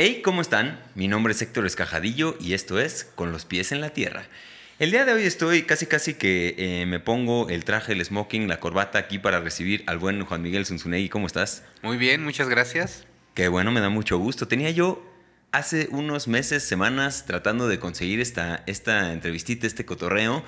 Hey, ¿cómo están? Mi nombre es Héctor Escajadillo y esto es Con los pies en la tierra. El día de hoy estoy casi casi que eh, me pongo el traje, el smoking, la corbata aquí para recibir al buen Juan Miguel Zunzunegui. ¿Cómo estás? Muy bien, muchas gracias. Qué bueno, me da mucho gusto. Tenía yo hace unos meses, semanas, tratando de conseguir esta, esta entrevistita, este cotorreo.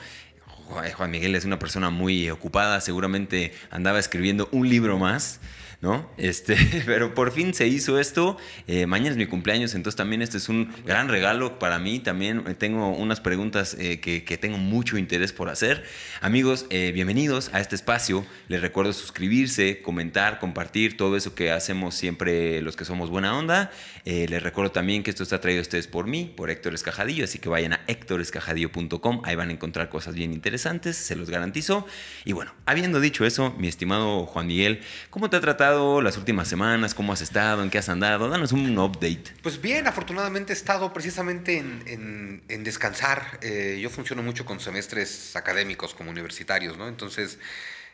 Juan Miguel es una persona muy ocupada, seguramente andaba escribiendo un libro más. ¿no? Este, pero por fin se hizo esto. Eh, mañana es mi cumpleaños, entonces también este es un gran regalo para mí. También eh, tengo unas preguntas eh, que, tengo mucho interés por hacer. Amigos, bienvenidos a este espacio. Les recuerdo suscribirse, comentar, compartir, todo eso que hacemos siempre los que somos buena onda. les recuerdo también que esto está traído a ustedes por mí, por Héctor Escajadillo, así que vayan a héctorescajadillo.com. Ahí van a encontrar cosas bien interesantes, se los garantizo. Y bueno, habiendo dicho eso, mi estimado Juan Miguel, ¿cómo te ha tratado? las últimas semanas? ¿Cómo has estado? ¿En qué has andado? Danos un update. Pues bien, afortunadamente he estado precisamente en, descansar. Eh, yo funciono mucho con semestres académicos como universitarios, ¿no? Entonces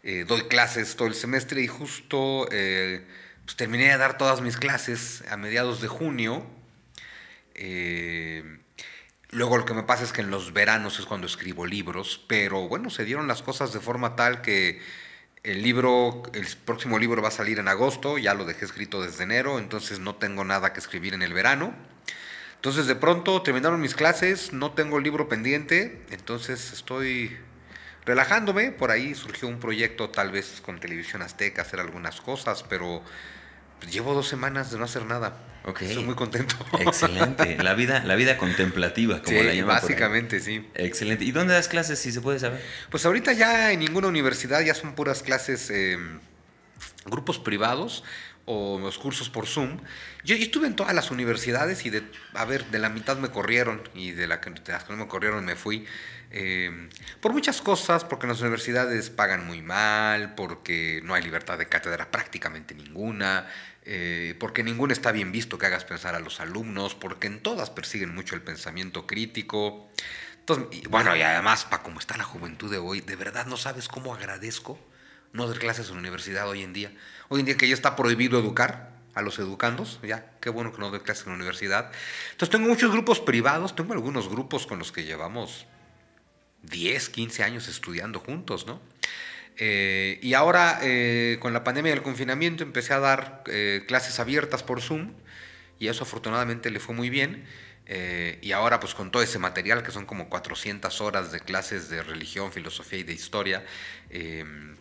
eh, doy clases todo el semestre y justo eh, pues terminé de dar todas mis clases a mediados de junio. Luego lo que me pasa es que en los veranos es cuando escribo libros, pero bueno, se dieron las cosas de forma tal que el libro, el próximo libro va a salir en agosto, ya lo dejé escrito desde enero, entonces no tengo nada que escribir en el verano. Entonces de pronto terminaron mis clases, no tengo el libro pendiente, entonces estoy relajándome. Por ahí surgió un proyecto tal vez con Televisión Azteca, hacer algunas cosas, pero llevo dos semanas de no hacer nada. Ok. Estoy muy contento. Excelente. La vida, la vida contemplativa, como la llaman. Básicamente, sí. Excelente. ¿Y dónde das clases, si se puede saber? Pues ahorita ya en ninguna universidad, ya son puras clases, eh, grupos privados o los cursos por Zoom. Yo, estuve en todas las universidades y de, a ver, de la mitad me corrieron y de, la, las que no me corrieron me fui. Eh, por muchas cosas, porque las universidades pagan muy mal, porque no hay libertad de cátedra prácticamente ninguna, eh, porque ninguna está bien visto que hagas pensar a los alumnos, porque en todas persiguen mucho el pensamiento crítico. bueno, y además, para como está la juventud de hoy, de verdad no sabes cómo agradezco no dar clases en la universidad hoy en día Hoy en día que ya está prohibido educar a los educandos, ya, qué bueno que no doy clases en la universidad. Entonces tengo muchos grupos privados, tengo algunos grupos con los que llevamos 10, 15 años estudiando juntos, ¿no? Eh, y ahora eh, con la pandemia del confinamiento empecé a dar eh, clases abiertas por Zoom y eso afortunadamente le fue muy bien. y ahora pues con todo ese material, que son como 400 horas de clases de religión, filosofía y de historia,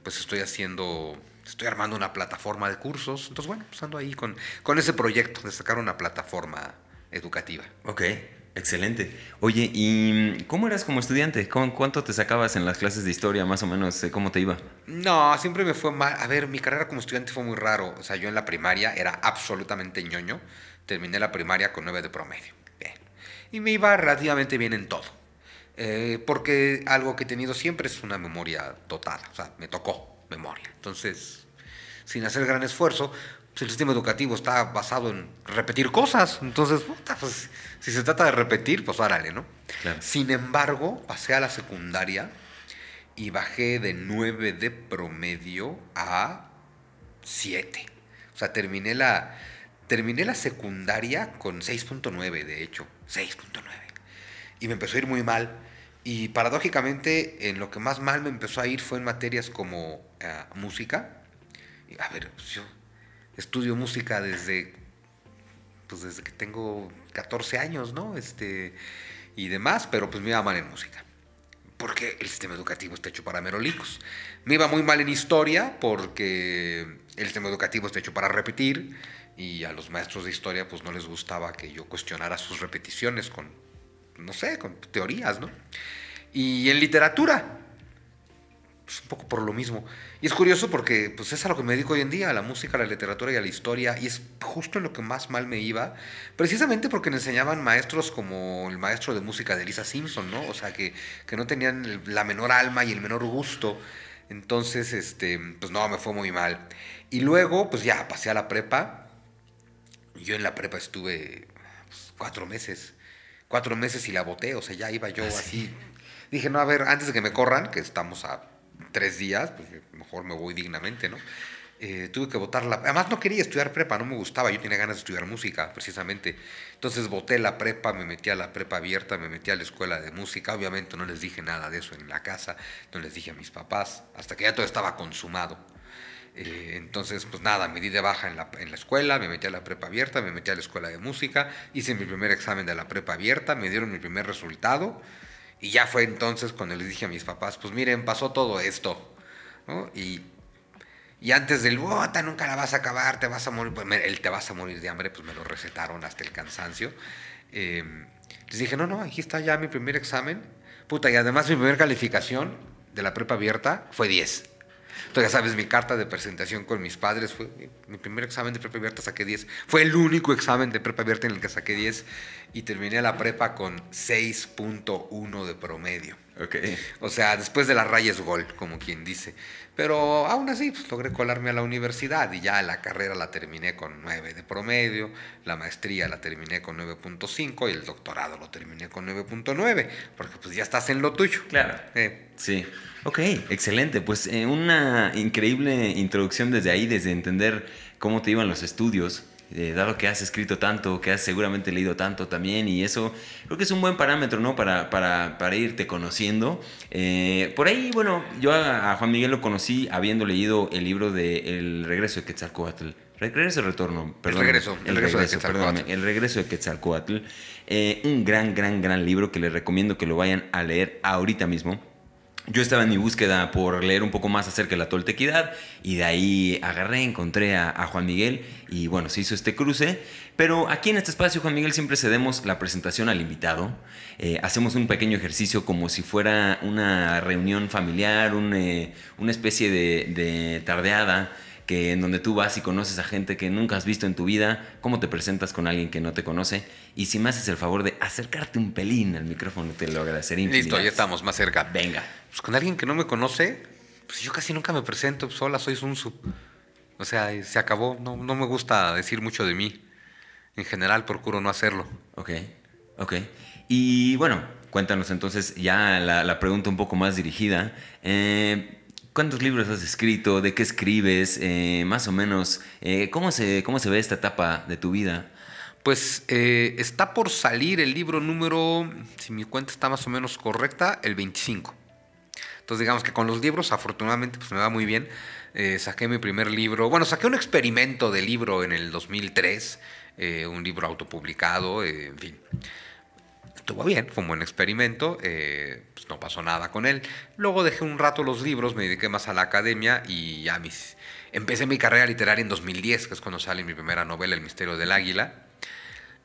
pues estoy haciendo estoy armando una plataforma de cursos. Entonces, bueno, pues ando ahí con, con ese proyecto de sacar una plataforma educativa. Ok, excelente. Oye, ¿y cómo eras como estudiante? ¿Con ¿Cuánto te sacabas en las clases de historia, más o menos? Eh, ¿Cómo te iba? No, siempre me fue mal. A ver, mi carrera como estudiante fue muy raro. O sea, yo en la primaria era absolutamente ñoño. Terminé la primaria con nueve de promedio. Bien. Y me iba relativamente bien en todo. Eh, porque algo que he tenido siempre es una memoria total. O sea, me tocó memoria. Entonces, sin hacer gran esfuerzo, pues, el sistema educativo está basado en repetir cosas. Entonces, pues, si se trata de repetir, pues árale, ¿no? Sin embargo, pasé a la secundaria y bajé de 9 de promedio a 7. O sea, terminé la, terminé la secundaria con 6.9, de hecho, 6.9. Y me empezó a ir muy mal. Y paradójicamente, en lo que más mal me empezó a ir fue en materias como eh, música. A ver, pues, yo estudio música desde, pues desde que tengo 14 años, ¿no? Este, y demás, pero pues me iba mal en música. Porque el sistema educativo está hecho para merolicos. Me iba muy mal en historia porque el sistema educativo está hecho para repetir y a los maestros de historia pues no les gustaba que yo cuestionara sus repeticiones con, no sé, con teorías, ¿no? Y en literatura, pues, un poco por lo mismo. Y es curioso porque pues, es a lo que me dedico hoy en día, a la música, a la literatura y a la historia, y es justo en lo que más mal me iba, precisamente porque me enseñaban maestros como el maestro de música de Lisa Simpson, ¿no? O sea, que, no tenían la menor alma y el menor gusto. Entonces, este, pues no, me fue muy mal. Y luego, pues ya, pasé a la prepa. Yo en la prepa estuve pues, cuatro meses. Cuatro meses y la boté, o sea, ya iba yo ah, así. Dije, no, a ver, antes de que me corran, que estamos a tres días, pues eh, mejor me voy dignamente, ¿no? Eh, tuve que votar la... Además no quería estudiar prepa, no me gustaba, yo tenía ganas de estudiar música, precisamente. Entonces voté la prepa, me metí a la prepa abierta, me metí a la escuela de música, obviamente no les dije nada de eso en la casa, no les dije a mis papás, hasta que ya todo estaba consumado. Eh, entonces, pues nada, me di de baja en la, en la escuela, me metí a la prepa abierta, me metí a la escuela de música, hice mi primer examen de la prepa abierta, me dieron mi primer resultado y ya fue entonces cuando les dije a mis papás, pues miren, pasó todo esto. Y, antes del bota, nunca la vas a acabar, te vas a morir, pues, me, te vas a morir de hambre, pues me lo recetaron hasta el cansancio. Em, les dije, no, no, aquí está ya mi primer examen. Puta, y además mi primera calificación de la prepa abierta fue 10 ya sabes, mi carta de presentación con mis padres fue mi primer examen de prepa abierta, saqué 10. Fue el único examen de prepa abierta en el que saqué 10 y terminé la prepa con 6.1 de promedio. Okay. O sea, después de las rayas gol, como quien dice. Pero aún así, pues, logré colarme a la universidad y ya la carrera la terminé con 9 de promedio, la maestría la terminé con 9.5 y el doctorado lo terminé con 9.9, porque pues ya estás en lo tuyo. Claro. Eh. Sí. Ok, excelente. Pues eh, una increíble introducción desde ahí, desde entender cómo te iban los estudios, eh, dado que has escrito tanto, que has seguramente leído tanto también, y eso creo que es un buen parámetro, ¿no? Para, para, para irte conociendo. Eh, por ahí, bueno, yo a, Juan Miguel lo conocí habiendo leído el libro de El regreso de Quetzalcoatl. Regreso retorno, perdón. El regreso, el, regreso, de Perdón, el regreso de Quetzalcoatl. Eh, un gran, gran, gran libro que les recomiendo que lo vayan a leer ahorita mismo yo estaba en mi búsqueda por leer un poco más acerca de la toltequidad y de ahí agarré, encontré a, Juan Miguel y bueno, se hizo este cruce. Pero aquí en este espacio, Juan Miguel, siempre cedemos la presentación al invitado. Eh, hacemos un pequeño ejercicio como si fuera una reunión familiar, eh, una especie de tardeada que en donde tú vas y conoces a gente que nunca has visto en tu vida, cómo te presentas con alguien que no te conoce. Y si me haces el favor de acercarte un pelín al micrófono, te lo agradecería Listo, ya estamos más cerca. Venga. Pues con alguien que no me conoce, pues yo casi nunca me presento, sola, soy un sub. O sea, se acabó. No, me gusta decir mucho de mí. En general procuro no hacerlo. Ok, ok. Y bueno, cuéntanos entonces ya la, pregunta un poco más dirigida. Eh, ¿Cuántos libros has escrito? ¿De qué escribes? Eh, más o menos, eh, ¿cómo, se, ¿cómo se ve esta etapa de tu vida? Pues eh, está por salir el libro número, si mi cuenta está más o menos correcta, el 25. Entonces digamos que con los libros afortunadamente pues me va muy bien. saqué mi primer libro, bueno, saqué un experimento de libro en el 2003, un libro autopublicado, en fin estuvo bien, fue un buen experimento, eh, pues no pasó nada con él. Luego dejé un rato los libros, me dediqué más a la academia y ya mis... Empecé mi carrera literaria en 2010, que es cuando sale mi primera novela, El misterio del águila.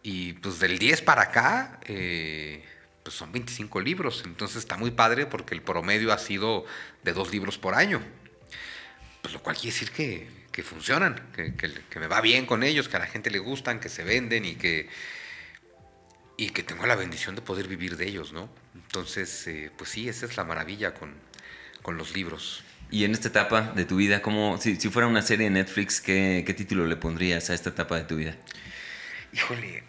Y pues del 10 para acá, eh, pues son 25 libros. Entonces está muy padre porque el promedio ha sido de dos libros por año. Pues lo cual quiere decir que, que funcionan, que me va bien con ellos, que a la gente le gustan, que se venden y que y que tengo la bendición de poder vivir de ellos, ¿no? Entonces, eh, pues sí, esa es la maravilla con, los libros. Y en esta etapa de tu vida, ¿cómo, si, fuera una serie de Netflix, ¿qué, título le pondrías a esta etapa de tu vida? Híjole,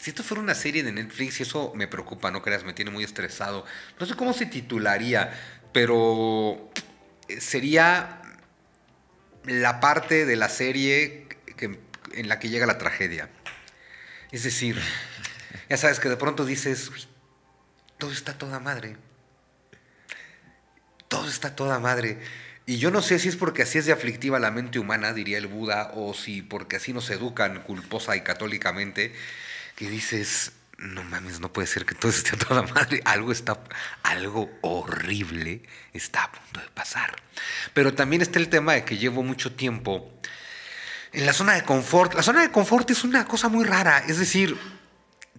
si esto fuera una serie de Netflix, y eso me preocupa, no creas, me tiene muy estresado. No sé cómo se titularía, pero eh, sería la parte de la serie en la que llega la tragedia. Es decir, ya sabes que de pronto dices, todo está toda madre. Todo está toda madre. Y yo no sé si es porque así es de aflictiva la mente humana, diría el Buda, o si porque así nos educan culposa y católicamente, que dices, no mames, no puede ser que todo esté toda madre. Algo está, algo horrible está a punto de pasar. Pero también está el tema de que llevo mucho tiempo en la zona de confort. La zona de confort es una cosa muy rara, es decir,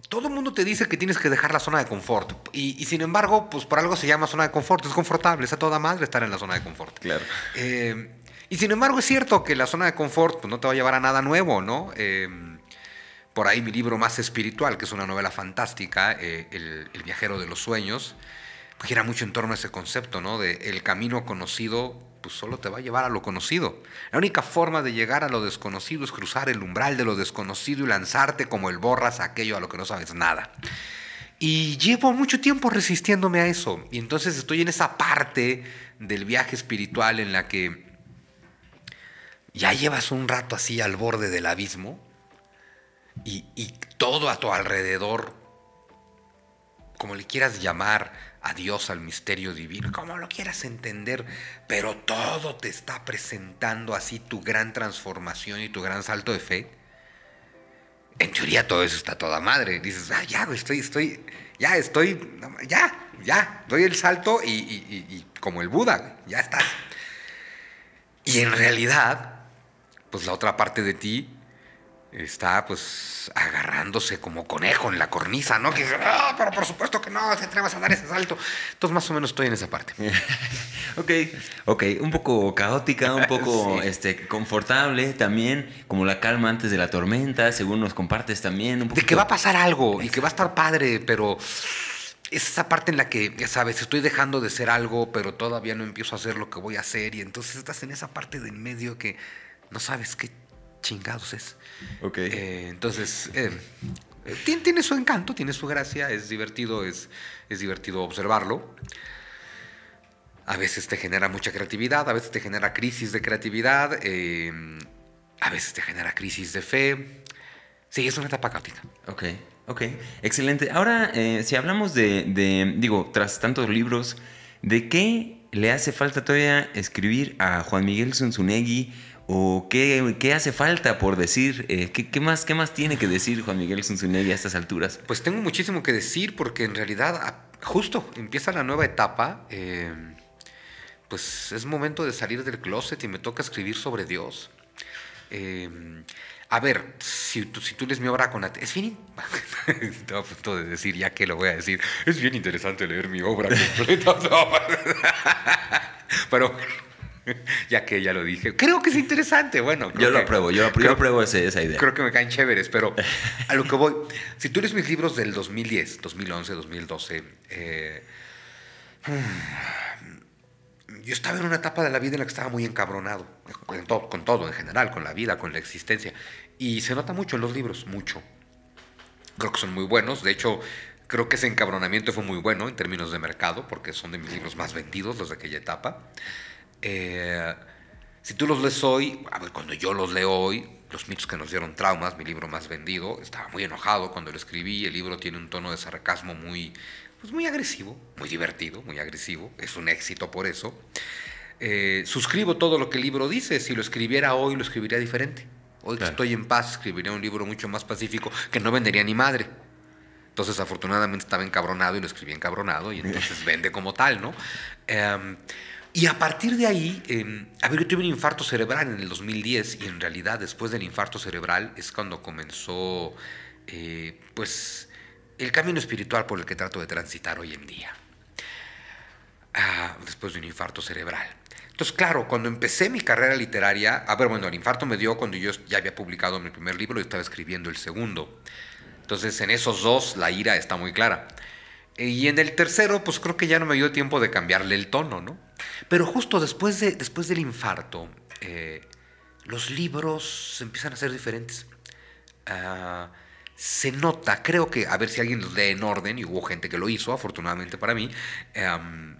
todo el mundo te dice que tienes que dejar la zona de confort. Y, sin embargo, pues por algo se llama zona de confort. Es confortable, es a toda madre estar en la zona de confort. Claro. Eh, y sin embargo, es cierto que la zona de confort pues, no te va a llevar a nada nuevo, ¿no? Eh, por ahí mi libro más espiritual, que es una novela fantástica, eh, el, viajero de los sueños, pues, gira mucho en torno a ese concepto, ¿no? De el camino conocido pues solo te va a llevar a lo conocido. La única forma de llegar a lo desconocido es cruzar el umbral de lo desconocido y lanzarte como el borras a aquello a lo que no sabes nada. Y llevo mucho tiempo resistiéndome a eso. Y entonces estoy en esa parte del viaje espiritual en la que ya llevas un rato así al borde del abismo y, y todo a tu alrededor, como le quieras llamar, a Dios, al misterio divino, como lo quieras entender, pero todo te está presentando así tu gran transformación y tu gran salto de fe. En teoría todo eso está toda madre. Dices, ah, ya, estoy, estoy, ya, estoy, ya, ya, doy el salto y, y como el Buda, ya estás. Y en realidad, pues la otra parte de ti está pues agarrándose como conejo en la cornisa, ¿no? Que dice, pero por supuesto que no, te atrevas a dar ese salto. Entonces más o menos estoy en esa parte. ok, ok, un poco caótica, un poco este, confortable también, como la calma antes de la tormenta, según nos compartes también. De que va a pasar algo y que va a estar padre, pero es esa parte en la que, ya sabes, estoy dejando de ser algo, pero todavía no empiezo a hacer lo que voy a hacer y entonces estás en esa parte en medio que no sabes qué chingados es. Ok. Eh, entonces, eh, eh, tiene, su encanto, tiene su gracia, es divertido, es, es divertido observarlo. A veces te genera mucha creatividad, a veces te genera crisis de creatividad, a veces te genera crisis de fe. Sí, es una etapa caótica. Ok, ok, excelente. Ahora, si hablamos de, de, digo, tras tantos libros, ¿de qué le hace falta todavía escribir a Juan Miguel Zunzunegui? ¿O qué, hace falta por decir? Eh, ¿qué, más, ¿Qué más tiene que decir Juan Miguel Zunzunegui a estas alturas? Pues tengo muchísimo que decir porque en realidad ah, justo empieza la nueva etapa. Em, pues es momento de salir del closet y me toca escribir sobre Dios. Em, a ver, si, si tú lees mi obra con es estaba a punto de decir ya que lo voy a decir es bien interesante leer mi obra completa pero ya que ya lo dije. Creo que es interesante. Bueno, yo lo apruebo, yo, apruebo, apruebo esa idea. Creo que me caen chéveres, pero a lo que voy. Si tú lees mis libros del 2010, 2011, 2012, yo estaba en una etapa de la vida en la que estaba muy encabronado, con todo, con todo en general, con la vida, con la existencia. Y se nota mucho en los libros, mucho. Creo que son muy buenos. De hecho, creo que ese encabronamiento fue muy bueno en términos de mercado, porque son de mis libros más vendidos, los de aquella etapa. Eh, si tú los lees hoy, cuando yo los leo hoy, Los mitos que nos dieron traumas, mi libro más vendido, estaba muy enojado cuando lo escribí, el libro tiene un tono de sarcasmo muy, pues, muy agresivo, muy divertido, muy agresivo, es un éxito por eso. Eh, suscribo todo lo que el libro dice, si lo escribiera hoy lo escribiría diferente. Hoy estoy en paz, escribiría un libro mucho más pacífico que no vendería ni madre. Entonces, afortunadamente estaba encabronado y lo escribí encabronado y entonces vende como tal, ¿no? Em, y a partir de ahí, em, a ver, yo tuve un infarto cerebral en el 2010 y en realidad después del infarto cerebral es cuando comenzó, eh, pues, el camino espiritual por el que trato de transitar hoy en día, ah, después de un infarto cerebral. Entonces, claro, cuando empecé mi carrera literaria, a ver, bueno, el infarto me dio cuando yo ya había publicado mi primer libro y estaba escribiendo el segundo. Entonces, en esos dos, la ira está muy clara. Eh, y en el tercero, pues creo que ya no me dio tiempo de cambiarle el tono, ¿no? Pero justo después, de, después del infarto, eh, los libros empiezan a ser diferentes. Ah, se nota, creo que, a ver si alguien los lee en orden, y hubo gente que lo hizo, afortunadamente para mí, em,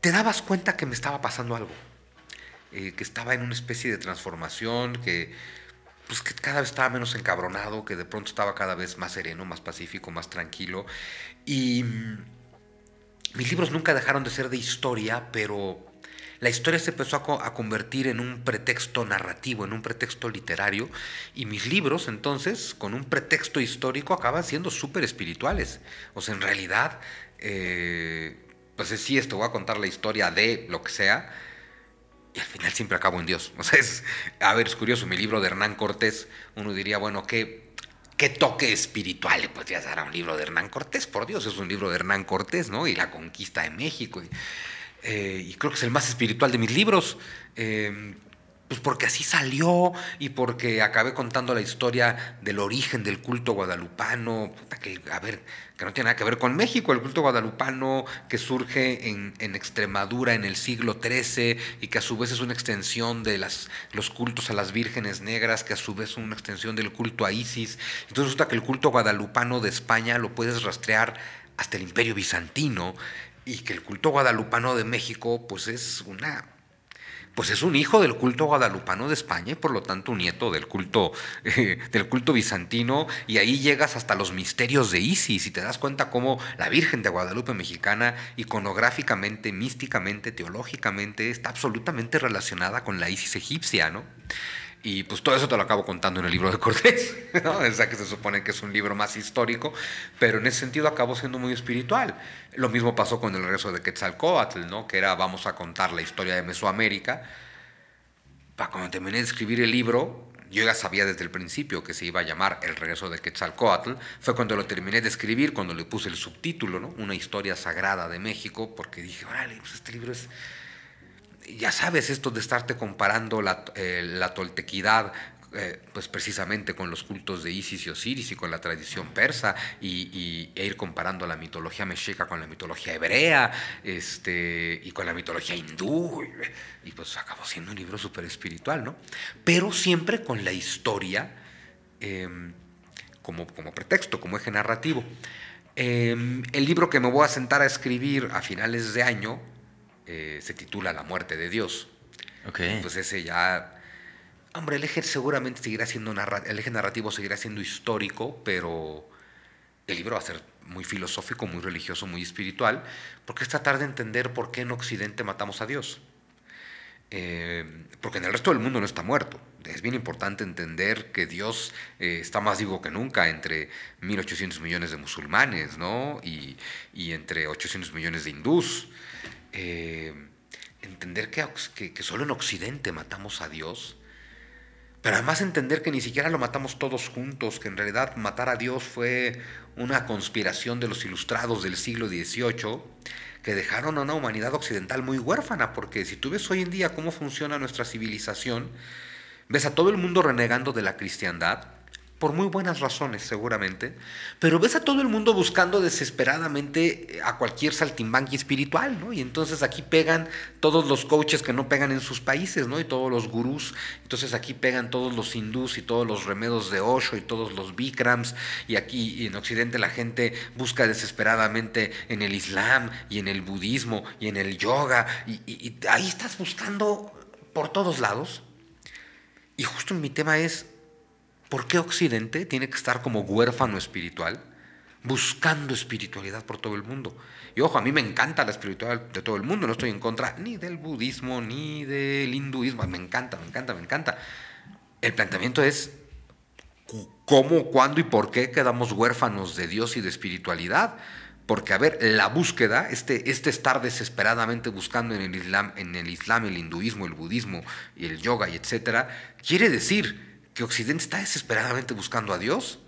te dabas cuenta que me estaba pasando algo, eh, que estaba en una especie de transformación, que, pues, que cada vez estaba menos encabronado, que de pronto estaba cada vez más sereno, más pacífico, más tranquilo, y mm, mis libros nunca dejaron de ser de historia, pero la historia se empezó a, convertir en un pretexto narrativo, en un pretexto literario, y mis libros entonces, con un pretexto histórico, acaban siendo súper espirituales. O sea, en realidad, eh, pues sí, esto voy a contar la historia de lo que sea, y al final siempre acabo en Dios. O sea, es, a ver, es curioso, mi libro de Hernán Cortés, uno diría, bueno, ¿qué, ¿Qué toque espiritual Pues ya dar un libro de Hernán Cortés? Por Dios, es un libro de Hernán Cortés, ¿no? Y la conquista de México. Y, eh, creo que es el más espiritual de mis libros. Eh, pues porque así salió y porque acabé contando la historia del origen del culto guadalupano, que, a ver, que no tiene nada que ver con México, el culto guadalupano que surge en, Extremadura en el siglo XIII y que a su vez es una extensión de los cultos a las vírgenes negras, que a su vez es una extensión del culto a Isis. Entonces resulta que el culto guadalupano de España lo puedes rastrear hasta el imperio bizantino y que el culto guadalupano de México pues es una pues es un hijo del culto guadalupano de España y por lo tanto un nieto del culto, eh, del culto bizantino, y ahí llegas hasta los misterios de Isis y te das cuenta cómo la Virgen de Guadalupe mexicana, iconográficamente, místicamente, teológicamente, está absolutamente relacionada con la Isis egipcia, ¿no? Y pues todo eso te lo acabo contando en el libro de Cortés, ¿no? que se supone que es un libro más histórico, pero en ese sentido acabó siendo muy espiritual. Lo mismo pasó con el regreso de Quetzalcoatl, ¿no? que era vamos a contar la historia de Mesoamérica. cuando terminé de escribir el libro, yo ya sabía desde el principio que se iba a llamar El regreso de Quetzalcoatl, fue cuando lo terminé de escribir, cuando le puse el subtítulo, ¿no? Una historia sagrada de México, porque dije, órale, pues este libro es ya sabes esto de estarte comparando la, eh, toltequidad eh, pues precisamente con los cultos de Isis y Osiris y con la tradición persa y, e ir comparando la mitología mexica con la mitología hebrea este, y con la mitología hindú y, pues acabó siendo un libro súper espiritual, ¿no? Pero siempre con la historia em, como, como pretexto, como eje narrativo. Em, el libro que me voy a sentar a escribir a finales de año eh, se titula La muerte de Dios. Okay. Pues ese ya... Hombre, el eje seguramente seguirá siendo el eje narrativo seguirá siendo histórico, pero el libro va a ser muy filosófico, muy religioso, muy espiritual, porque es tratar de entender por qué en Occidente matamos a Dios. Eh, porque en el resto del mundo no está muerto. Es bien importante entender que Dios eh, está más vivo que nunca entre 1.800 millones de musulmanes, ¿no? Y, y entre 800 millones de hindús. Eh, entender que, que, solo en Occidente matamos a Dios, pero además entender que ni siquiera lo matamos todos juntos, que en realidad matar a Dios fue una conspiración de los ilustrados del siglo XVIII, que dejaron a una humanidad occidental muy huérfana, porque si tú ves hoy en día cómo funciona nuestra civilización, ves a todo el mundo renegando de la cristiandad, por muy buenas razones seguramente, pero ves a todo el mundo buscando desesperadamente eh, a cualquier saltimbanqui espiritual, ¿no? Y entonces aquí pegan todos los coaches que no pegan en sus países, ¿no? Y todos los gurús, entonces aquí pegan todos los hindús y todos los remedos de Osho y todos los Bikrams, y aquí en Occidente la gente busca desesperadamente en el Islam y en el budismo y en el yoga, y ahí estás buscando por todos lados. Y justo mi tema es, ¿Por qué Occidente tiene que estar como huérfano espiritual, buscando espiritualidad por todo el mundo? Y ojo, a mí me encanta la espiritualidad de todo el mundo, no estoy en contra ni del budismo, ni del hinduismo, me encanta, me encanta, me encanta. El planteamiento es cómo, cuándo y por qué quedamos huérfanos de Dios y de espiritualidad. Porque, a ver, la búsqueda, este, este estar desesperadamente buscando en el, Islam, en el Islam, el hinduismo, el budismo y el yoga, y etcétera, quiere decir que Occidente está desesperadamente buscando a Dios.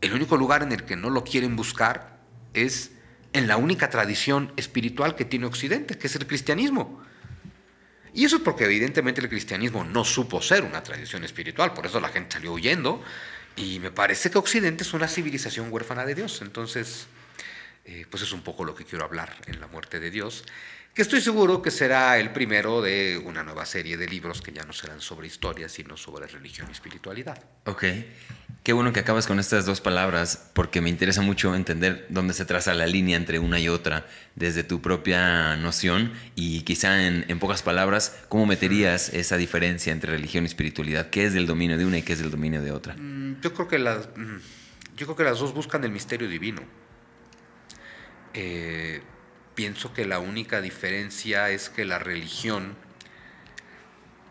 El único lugar en el que no lo quieren buscar es en la única tradición espiritual que tiene Occidente, que es el cristianismo. Y eso es porque evidentemente el cristianismo no supo ser una tradición espiritual, por eso la gente salió huyendo. Y me parece que Occidente es una civilización huérfana de Dios. Entonces, eh, pues es un poco lo que quiero hablar en la muerte de Dios que estoy seguro que será el primero de una nueva serie de libros que ya no serán sobre historia, sino sobre religión y espiritualidad. Ok. Qué bueno que acabas con estas dos palabras, porque me interesa mucho entender dónde se traza la línea entre una y otra, desde tu propia noción, y quizá en, pocas palabras, ¿cómo meterías esa diferencia entre religión y espiritualidad? ¿Qué es del dominio de una y qué es del dominio de otra? Mm, yo creo que las, mm, yo creo que las dos buscan el misterio divino. Eh, Pienso que la única diferencia es que la religión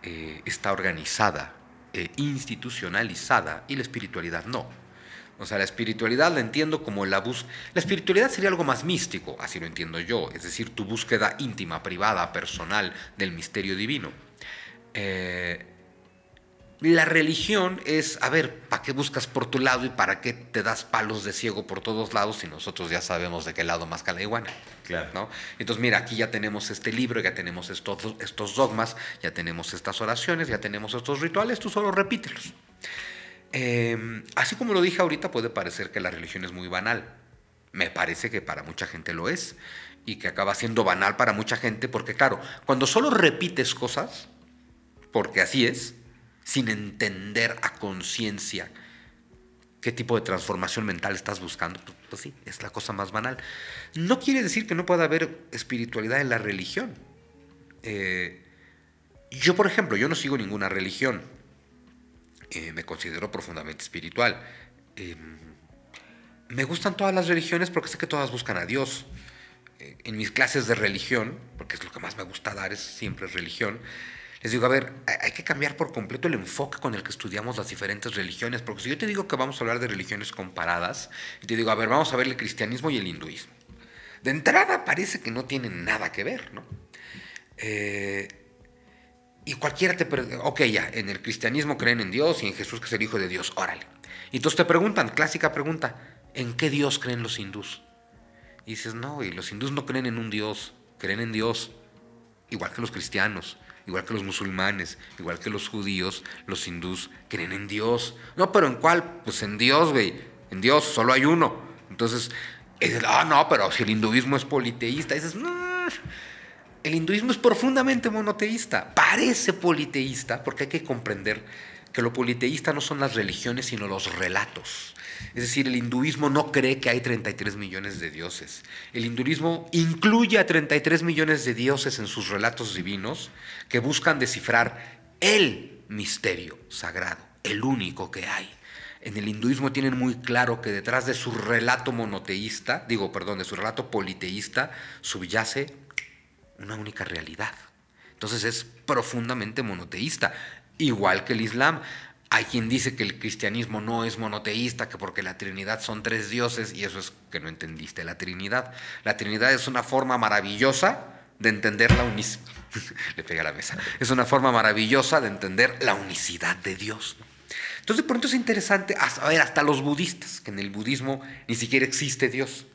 eh, está organizada, eh, institucionalizada, y la espiritualidad no. O sea, la espiritualidad la entiendo como la búsqueda. La espiritualidad sería algo más místico, así lo entiendo yo, es decir, tu búsqueda íntima, privada, personal del misterio divino. Eh, la religión es, a ver, ¿para qué buscas por tu lado y para qué te das palos de ciego por todos lados si nosotros ya sabemos de qué lado más la iguana? Claro. ¿no? Entonces, mira, aquí ya tenemos este libro, ya tenemos estos, dogmas, ya tenemos estas oraciones, ya tenemos estos rituales, tú solo repítelos. Em, así como lo dije ahorita, puede parecer que la religión es muy banal. Me parece que para mucha gente lo es y que acaba siendo banal para mucha gente porque, claro, cuando solo repites cosas, porque así es, sin entender a conciencia qué tipo de transformación mental estás buscando. Pues, pues es la cosa más banal. No quiere decir que no pueda haber espiritualidad en la religión. Eh, yo, por ejemplo, yo no sigo ninguna religión. Eh, me considero profundamente espiritual. Em, me gustan todas las religiones porque sé que todas buscan a Dios. Eh, en mis clases de religión, porque es lo que más me gusta dar, es siempre religión. Les digo, a ver, hay que cambiar por completo el enfoque con el que estudiamos las diferentes religiones, porque si yo te digo que vamos a hablar de religiones comparadas, y te digo, a ver, vamos a ver el cristianismo y el hinduismo. De entrada parece que no tienen nada que ver, ¿no? Eh, y cualquiera te pregunta, ok, ya, en el cristianismo creen en Dios y en Jesús que es el Hijo de Dios, órale. Y entonces te preguntan, clásica pregunta, ¿en qué Dios creen los hindús? Y dices, no, y los hindús no creen en un Dios, creen en Dios, igual que los cristianos igual que los musulmanes, igual que los judíos, los hindús creen en Dios. No, pero ¿en cuál? Pues en Dios, güey. En Dios, solo hay uno. Entonces, ah, no, pero si el hinduismo es politeísta, dices, no. Mm, el hinduismo es profundamente monoteísta. Parece politeísta porque hay que comprender que lo politeísta no son las religiones, sino los relatos. Es decir, el hinduismo no cree que hay 33 millones de dioses. El hinduismo incluye a 33 millones de dioses en sus relatos divinos que buscan descifrar el misterio sagrado, el único que hay. En el hinduismo tienen muy claro que detrás de su relato monoteísta, digo, perdón, de su relato politeísta, subyace una única realidad. Entonces es profundamente monoteísta, igual que el Islam. Hay quien dice que el cristianismo no es monoteísta, que porque la Trinidad son tres dioses, y eso es que no entendiste la Trinidad. La Trinidad es una forma maravillosa de entender la unicidad. Le pega la mesa. Es una forma maravillosa de entender la unicidad de Dios. Entonces, por pronto es interesante, a ver, hasta los budistas, que en el budismo ni siquiera existe Dios.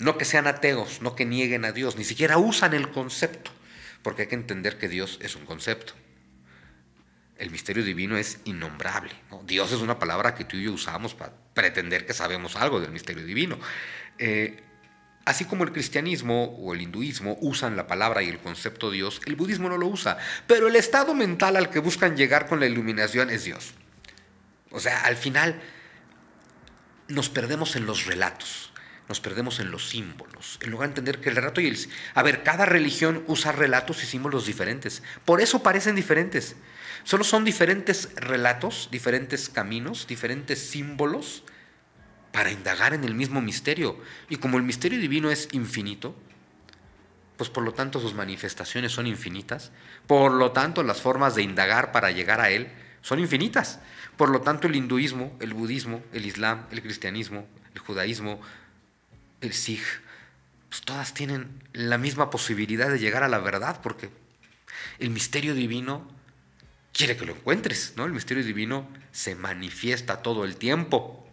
No que sean ateos, no que nieguen a Dios, ni siquiera usan el concepto, porque hay que entender que Dios es un concepto el misterio divino es innombrable. Dios es una palabra que tú y yo usamos para pretender que sabemos algo del misterio divino. Eh, así como el cristianismo o el hinduismo usan la palabra y el concepto Dios, el budismo no lo usa. Pero el estado mental al que buscan llegar con la iluminación es Dios. O sea, al final nos perdemos en los relatos nos perdemos en los símbolos, en lugar de entender que el relato y el... A ver, cada religión usa relatos y símbolos diferentes, por eso parecen diferentes. Solo son diferentes relatos, diferentes caminos, diferentes símbolos para indagar en el mismo misterio. Y como el misterio divino es infinito, pues por lo tanto sus manifestaciones son infinitas, por lo tanto las formas de indagar para llegar a él son infinitas. Por lo tanto el hinduismo, el budismo, el islam, el cristianismo, el judaísmo, el SIG, pues todas tienen la misma posibilidad de llegar a la verdad, porque el misterio divino quiere que lo encuentres, ¿no? El misterio divino se manifiesta todo el tiempo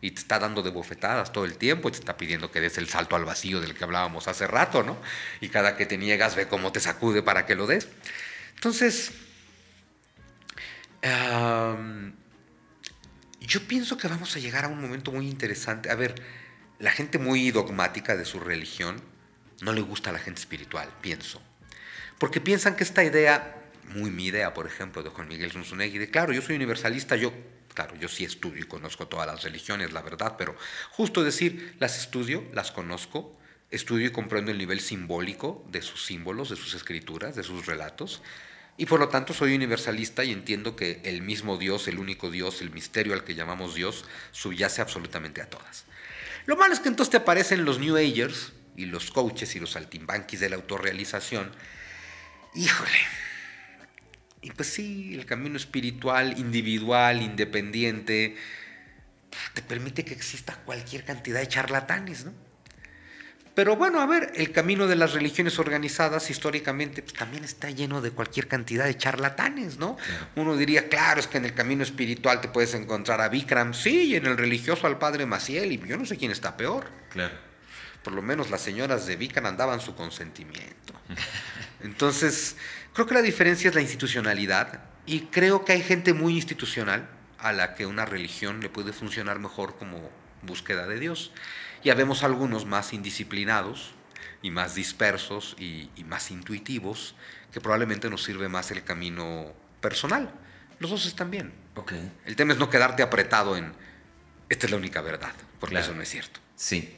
y te está dando de bofetadas todo el tiempo y te está pidiendo que des el salto al vacío del que hablábamos hace rato, ¿no? Y cada que te niegas ve cómo te sacude para que lo des. Entonces, yo pienso que vamos a llegar a un momento muy interesante. A ver, la gente muy dogmática de su religión no le gusta a la gente espiritual, pienso. Porque piensan que esta idea, muy mi idea, por ejemplo, de Juan Miguel Zunzunegui, de claro, yo soy universalista, yo, claro, yo sí estudio y conozco todas las religiones, la verdad, pero justo decir, las estudio, las conozco, estudio y comprendo el nivel simbólico de sus símbolos, de sus escrituras, de sus relatos, y por lo tanto soy universalista y entiendo que el mismo Dios, el único Dios, el misterio al que llamamos Dios, subyace absolutamente a todas. Lo malo es que entonces te aparecen los New Agers y los coaches y los altimbanquis de la autorrealización. Híjole. Y pues sí, el camino espiritual, individual, independiente, te permite que exista cualquier cantidad de charlatanes, ¿no? Pero bueno, a ver, el camino de las religiones organizadas históricamente pues, también está lleno de cualquier cantidad de charlatanes, ¿no? Uno diría, claro, es que en el camino espiritual te puedes encontrar a Bikram, sí, y en el religioso al padre Maciel, y yo no sé quién está peor. Claro. Por lo menos las señoras de Bikram daban su consentimiento. Entonces, creo que la diferencia es la institucionalidad, y creo que hay gente muy institucional a la que una religión le puede funcionar mejor como búsqueda de Dios. Ya vemos algunos más indisciplinados y más dispersos y, más intuitivos, que probablemente nos sirve más el camino personal. Los dos están bien. El tema es no quedarte apretado en, esta es la única verdad, porque eso no es cierto. Sí.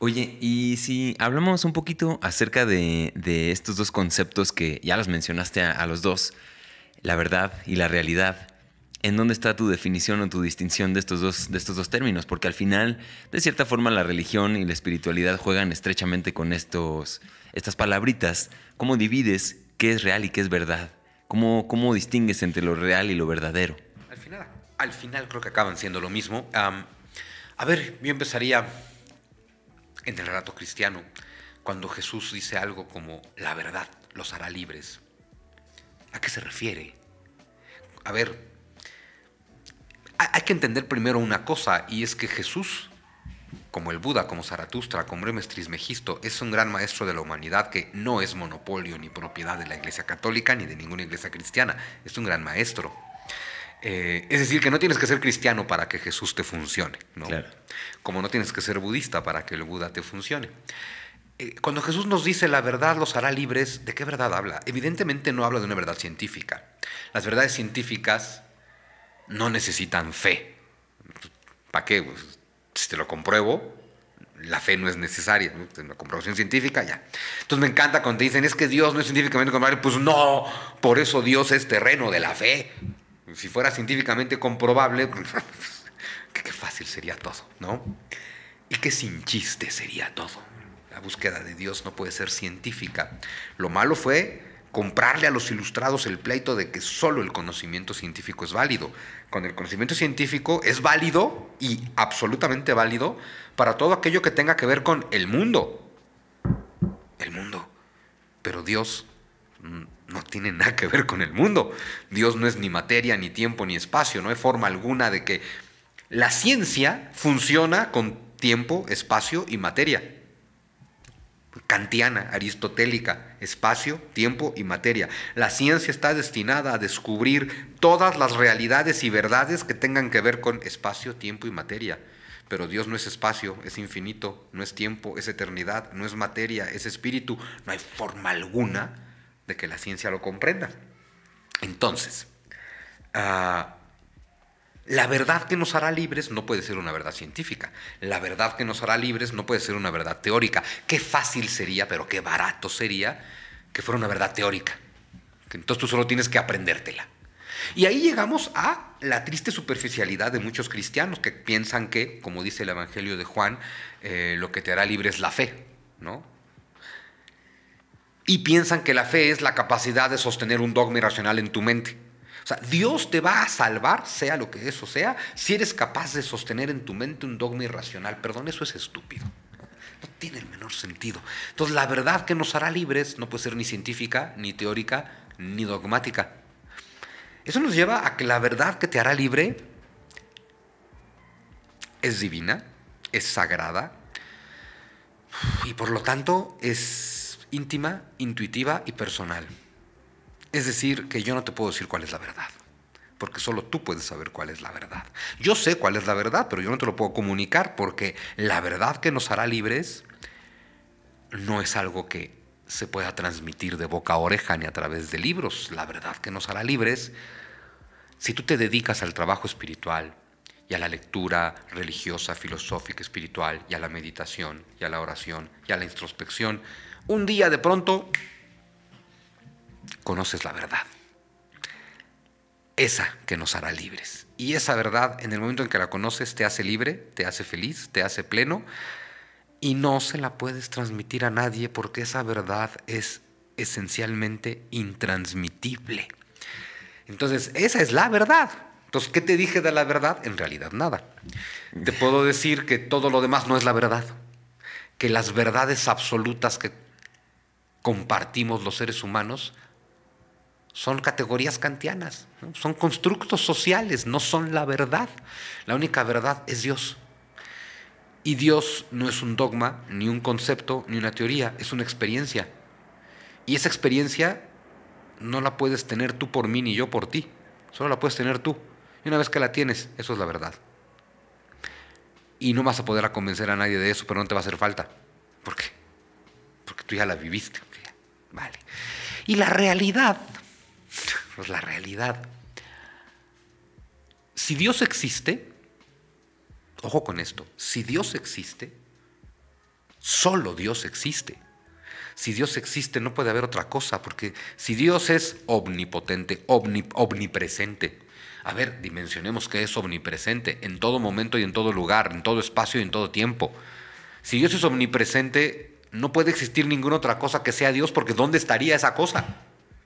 Oye, y si hablamos un poquito acerca de, estos dos conceptos que ya los mencionaste a, los dos, la verdad y la realidad, en dónde está tu definición o tu distinción de estos, dos, de estos dos términos, porque al final, de cierta forma, la religión y la espiritualidad juegan estrechamente con estos, estas palabritas. ¿Cómo divides qué es real y qué es verdad? ¿Cómo, ¿Cómo distingues entre lo real y lo verdadero? Al final, creo que acaban siendo lo mismo. a ver, yo empezaría en el relato cristiano, cuando Jesús dice algo como, la verdad los hará libres. ¿A qué se refiere? A ver, hay que entender primero una cosa, y es que Jesús, como el Buda, como Zaratustra, como Hermes Trismegisto, es un gran maestro de la humanidad que no es monopolio ni propiedad de la Iglesia Católica ni de ninguna Iglesia cristiana, es un gran maestro. Eh, es decir, que no tienes que ser cristiano para que Jesús te funcione, ¿no? Como no tienes que ser budista para que el Buda te funcione. Eh, cuando Jesús nos dice la verdad los hará libres, ¿de qué verdad habla? Evidentemente no habla de una verdad científica. Las verdades científicas no necesitan fe. ¿Para qué? Pues, si te lo compruebo, la fe no es necesaria. ¿no? una la comprobación científica, ya. Entonces me encanta cuando te dicen, es que Dios no es científicamente comprobable. Pues no, por eso Dios es terreno de la fe. Si fuera científicamente comprobable, qué fácil sería todo, ¿no? Y qué sin chiste sería todo. La búsqueda de Dios no puede ser científica. Lo malo fue comprarle a los ilustrados el pleito de que solo el conocimiento científico es válido. Con el conocimiento científico es válido y absolutamente válido para todo aquello que tenga que ver con el mundo. El mundo. Pero Dios no tiene nada que ver con el mundo. Dios no es ni materia, ni tiempo, ni espacio. No hay forma alguna de que la ciencia funciona con tiempo, espacio y materia. Kantiana, aristotélica espacio, tiempo y materia. La ciencia está destinada a descubrir todas las realidades y verdades que tengan que ver con espacio, tiempo y materia. Pero Dios no es espacio, es infinito, no es tiempo, es eternidad, no es materia, es espíritu. No hay forma alguna de que la ciencia lo comprenda. Entonces, ah, la verdad que nos hará libres no puede ser una verdad científica. La verdad que nos hará libres no puede ser una verdad teórica. Qué fácil sería, pero qué barato sería que fuera una verdad teórica. Entonces tú solo tienes que aprendértela. Y ahí llegamos a la triste superficialidad de muchos cristianos que piensan que, como dice el Evangelio de Juan, eh, lo que te hará libre es la fe, ¿no? Y piensan que la fe es la capacidad de sostener un dogma irracional en tu mente. O sea, Dios te va a salvar, sea lo que eso sea, si eres capaz de sostener en tu mente un dogma irracional. Perdón, eso es estúpido. No tiene el menor sentido. Entonces, la verdad que nos hará libres no puede ser ni científica, ni teórica, ni dogmática. Eso nos lleva a que la verdad que te hará libre es divina, es sagrada y por lo tanto es íntima, intuitiva y personal. Es decir, que yo no te puedo decir cuál es la verdad, porque solo tú puedes saber cuál es la verdad. Yo sé cuál es la verdad, pero yo no te lo puedo comunicar porque la verdad que nos hará libres no es algo que se pueda transmitir de boca a oreja ni a través de libros. La verdad que nos hará libres, si tú te dedicas al trabajo espiritual y a la lectura religiosa, filosófica, espiritual, y a la meditación, y a la oración, y a la introspección, un día de pronto conoces la verdad. Esa que nos hará libres. Y esa verdad, en el momento en que la conoces, te hace libre, te hace feliz, te hace pleno. Y no se la puedes transmitir a nadie porque esa verdad es esencialmente intransmitible. Entonces, esa es la verdad. Entonces, ¿qué te dije de la verdad? En realidad nada. Te puedo decir que todo lo demás no es la verdad. Que las verdades absolutas que compartimos los seres humanos son categorías kantianas, son constructos sociales, no son la verdad. La única verdad es Dios. Y Dios no es un dogma, ni un concepto, ni una teoría, es una experiencia. Y esa experiencia no la puedes tener tú por mí ni yo por ti, solo la puedes tener tú. Y una vez que la tienes, eso es la verdad. Y no vas a poder convencer a nadie de eso, pero no te va a hacer falta. ¿Por qué? Porque tú ya la viviste. Vale. Y la realidad pues la realidad. Si Dios existe, ojo con esto, si Dios existe, solo Dios existe. Si Dios existe no puede haber otra cosa, porque si Dios es omnipotente, omnipresente, a ver, dimensionemos que es omnipresente en todo momento y en todo lugar, en todo espacio y en todo tiempo. Si Dios es omnipresente, no puede existir ninguna otra cosa que sea Dios, porque ¿dónde estaría esa cosa?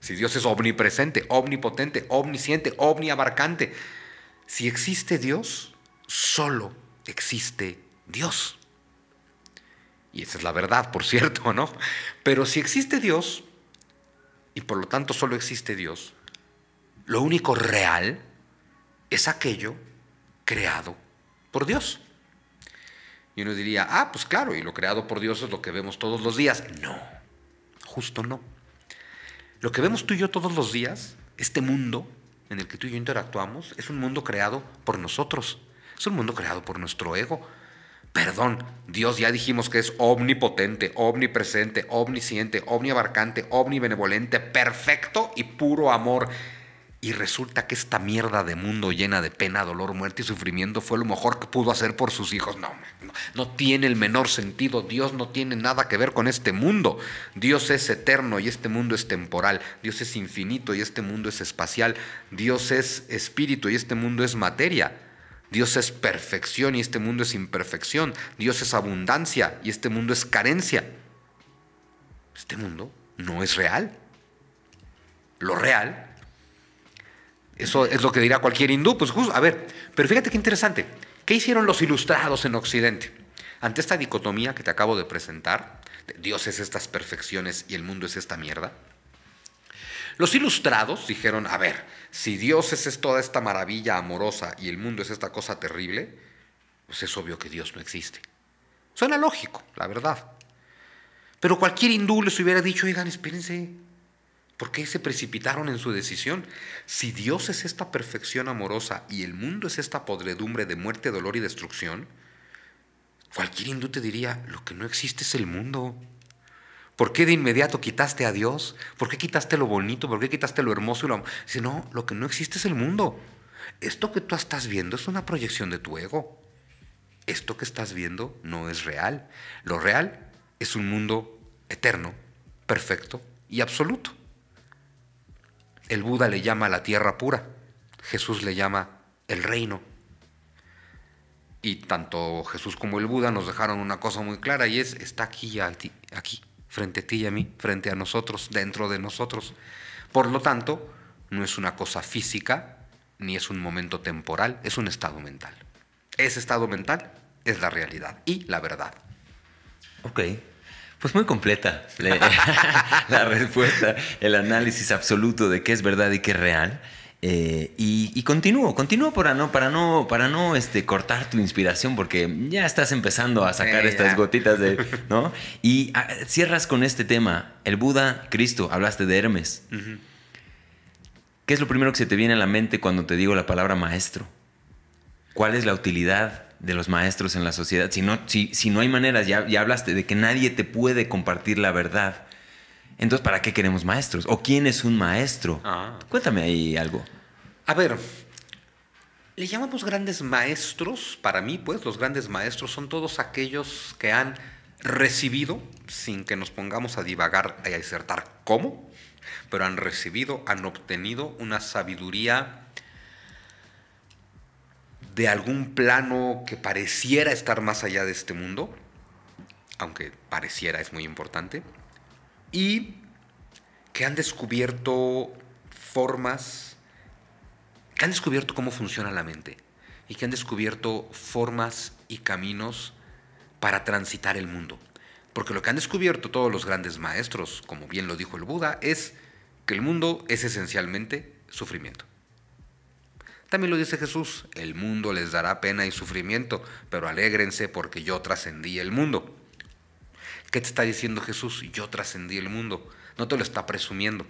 Si Dios es omnipresente, omnipotente, omnisciente, omniabarcante. Si existe Dios, solo existe Dios. Y esa es la verdad, por cierto, ¿no? Pero si existe Dios, y por lo tanto solo existe Dios, lo único real es aquello creado por Dios. Y uno diría, ah, pues claro, y lo creado por Dios es lo que vemos todos los días. No, justo no. Lo que vemos tú y yo todos los días, este mundo en el que tú y yo interactuamos, es un mundo creado por nosotros, es un mundo creado por nuestro ego. Perdón, Dios ya dijimos que es omnipotente, omnipresente, omnisciente, omniabarcante, omnibenevolente, perfecto y puro amor. Y resulta que esta mierda de mundo llena de pena, dolor, muerte y sufrimiento fue lo mejor que pudo hacer por sus hijos. No, no, tiene el menor sentido. Dios no tiene nada que ver con este mundo. Dios es eterno y este mundo es temporal. Dios es infinito y este mundo es espacial. Dios es espíritu y este mundo es materia. Dios es perfección y este mundo es imperfección. Dios es abundancia y este mundo es carencia. Este mundo no es real. Lo real eso es lo que dirá cualquier hindú. Pues justo, a ver, pero fíjate qué interesante. ¿Qué hicieron los ilustrados en Occidente? Ante esta dicotomía que te acabo de presentar, Dios es estas perfecciones y el mundo es esta mierda, los ilustrados dijeron, a ver, si Dios es toda esta maravilla amorosa y el mundo es esta cosa terrible, pues es obvio que Dios no existe. Suena lógico, la verdad. Pero cualquier hindú les hubiera dicho, oigan, espérense, ¿Por qué se precipitaron en su decisión? Si Dios es esta perfección amorosa y el mundo es esta podredumbre de muerte, dolor y destrucción, cualquier hindú te diría, lo que no existe es el mundo. ¿Por qué de inmediato quitaste a Dios? ¿Por qué quitaste lo bonito? ¿Por qué quitaste lo hermoso? Y lo... Dice, no, lo que no existe es el mundo. Esto que tú estás viendo es una proyección de tu ego. Esto que estás viendo no es real. Lo real es un mundo eterno, perfecto y absoluto. El Buda le llama la tierra pura, Jesús le llama el reino. Y tanto Jesús como el Buda nos dejaron una cosa muy clara y es, está aquí, aquí, aquí, frente a ti y a mí, frente a nosotros, dentro de nosotros. Por lo tanto, no es una cosa física ni es un momento temporal, es un estado mental. Ese estado mental es la realidad y la verdad. Ok. Pues muy completa la respuesta, el análisis absoluto de qué es verdad y qué es real. Eh, y, continúo, continúo para no, para no, para no este, cortar tu inspiración, porque ya estás empezando a sacar estas gotitas de. ¿no? Y ah, cierras con este tema. El Buda, Cristo, hablaste de Hermes. ¿Qué es lo primero que se te viene a la mente cuando te digo la palabra maestro? ¿Cuál es la utilidad de los maestros en la sociedad, si no, si, no hay maneras, ya, hablaste de que nadie te puede compartir la verdad, entonces ¿para qué queremos maestros? ¿O quién es un maestro? Ah. Cuéntame ahí algo. A ver, le llamamos grandes maestros, para mí pues los grandes maestros son todos aquellos que han recibido, sin que nos pongamos a divagar y a disertar cómo, pero han recibido, han obtenido una sabiduría de algún plano que pareciera estar más allá de este mundo, aunque pareciera es muy importante, y que han descubierto formas, que han descubierto cómo funciona la mente y que han descubierto formas y caminos para transitar el mundo. Porque lo que han descubierto todos los grandes maestros, como bien lo dijo el Buda, es que el mundo es esencialmente sufrimiento. También lo dice Jesús, el mundo les dará pena y sufrimiento, pero alégrense porque yo trascendí el mundo. ¿Qué te está diciendo Jesús? Yo trascendí el mundo. No te lo está presumiendo.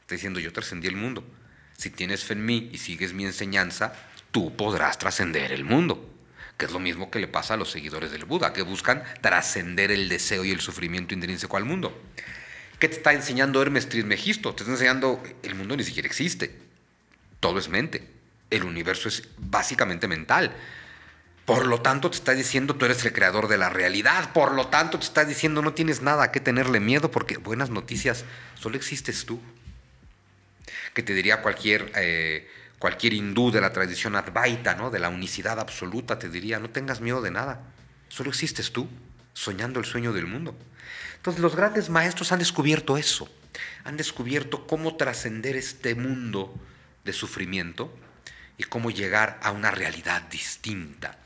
Está diciendo, yo trascendí el mundo. Si tienes fe en mí y sigues mi enseñanza, tú podrás trascender el mundo. Que es lo mismo que le pasa a los seguidores del Buda, que buscan trascender el deseo y el sufrimiento intrínseco al mundo. ¿Qué te está enseñando Hermes Trismegisto? Te está enseñando, el mundo ni siquiera existe. Todo es mente. El universo es básicamente mental. Por lo tanto, te está diciendo tú eres el creador de la realidad. Por lo tanto, te está diciendo no tienes nada a qué tenerle miedo porque, buenas noticias, solo existes tú. Que te diría cualquier, eh, cualquier hindú de la tradición advaita, ¿no? de la unicidad absoluta, te diría, no tengas miedo de nada. Solo existes tú, soñando el sueño del mundo. Entonces, los grandes maestros han descubierto eso. Han descubierto cómo trascender este mundo de sufrimiento y cómo llegar a una realidad distinta.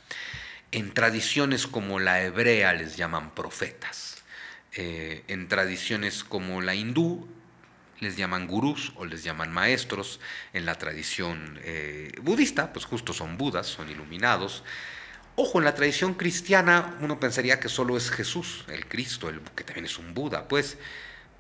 En tradiciones como la hebrea les llaman profetas, eh, en tradiciones como la hindú les llaman gurús o les llaman maestros, en la tradición eh, budista, pues justo son budas, son iluminados. Ojo, en la tradición cristiana uno pensaría que solo es Jesús, el Cristo, el, que también es un Buda, pues,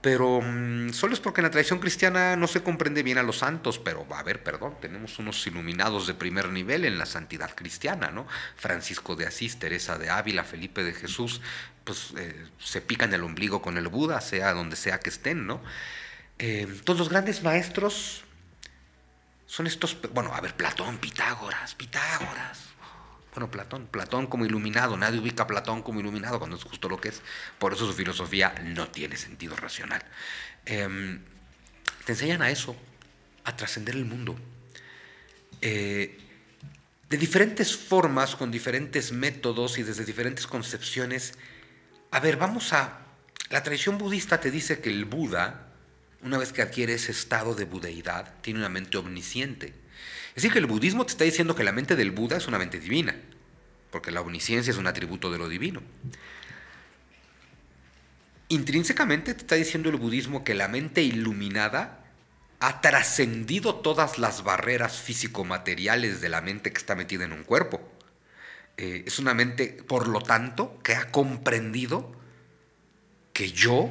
pero mm, solo es porque en la tradición cristiana no se comprende bien a los santos, pero va a ver, perdón, tenemos unos iluminados de primer nivel en la santidad cristiana, ¿no? Francisco de Asís, Teresa de Ávila, Felipe de Jesús, pues eh, se pican el ombligo con el Buda, sea donde sea que estén, ¿no? Eh, entonces todos los grandes maestros son estos, bueno, a ver, Platón, Pitágoras, Pitágoras, bueno, Platón, Platón como iluminado, nadie ubica a Platón como iluminado cuando es justo lo que es. Por eso su filosofía no tiene sentido racional. Em, te enseñan a eso, a trascender el mundo. Eh, de diferentes formas, con diferentes métodos y desde diferentes concepciones. A ver, vamos a... La tradición budista te dice que el Buda, una vez que adquiere ese estado de budeidad, tiene una mente omnisciente es decir, que el budismo te está diciendo que la mente del Buda es una mente divina, porque la omnisciencia es un atributo de lo divino. Intrínsecamente te está diciendo el budismo que la mente iluminada ha trascendido todas las barreras físico-materiales de la mente que está metida en un cuerpo. Eh, es una mente, por lo tanto, que ha comprendido que yo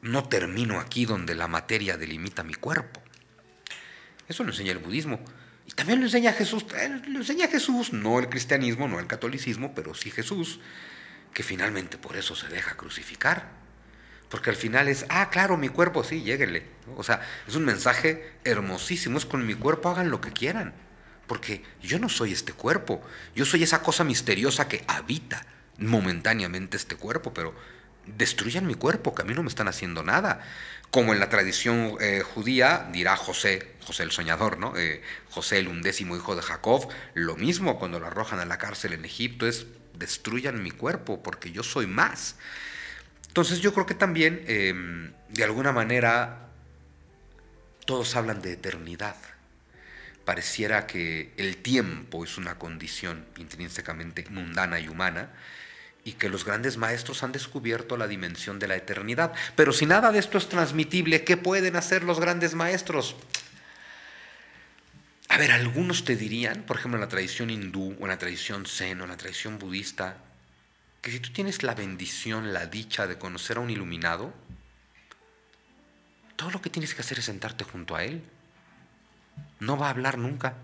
no termino aquí donde la materia delimita mi cuerpo. Eso lo enseña el budismo. También lo enseña Jesús, eh, lo enseña Jesús, no el cristianismo, no el catolicismo, pero sí Jesús, que finalmente por eso se deja crucificar. Porque al final es, ah, claro, mi cuerpo, sí, lléguenle. O sea, es un mensaje hermosísimo, es con mi cuerpo hagan lo que quieran. Porque yo no soy este cuerpo, yo soy esa cosa misteriosa que habita momentáneamente este cuerpo, pero destruyan mi cuerpo, que a mí no me están haciendo nada. Como en la tradición eh, judía dirá José, José el soñador, ¿no? Eh, José el undécimo hijo de Jacob, lo mismo cuando lo arrojan a la cárcel en Egipto es destruyan mi cuerpo porque yo soy más. Entonces yo creo que también, em, de alguna manera, todos hablan de eternidad. Pareciera que el tiempo es una condición intrínsecamente mundana y humana y que los grandes maestros han descubierto la dimensión de la eternidad. Pero si nada de esto es transmitible, ¿qué pueden hacer los grandes maestros? A ver, algunos te dirían, por ejemplo, en la tradición hindú o en la tradición zen o en la tradición budista, que si tú tienes la bendición, la dicha de conocer a un iluminado, todo lo que tienes que hacer es sentarte junto a él. No va a hablar nunca.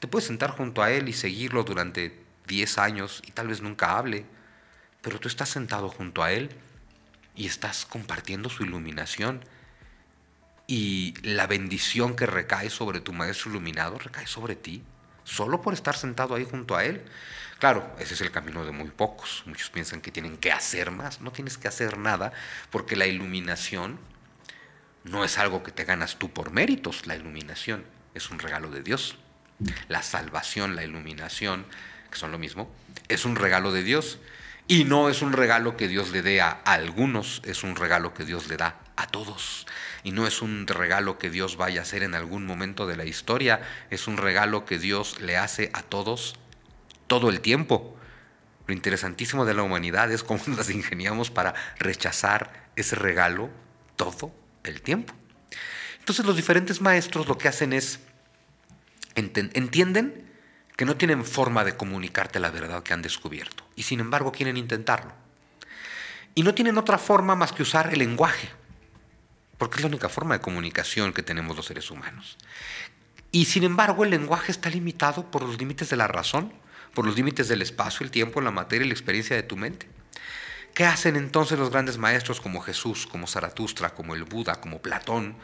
Te puedes sentar junto a él y seguirlo durante 10 años y tal vez nunca hable pero tú estás sentado junto a Él y estás compartiendo su iluminación. Y la bendición que recae sobre tu maestro iluminado recae sobre ti, solo por estar sentado ahí junto a Él. Claro, ese es el camino de muy pocos. Muchos piensan que tienen que hacer más. No tienes que hacer nada porque la iluminación no es algo que te ganas tú por méritos. La iluminación es un regalo de Dios. La salvación, la iluminación, que son lo mismo, es un regalo de Dios. Y no es un regalo que Dios le dé a algunos, es un regalo que Dios le da a todos. Y no es un regalo que Dios vaya a hacer en algún momento de la historia, es un regalo que Dios le hace a todos todo el tiempo. Lo interesantísimo de la humanidad es cómo nos ingeniamos para rechazar ese regalo todo el tiempo. Entonces los diferentes maestros lo que hacen es, entienden que no tienen forma de comunicarte la verdad que han descubierto y sin embargo quieren intentarlo. Y no tienen otra forma más que usar el lenguaje, porque es la única forma de comunicación que tenemos los seres humanos. Y sin embargo el lenguaje está limitado por los límites de la razón, por los límites del espacio, el tiempo, la materia y la experiencia de tu mente. ¿Qué hacen entonces los grandes maestros como Jesús, como Zaratustra, como el Buda, como Platón?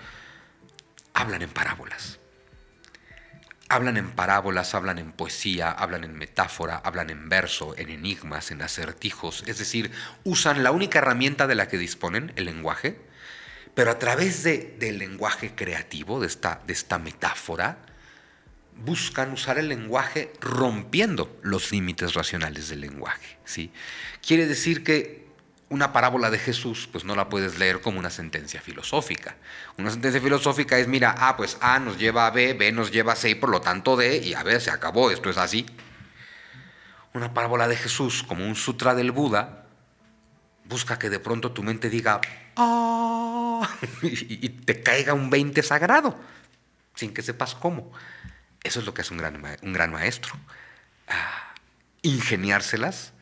Hablan en parábolas hablan en parábolas, hablan en poesía, hablan en metáfora, hablan en verso, en enigmas, en acertijos, es decir, usan la única herramienta de la que disponen, el lenguaje, pero a través de, del lenguaje creativo, de esta, de esta metáfora, buscan usar el lenguaje rompiendo los límites racionales del lenguaje. ¿sí? Quiere decir que una parábola de Jesús, pues no la puedes leer como una sentencia filosófica. Una sentencia filosófica es, mira, ah, pues A nos lleva a B, B nos lleva a C, y por lo tanto D, y a ver se acabó, esto es así. Una parábola de Jesús, como un sutra del Buda, busca que de pronto tu mente diga, ah", y te caiga un 20 sagrado, sin que sepas cómo. Eso es lo que hace un gran, un gran maestro. ingeniárselas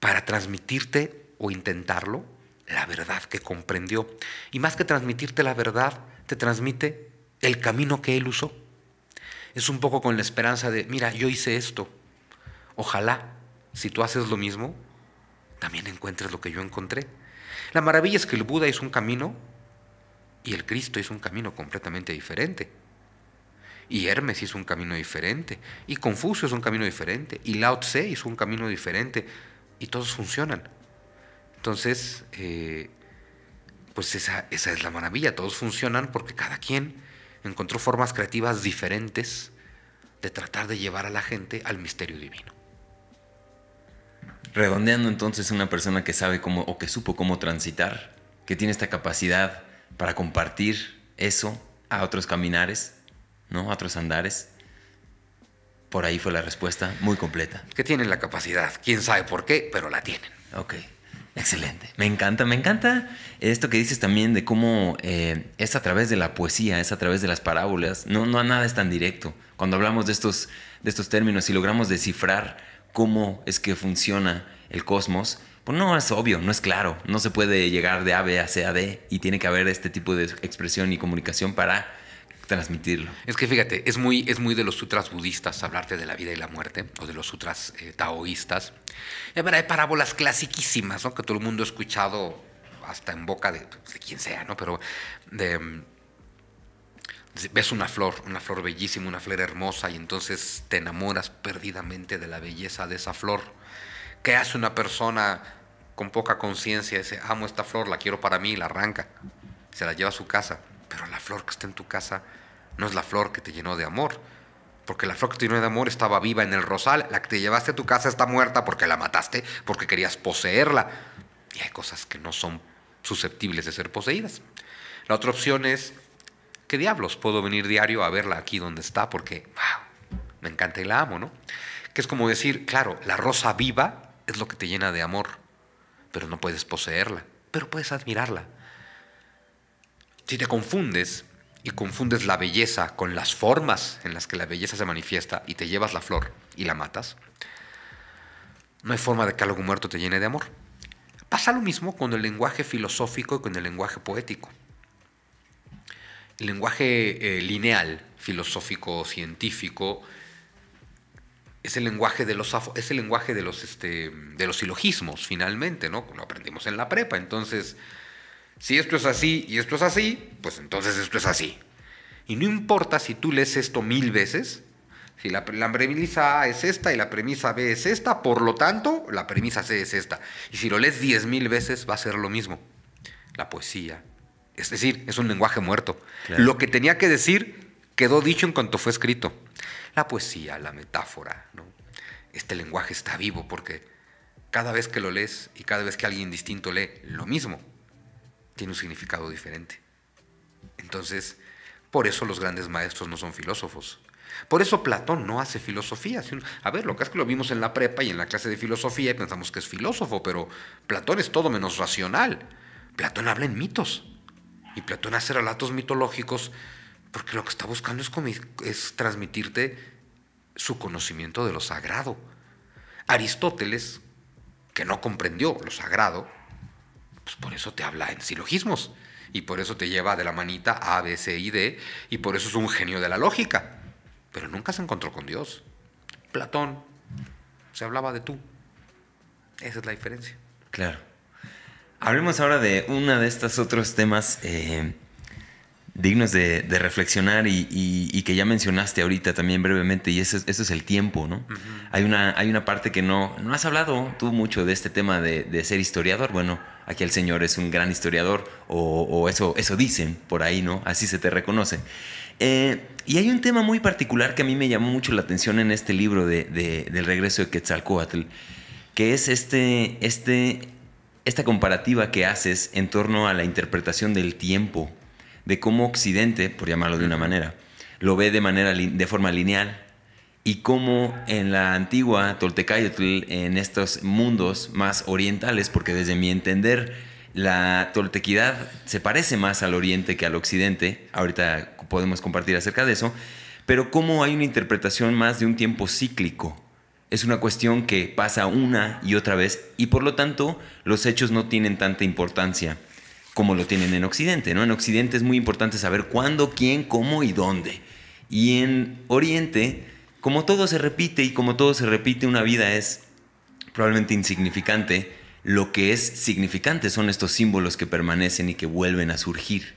para transmitirte, o intentarlo, la verdad que comprendió. Y más que transmitirte la verdad, te transmite el camino que él usó. Es un poco con la esperanza de, mira, yo hice esto. Ojalá, si tú haces lo mismo, también encuentres lo que yo encontré. La maravilla es que el Buda hizo un camino y el Cristo hizo un camino completamente diferente. Y Hermes hizo un camino diferente. Y Confucio hizo un camino diferente. Y Lao Tse hizo un camino diferente y todos funcionan. Entonces, eh, pues esa, es la maravilla, todos funcionan porque cada quien encontró formas creativas diferentes de tratar de llevar a la gente al misterio divino. Redondeando entonces una persona que sabe cómo o que supo cómo transitar, que tiene esta capacidad para compartir eso a otros caminares, ¿no? A otros andares por ahí fue la respuesta, muy completa. Que tienen la capacidad, quién sabe por qué, pero la tienen. Ok, excelente. Me encanta, me encanta esto que dices también de cómo eh, es a través de la poesía, es a través de las parábolas, no, no nada es tan directo. Cuando hablamos de estos, de estos términos y logramos descifrar cómo es que funciona el cosmos, pues no es obvio, no es claro, no se puede llegar de A, B a C a D y tiene que haber este tipo de expresión y comunicación para transmitirlo. Es que fíjate, es muy, es muy de los sutras budistas hablarte de la vida y la muerte, o de los sutras eh, taoístas. Y a ver, hay parábolas clasiquísimas, ¿no? Que todo el mundo ha escuchado hasta en boca de, pues, quien sea, ¿no? Pero de, ves una flor, una flor bellísima, una flor hermosa, y entonces te enamoras perdidamente de la belleza de esa flor. ¿Qué hace una persona con poca conciencia? Dice, amo esta flor, la quiero para mí, la arranca, se la lleva a su casa pero la flor que está en tu casa no es la flor que te llenó de amor. Porque la flor que te llenó de amor estaba viva en el rosal, la que te llevaste a tu casa está muerta porque la mataste, porque querías poseerla. Y hay cosas que no son susceptibles de ser poseídas. La otra opción es, ¿qué diablos? Puedo venir diario a verla aquí donde está porque, wow, me encanta y la amo, ¿no? Que es como decir, claro, la rosa viva es lo que te llena de amor, pero no puedes poseerla, pero puedes admirarla, si te confundes y confundes la belleza con las formas en las que la belleza se manifiesta y te llevas la flor y la matas, no hay forma de que algo muerto te llene de amor. Pasa lo mismo con el lenguaje filosófico y con el lenguaje poético. El lenguaje eh, lineal, filosófico, científico, es el lenguaje de los, es el lenguaje de los, este, de los silogismos, finalmente, ¿no? Lo aprendimos en la prepa. Entonces, si esto es así y esto es así, pues entonces esto es así. Y no importa si tú lees esto mil veces, si la, premisa A es esta y la premisa B es esta, por lo tanto, la premisa C es esta. Y si lo lees diez mil veces, va a ser lo mismo. La poesía. Es decir, es un lenguaje muerto. Lo que tenía que decir quedó dicho en cuanto fue escrito. La poesía, la metáfora, Este lenguaje está vivo porque cada vez que lo lees y cada vez que alguien distinto lee lo mismo, tiene un significado diferente. Entonces, por eso los grandes maestros no son filósofos. Por eso Platón no hace filosofía. A ver, lo que es que lo vimos en la prepa y en la clase de filosofía y pensamos que es filósofo, pero Platón es todo menos racional. Platón habla en mitos. Y Platón hace relatos mitológicos porque lo que está buscando es, es transmitirte su conocimiento de lo sagrado. Aristóteles, que no comprendió lo sagrado, pues, por eso te habla en silogismos y por eso te lleva de la manita A, B, C y D y por eso es un genio de la lógica. Pero nunca se encontró con Dios. Platón se hablaba de tú. Esa es la diferencia. Claro. Hablemos ahora de uno de estos otros temas eh, dignos de, reflexionar y, que ya mencionaste ahorita también brevemente, y eso, es el tiempo, ¿no? hay, una, hay una parte que no, no has hablado tú mucho de este tema de ser historiador. Bueno, aquí el señor es un gran historiador, o, eso, eso dicen por ahí, ¿no? Así se te reconoce. Eh, y hay un tema muy particular que a mí me llamó mucho la atención en este libro de, del regreso de Quetzalcoatl, que es este, este, esta comparativa que haces en torno a la interpretación del tiempo, de cómo Occidente, por llamarlo de una manera, lo ve de, manera, de forma lineal, y cómo en la antigua Toltecayotl, en estos mundos más orientales, porque desde mi entender la toltequidad se parece más al oriente que al occidente, ahorita podemos compartir acerca de eso, pero cómo hay una interpretación más de un tiempo cíclico. Es una cuestión que pasa una y otra vez y por lo tanto los hechos no tienen tanta importancia como lo tienen en Occidente. ¿no? En Occidente es muy importante saber cuándo, quién, cómo y dónde. Y en Oriente como todo se repite y como todo se repite, una vida es probablemente insignificante. Lo que es significante son estos símbolos que permanecen y que vuelven a surgir.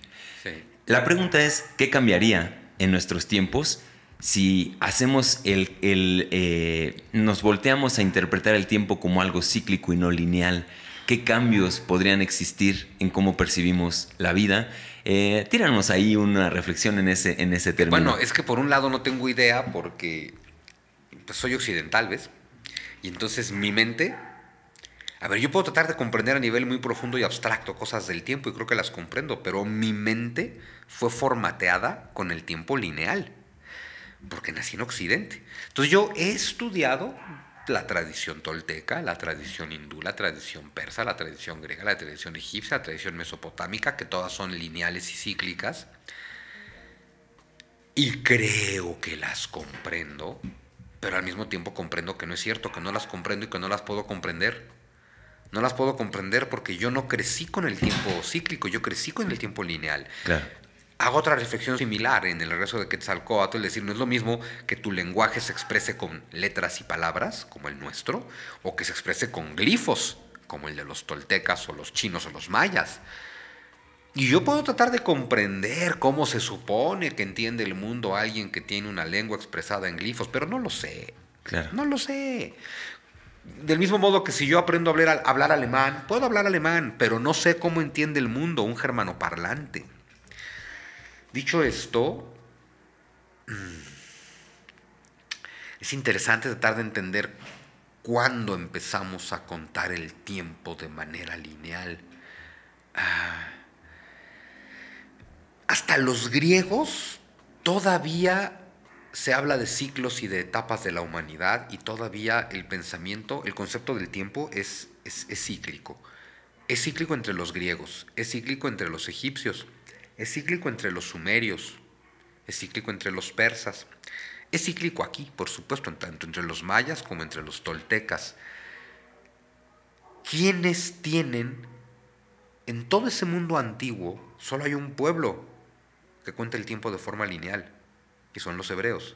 La pregunta es, ¿qué cambiaría en nuestros tiempos si hacemos el, eh, nos volteamos a interpretar el tiempo como algo cíclico y no lineal? ¿Qué cambios podrían existir en cómo percibimos la vida? Eh, tíranos ahí una reflexión en ese, en ese término. Bueno, es que por un lado no tengo idea porque pues, soy occidental, ¿ves? Y entonces mi mente... A ver, yo puedo tratar de comprender a nivel muy profundo y abstracto cosas del tiempo y creo que las comprendo, pero mi mente fue formateada con el tiempo lineal, porque nací en Occidente. Entonces yo he estudiado la tradición tolteca, la tradición hindú, la tradición persa, la tradición griega, la tradición egipcia, la tradición mesopotámica, que todas son lineales y cíclicas. Y creo que las comprendo, pero al mismo tiempo comprendo que no es cierto, que no las comprendo y que no las puedo comprender. No las puedo comprender porque yo no crecí con el tiempo cíclico, yo crecí con el tiempo lineal. Claro hago otra reflexión similar en el regreso de Quetzalcoatl, es decir, no es lo mismo que tu lenguaje se exprese con letras y palabras, como el nuestro, o que se exprese con glifos, como el de los toltecas o los chinos o los mayas. Y yo puedo tratar de comprender cómo se supone que entiende el mundo alguien que tiene una lengua expresada en glifos, pero no lo sé. Claro. No lo sé. Del mismo modo que si yo aprendo a hablar, a hablar alemán, puedo hablar alemán, pero no sé cómo entiende el mundo un germanoparlante. Dicho esto, es interesante tratar de entender cuándo empezamos a contar el tiempo de manera lineal. Ah, hasta los griegos todavía se habla de ciclos y de etapas de la humanidad y todavía el pensamiento, el concepto del tiempo es, es, cíclico. Es cíclico entre los griegos, es cíclico entre los egipcios es cíclico entre los sumerios, es cíclico entre los persas, es cíclico aquí, por supuesto, tanto entre los mayas como entre los toltecas. ¿Quiénes tienen, en todo ese mundo antiguo, solo hay un pueblo que cuenta el tiempo de forma lineal, que son los hebreos?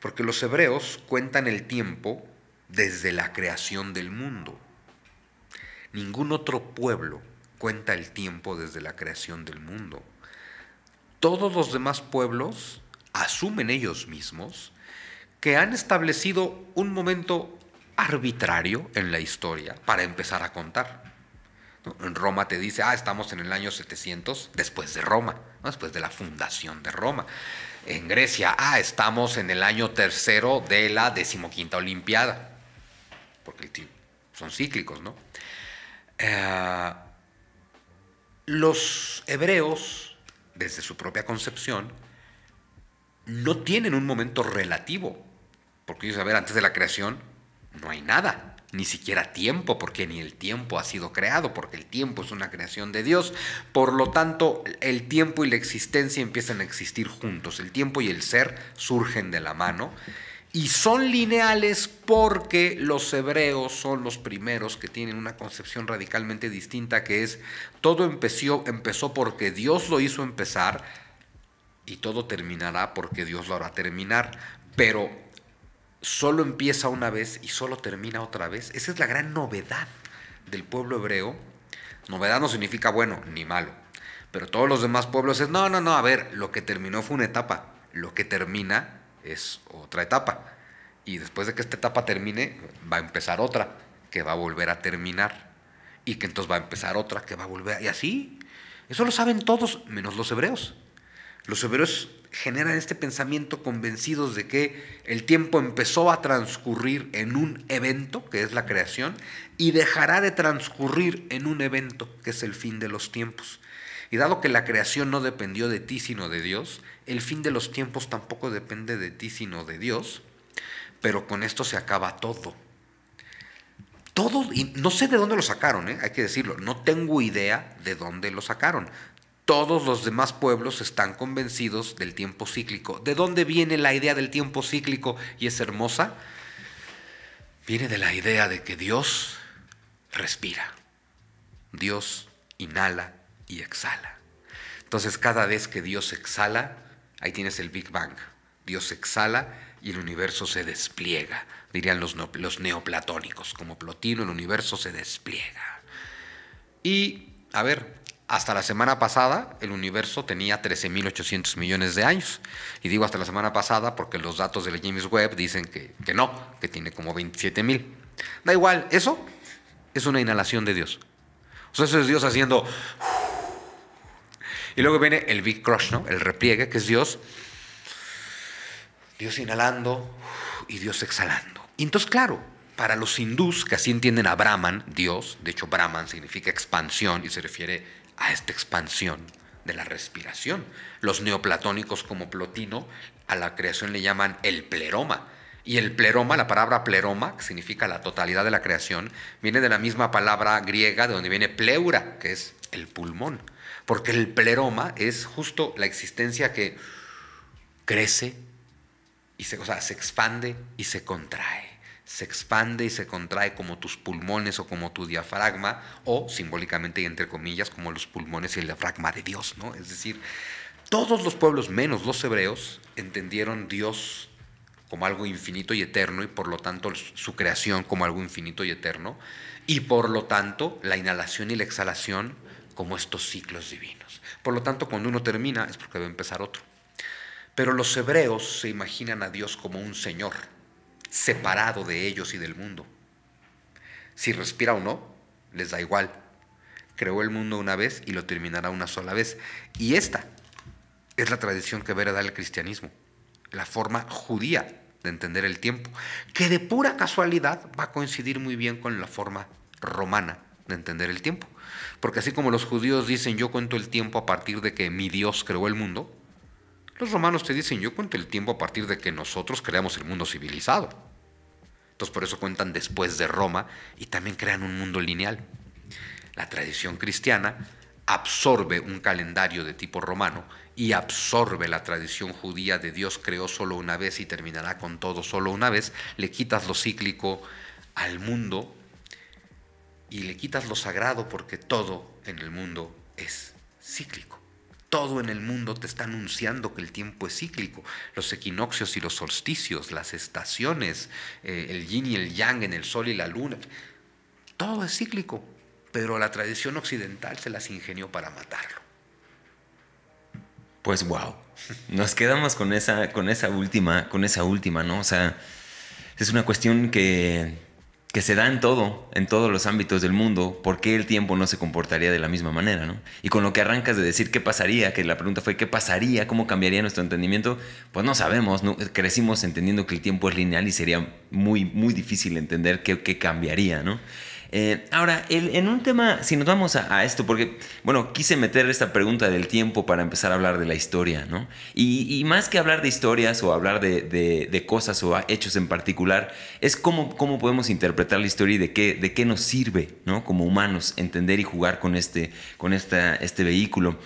Porque los hebreos cuentan el tiempo desde la creación del mundo. Ningún otro pueblo cuenta el tiempo desde la creación del mundo. Todos los demás pueblos asumen ellos mismos que han establecido un momento arbitrario en la historia para empezar a contar. En Roma te dice, ah, estamos en el año 700 después de Roma, después de la fundación de Roma. En Grecia, ah, estamos en el año tercero de la decimoquinta Olimpiada, porque son cíclicos, ¿no? Eh, los hebreos, desde su propia concepción, no tienen un momento relativo, porque a antes de la creación no hay nada, ni siquiera tiempo, porque ni el tiempo ha sido creado, porque el tiempo es una creación de Dios. Por lo tanto, el tiempo y la existencia empiezan a existir juntos, el tiempo y el ser surgen de la mano. Y son lineales porque los hebreos son los primeros que tienen una concepción radicalmente distinta que es todo empezó, empezó porque Dios lo hizo empezar y todo terminará porque Dios lo hará terminar. Pero solo empieza una vez y solo termina otra vez. Esa es la gran novedad del pueblo hebreo. Novedad no significa bueno ni malo. Pero todos los demás pueblos es, no, no, no, a ver, lo que terminó fue una etapa. Lo que termina es otra etapa. Y después de que esta etapa termine, va a empezar otra, que va a volver a terminar. Y que entonces va a empezar otra, que va a volver. A... Y así. Eso lo saben todos, menos los hebreos. Los hebreos generan este pensamiento convencidos de que el tiempo empezó a transcurrir en un evento, que es la creación, y dejará de transcurrir en un evento, que es el fin de los tiempos. Y dado que la creación no dependió de ti sino de Dios, el fin de los tiempos tampoco depende de ti sino de Dios, pero con esto se acaba todo. Todo, y no sé de dónde lo sacaron, ¿eh? hay que decirlo, no tengo idea de dónde lo sacaron. Todos los demás pueblos están convencidos del tiempo cíclico. ¿De dónde viene la idea del tiempo cíclico y es hermosa? Viene de la idea de que Dios respira. Dios inhala y exhala. Entonces cada vez que Dios exhala, ahí tienes el Big Bang. Dios exhala y el universo se despliega, dirían los, los neoplatónicos. Como Plotino, el universo se despliega. Y, a ver, hasta la semana pasada el universo tenía 13.800 millones de años. Y digo hasta la semana pasada porque los datos de la James Webb dicen que, no, que tiene como 27.000. Da igual, eso es una inhalación de Dios. O sea, eso es Dios haciendo... Y luego viene el Big Crush, ¿no? El repliegue, que es Dios. Dios inhalando y Dios exhalando. Y entonces, claro, para los hindús, que así entienden a Brahman, Dios, de hecho Brahman significa expansión y se refiere a esta expansión de la respiración. Los neoplatónicos como Plotino a la creación le llaman el pleroma. Y el pleroma, la palabra pleroma, que significa la totalidad de la creación, viene de la misma palabra griega de donde viene pleura, que es el pulmón. Porque el pleroma es justo la existencia que crece y se, o sea, se expande y se contrae. Se expande y se contrae como tus pulmones o como tu diafragma, o simbólicamente y entre comillas, como los pulmones y el diafragma de Dios, ¿no? Es decir, todos los pueblos, menos los hebreos, entendieron Dios como algo infinito y eterno y por lo tanto su creación como algo infinito y eterno y por lo tanto la inhalación y la exhalación como estos ciclos divinos. Por lo tanto, cuando uno termina es porque debe empezar otro. Pero los hebreos se imaginan a Dios como un Señor, separado de ellos y del mundo. Si respira o no, les da igual. Creó el mundo una vez y lo terminará una sola vez. Y esta es la tradición que verá el cristianismo, la forma judía de entender el tiempo, que de pura casualidad va a coincidir muy bien con la forma romana de entender el tiempo. Porque así como los judíos dicen yo cuento el tiempo a partir de que mi Dios creó el mundo, los romanos te dicen yo cuento el tiempo a partir de que nosotros creamos el mundo civilizado. Entonces por eso cuentan después de Roma y también crean un mundo lineal. La tradición cristiana absorbe un calendario de tipo romano y absorbe la tradición judía de Dios creó solo una vez y terminará con todo solo una vez, le quitas lo cíclico al mundo y le quitas lo sagrado porque todo en el mundo es cíclico. Todo en el mundo te está anunciando que el tiempo es cíclico. Los equinoccios y los solsticios, las estaciones, eh, el yin y el yang en el sol y la luna. Todo es cíclico, pero la tradición occidental se las ingenió para matarlo. Pues wow. Nos quedamos con esa, con esa última, con esa última, ¿no? O sea, es una cuestión que que se da en todo, en todos los ámbitos del mundo, ¿por qué el tiempo no se comportaría de la misma manera? ¿no? Y con lo que arrancas de decir qué pasaría, que la pregunta fue qué pasaría, cómo cambiaría nuestro entendimiento, pues no sabemos, ¿no? crecimos entendiendo que el tiempo es lineal y sería muy, muy difícil entender qué, qué cambiaría, ¿no? Eh, ahora, en un tema, si nos vamos a, esto, porque, bueno, quise meter esta pregunta del tiempo para empezar a hablar de la historia, ¿no? Y, más que hablar de historias o hablar de, cosas o hechos en particular, es cómo, podemos interpretar la historia y de qué, nos sirve, ¿no? Como humanos, entender y jugar con este, este vehículo.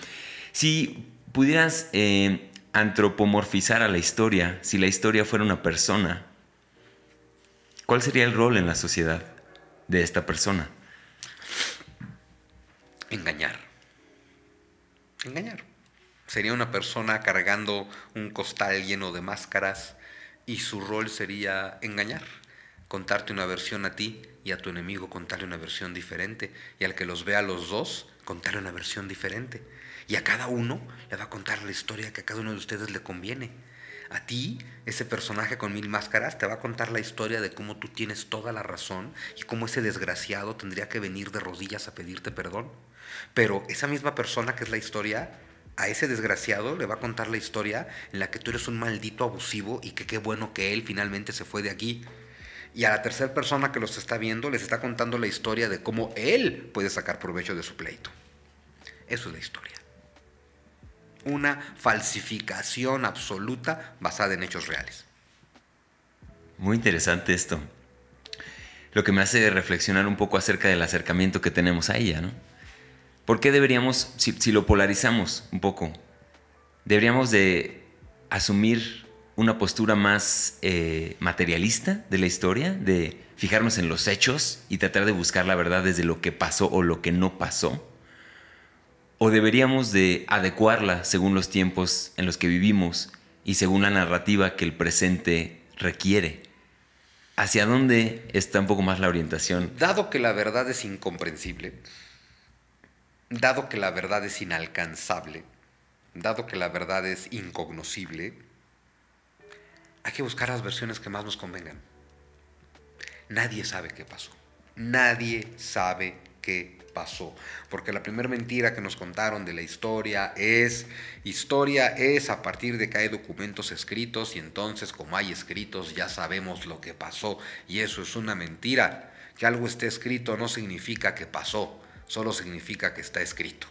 Si pudieras eh, antropomorfizar a la historia, si la historia fuera una persona, ¿cuál sería el rol en la sociedad? de esta persona. Engañar. Engañar. Sería una persona cargando un costal lleno de máscaras y su rol sería engañar, contarte una versión a ti y a tu enemigo contarle una versión diferente y al que los vea a los dos contarle una versión diferente. Y a cada uno le va a contar la historia que a cada uno de ustedes le conviene a ti, ese personaje con mil máscaras, te va a contar la historia de cómo tú tienes toda la razón y cómo ese desgraciado tendría que venir de rodillas a pedirte perdón. Pero esa misma persona que es la historia, a ese desgraciado le va a contar la historia en la que tú eres un maldito abusivo y que qué bueno que él finalmente se fue de aquí. Y a la tercera persona que los está viendo les está contando la historia de cómo él puede sacar provecho de su pleito. Eso es la historia una falsificación absoluta basada en hechos reales. Muy interesante esto. Lo que me hace reflexionar un poco acerca del acercamiento que tenemos a ella, ¿no? ¿Por qué deberíamos, si, lo polarizamos un poco, deberíamos de asumir una postura más eh, materialista de la historia, de fijarnos en los hechos y tratar de buscar la verdad desde lo que pasó o lo que no pasó? o deberíamos de adecuarla según los tiempos en los que vivimos y según la narrativa que el presente requiere. ¿Hacia dónde está un poco más la orientación? Dado que la verdad es incomprensible, dado que la verdad es inalcanzable, dado que la verdad es incognoscible, hay que buscar las versiones que más nos convengan. Nadie sabe qué pasó. Nadie sabe qué pasó. Porque la primera mentira que nos contaron de la historia es, historia es a partir de que hay documentos escritos y entonces como hay escritos ya sabemos lo que pasó. Y eso es una mentira. Que algo esté escrito no significa que pasó, solo significa que está escrito.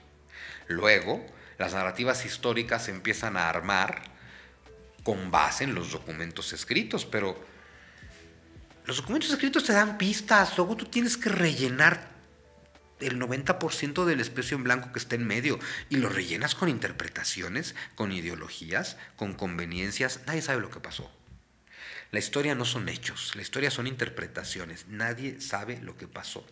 Luego, las narrativas históricas se empiezan a armar con base en los documentos escritos, pero los documentos escritos te dan pistas, luego tú tienes que rellenar el 90% del espacio en blanco que está en medio y lo rellenas con interpretaciones, con ideologías, con conveniencias. Nadie sabe lo que pasó. La historia no son hechos, la historia son interpretaciones. Nadie sabe lo que pasó.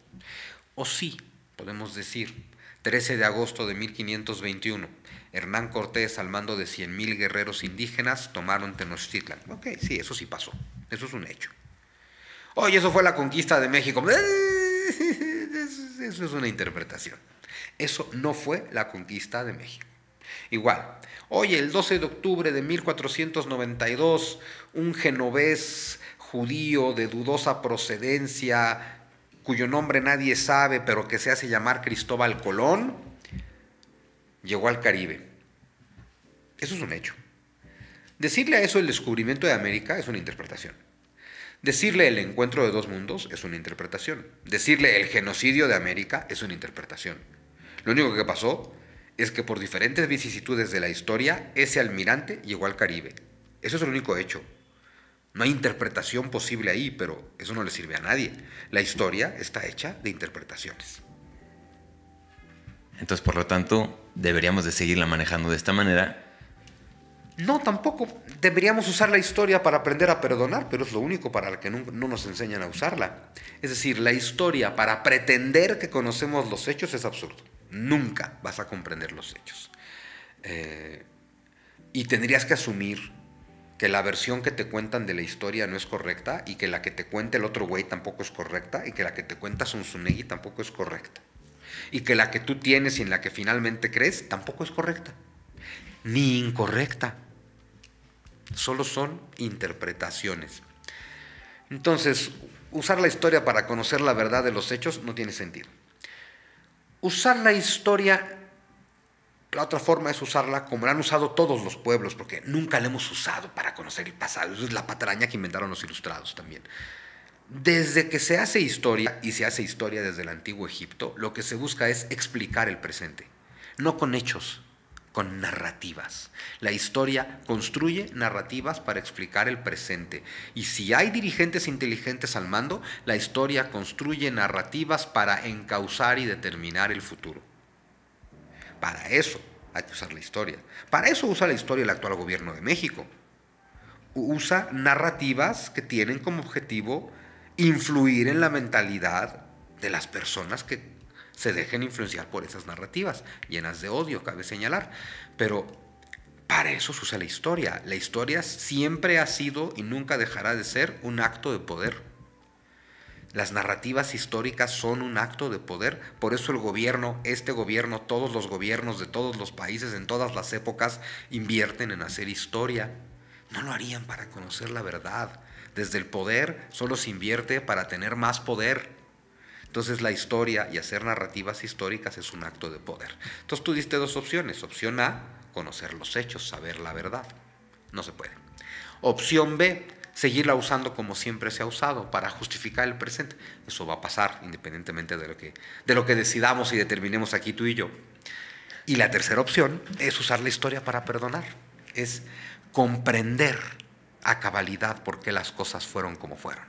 O sí, podemos decir, 13 de agosto de 1521, Hernán Cortés al mando de 100.000 guerreros indígenas tomaron Tenochtitlan. Ok, sí, eso sí pasó. Eso es un hecho. Oye, eso fue la conquista de México eso es una interpretación. Eso no fue la conquista de México. Igual, hoy el 12 de octubre de 1492, un genovés judío de dudosa procedencia, cuyo nombre nadie sabe, pero que se hace llamar Cristóbal Colón, llegó al Caribe. Eso es un hecho. Decirle a eso el descubrimiento de América es una interpretación. Decirle el encuentro de dos mundos es una interpretación. Decirle el genocidio de América es una interpretación. Lo único que pasó es que por diferentes vicisitudes de la historia, ese almirante llegó al Caribe. Eso es el único hecho. No hay interpretación posible ahí, pero eso no le sirve a nadie. La historia está hecha de interpretaciones. Entonces, por lo tanto, deberíamos de seguirla manejando de esta manera no, tampoco. Deberíamos usar la historia para aprender a perdonar, pero es lo único para el que no, nos enseñan a usarla. Es decir, la historia para pretender que conocemos los hechos es absurdo. Nunca vas a comprender los hechos. Eh, y tendrías que asumir que la versión que te cuentan de la historia no es correcta y que la que te cuenta el otro güey tampoco es correcta y que la que te cuenta Sunsunegi tampoco es correcta. Y que la que tú tienes y en la que finalmente crees tampoco es correcta. Ni incorrecta solo son interpretaciones. Entonces, usar la historia para conocer la verdad de los hechos no tiene sentido. Usar la historia, la otra forma es usarla como la han usado todos los pueblos, porque nunca la hemos usado para conocer el pasado. Esa es la patraña que inventaron los ilustrados también. Desde que se hace historia, y se hace historia desde el antiguo Egipto, lo que se busca es explicar el presente, no con hechos, con narrativas. La historia construye narrativas para explicar el presente. Y si hay dirigentes inteligentes al mando, la historia construye narrativas para encauzar y determinar el futuro. Para eso hay que usar la historia. Para eso usa la historia el actual gobierno de México. Usa narrativas que tienen como objetivo influir en la mentalidad de las personas que se dejen influenciar por esas narrativas llenas de odio, cabe señalar. Pero para eso se usa la historia. La historia siempre ha sido y nunca dejará de ser un acto de poder. Las narrativas históricas son un acto de poder, por eso el gobierno, este gobierno, todos los gobiernos de todos los países en todas las épocas invierten en hacer historia. No lo harían para conocer la verdad. Desde el poder solo se invierte para tener más poder. Entonces la historia y hacer narrativas históricas es un acto de poder. Entonces tú diste dos opciones. Opción A, conocer los hechos, saber la verdad. No se puede. Opción B, seguirla usando como siempre se ha usado para justificar el presente. Eso va a pasar independientemente de lo que, de lo que decidamos y determinemos aquí tú y yo. Y la tercera opción es usar la historia para perdonar. Es comprender a cabalidad por qué las cosas fueron como fueron.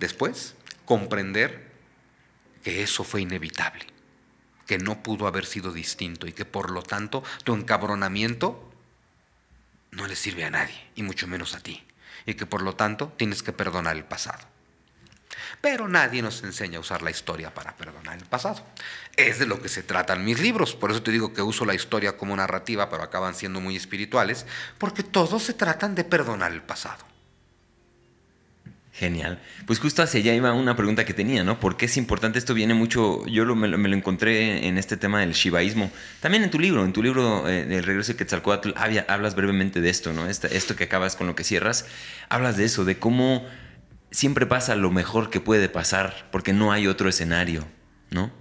Después, comprender que eso fue inevitable, que no pudo haber sido distinto y que por lo tanto tu encabronamiento no le sirve a nadie, y mucho menos a ti, y que por lo tanto tienes que perdonar el pasado. Pero nadie nos enseña a usar la historia para perdonar el pasado. Es de lo que se tratan mis libros, por eso te digo que uso la historia como narrativa, pero acaban siendo muy espirituales, porque todos se tratan de perdonar el pasado. Genial. Pues justo hacia allá iba una pregunta que tenía, ¿no? ¿Por qué es importante? Esto viene mucho, yo me, lo, encontré en este tema del shivaismo, También en tu libro, en tu libro eh, El regreso de Quetzalcoatl, hablas brevemente de esto, ¿no? esto que acabas con lo que cierras, hablas de eso, de cómo siempre pasa lo mejor que puede pasar porque no hay otro escenario, ¿no?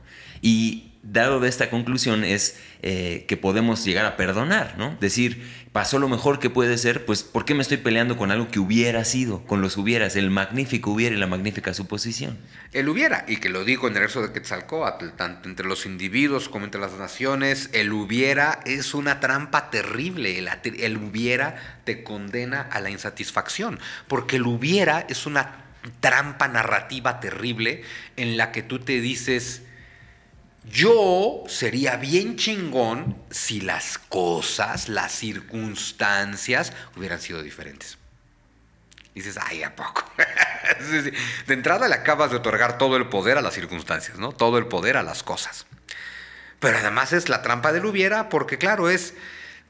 Y dado de esta conclusión es eh, que podemos llegar a perdonar, ¿no? Decir, pasó lo mejor que puede ser, pues ¿por qué me estoy peleando con algo que hubiera sido, con los hubieras, el magnífico hubiera y la magnífica suposición? El hubiera, y que lo digo en el verso de Quetzalcóatl, tanto entre los individuos como entre las naciones, el hubiera es una trampa terrible, el, el hubiera te condena a la insatisfacción, porque el hubiera es una trampa narrativa terrible en la que tú te dices, yo sería bien chingón si las cosas, las circunstancias hubieran sido diferentes. dices, ay, ¿a poco? de entrada le acabas de otorgar todo el poder a las circunstancias, ¿no? Todo el poder a las cosas. Pero además es la trampa del hubiera, porque claro, es,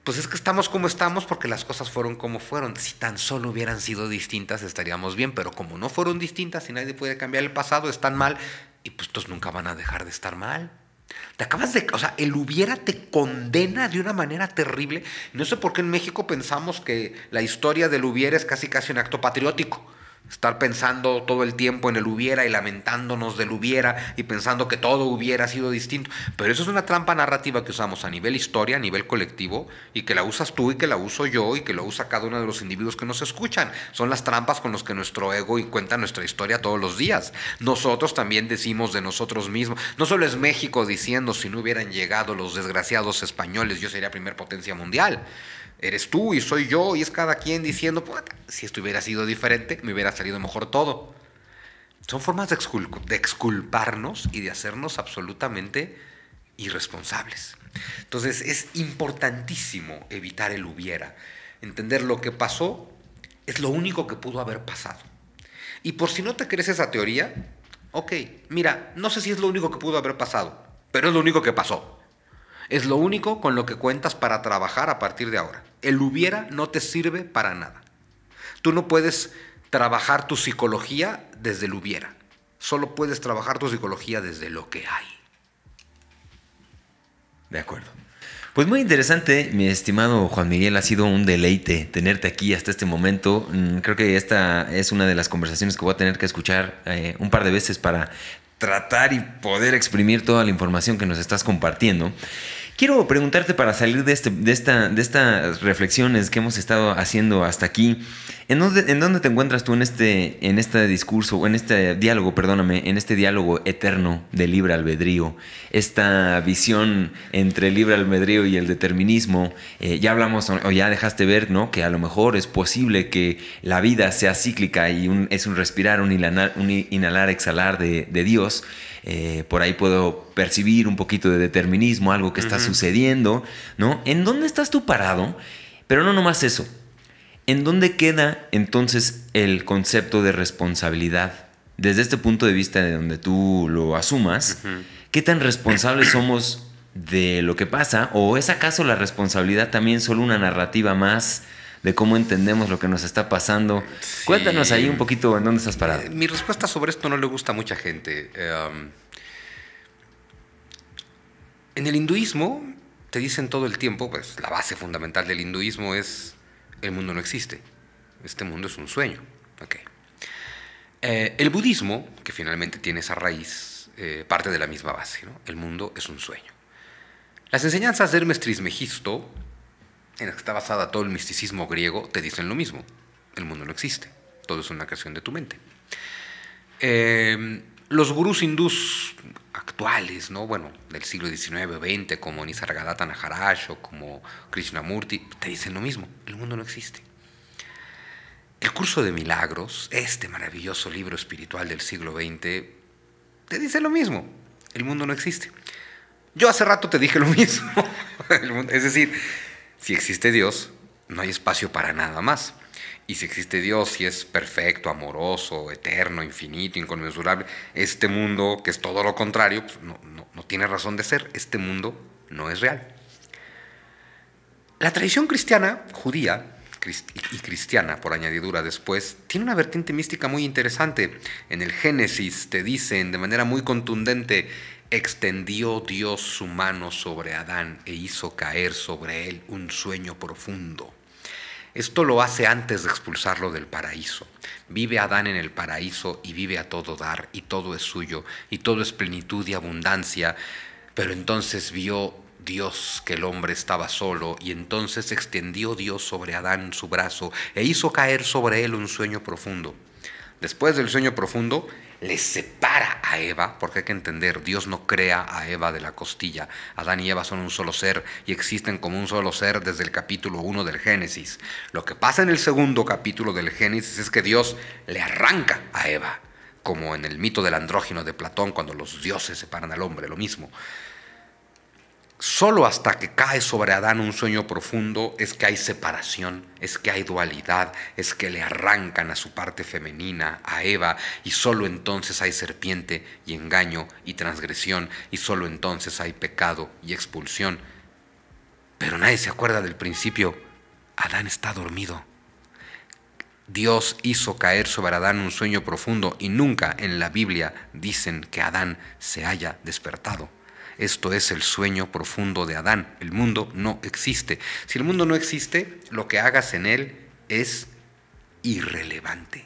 pues es que estamos como estamos porque las cosas fueron como fueron. Si tan solo hubieran sido distintas estaríamos bien, pero como no fueron distintas y nadie puede cambiar el pasado, están mal, y pues estos pues nunca van a dejar de estar mal. Te acabas de, o sea, el hubiera te condena de una manera terrible. No sé por qué en México pensamos que la historia del hubiera es casi casi un acto patriótico. Estar pensando todo el tiempo en el hubiera y lamentándonos del hubiera y pensando que todo hubiera sido distinto. Pero eso es una trampa narrativa que usamos a nivel historia, a nivel colectivo, y que la usas tú y que la uso yo y que lo usa cada uno de los individuos que nos escuchan. Son las trampas con las que nuestro ego cuenta nuestra historia todos los días. Nosotros también decimos de nosotros mismos. No solo es México diciendo si no hubieran llegado los desgraciados españoles, yo sería primer potencia mundial eres tú y soy yo y es cada quien diciendo, si esto hubiera sido diferente, me hubiera salido mejor todo. Son formas de, de exculparnos y de hacernos absolutamente irresponsables. Entonces es importantísimo evitar el hubiera. Entender lo que pasó es lo único que pudo haber pasado. Y por si no te crees esa teoría, ok, mira, no sé si es lo único que pudo haber pasado, pero es lo único que pasó. Es lo único con lo que cuentas para trabajar a partir de ahora. El hubiera no te sirve para nada. Tú no puedes trabajar tu psicología desde el hubiera. Solo puedes trabajar tu psicología desde lo que hay. De acuerdo. Pues muy interesante, mi estimado Juan Miguel, ha sido un deleite tenerte aquí hasta este momento. Mm, creo que esta es una de las conversaciones que voy a tener que escuchar eh, un par de veces para tratar y poder exprimir toda la información que nos estás compartiendo. Quiero preguntarte para salir de, este, de, esta, de estas reflexiones que hemos estado haciendo hasta aquí, ¿en dónde, te encuentras tú en este, en este discurso, o en este diálogo, perdóname, en este diálogo eterno de libre albedrío? Esta visión entre libre albedrío y el determinismo, eh, ya hablamos o ya dejaste ver ¿no? que a lo mejor es posible que la vida sea cíclica y es un respirar, un, inhalar, exhalar de Dios. Eh, por ahí puedo percibir un poquito de determinismo, algo que está sucediendo, ¿no? ¿En dónde estás tú parado? Pero no nomás eso. ¿En dónde queda entonces el concepto de responsabilidad? Desde este punto de vista de donde tú lo asumas, ¿qué tan responsables somos de lo que pasa? ¿O es acaso la responsabilidad también solo una narrativa más de cómo entendemos lo que nos está pasando. Cuéntanos ahí un poquito en dónde estás parado. Eh, mi respuesta sobre esto no le gusta a mucha gente. Em, en el hinduismo te dicen todo el tiempo, pues la base fundamental del hinduismo es el mundo no existe, este mundo es un sueño. Eh, el budismo, que finalmente tiene esa raíz, eh, parte de la misma base, el mundo es un sueño. Las enseñanzas de Hermes Trismegisto en la que está basada todo el misticismo griego, te dicen lo mismo. El mundo no existe, todo es una creación de tu mente. Em, los gurús hindús actuales, ¿no? Bueno, del siglo XIX, XX, como Nisargadatta Naharaj o como Krishnamurti, te dicen lo mismo, el mundo no existe. El curso de milagros, este maravilloso libro espiritual del siglo XX, te dice lo mismo, el mundo no existe. Yo hace rato te dije lo mismo, es decir, si existe Dios, no hay espacio para nada más. Y si existe Dios, si es perfecto, amoroso, eterno, infinito, inconmensurable, este mundo, que es todo lo contrario, pues, no, no tiene razón de ser. Este mundo no es real. La tradición cristiana, judía, y cristiana, por añadidura después, tiene una vertiente mística muy interesante. En el Génesis te dicen de manera muy contundente, extendió Dios su mano sobre Adán e hizo caer sobre él un sueño profundo. Esto lo hace antes de expulsarlo del paraíso. Vive Adán en el paraíso y vive a todo dar y todo es suyo y todo es plenitud y abundancia. Pero entonces vio Dios que el hombre estaba solo y entonces extendió Dios sobre Adán su brazo e hizo caer sobre él un sueño profundo. Después del sueño profundo, le separa a Eva, porque hay que entender, Dios no crea a Eva de la costilla. Adán y Eva son un solo ser y existen como un solo ser desde el capítulo 1 del Génesis. Lo que pasa en el segundo capítulo del Génesis es que Dios le arranca a Eva, como en el mito del andrógino de Platón, cuando los dioses separan al hombre, lo mismo. Solo hasta que cae sobre Adán un sueño profundo es que hay separación, es que hay dualidad, es que le arrancan a su parte femenina, a Eva, y solo entonces hay serpiente y engaño y transgresión, y solo entonces hay pecado y expulsión. Pero nadie se acuerda del principio. Adán está dormido. Dios hizo caer sobre Adán un sueño profundo y nunca en la Biblia dicen que Adán se haya despertado. Esto es el sueño profundo de Adán. El mundo no existe. Si el mundo no existe, lo que hagas en él es irrelevante.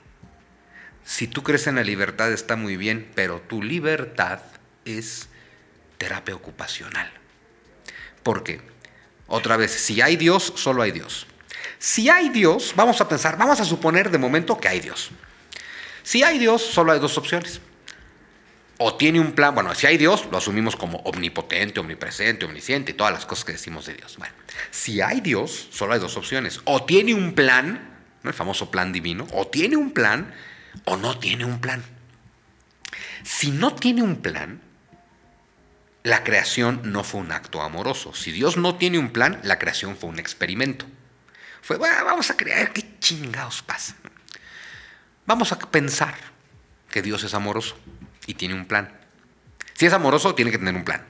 Si tú crees en la libertad está muy bien, pero tu libertad es terapia ocupacional. Porque, otra vez, si hay Dios, solo hay Dios. Si hay Dios, vamos a pensar, vamos a suponer de momento que hay Dios. Si hay Dios, solo hay dos opciones o tiene un plan, bueno, si hay Dios, lo asumimos como omnipotente, omnipresente, omnisciente y todas las cosas que decimos de Dios. Bueno, si hay Dios, solo hay dos opciones. O tiene un plan, el famoso plan divino, o tiene un plan o no tiene un plan. Si no tiene un plan, la creación no fue un acto amoroso. Si Dios no tiene un plan, la creación fue un experimento. Fue, bueno, vamos a crear, ¿qué chingados pasa? Vamos a pensar que Dios es amoroso y tiene un plan. Si es amoroso, tiene que tener un plan.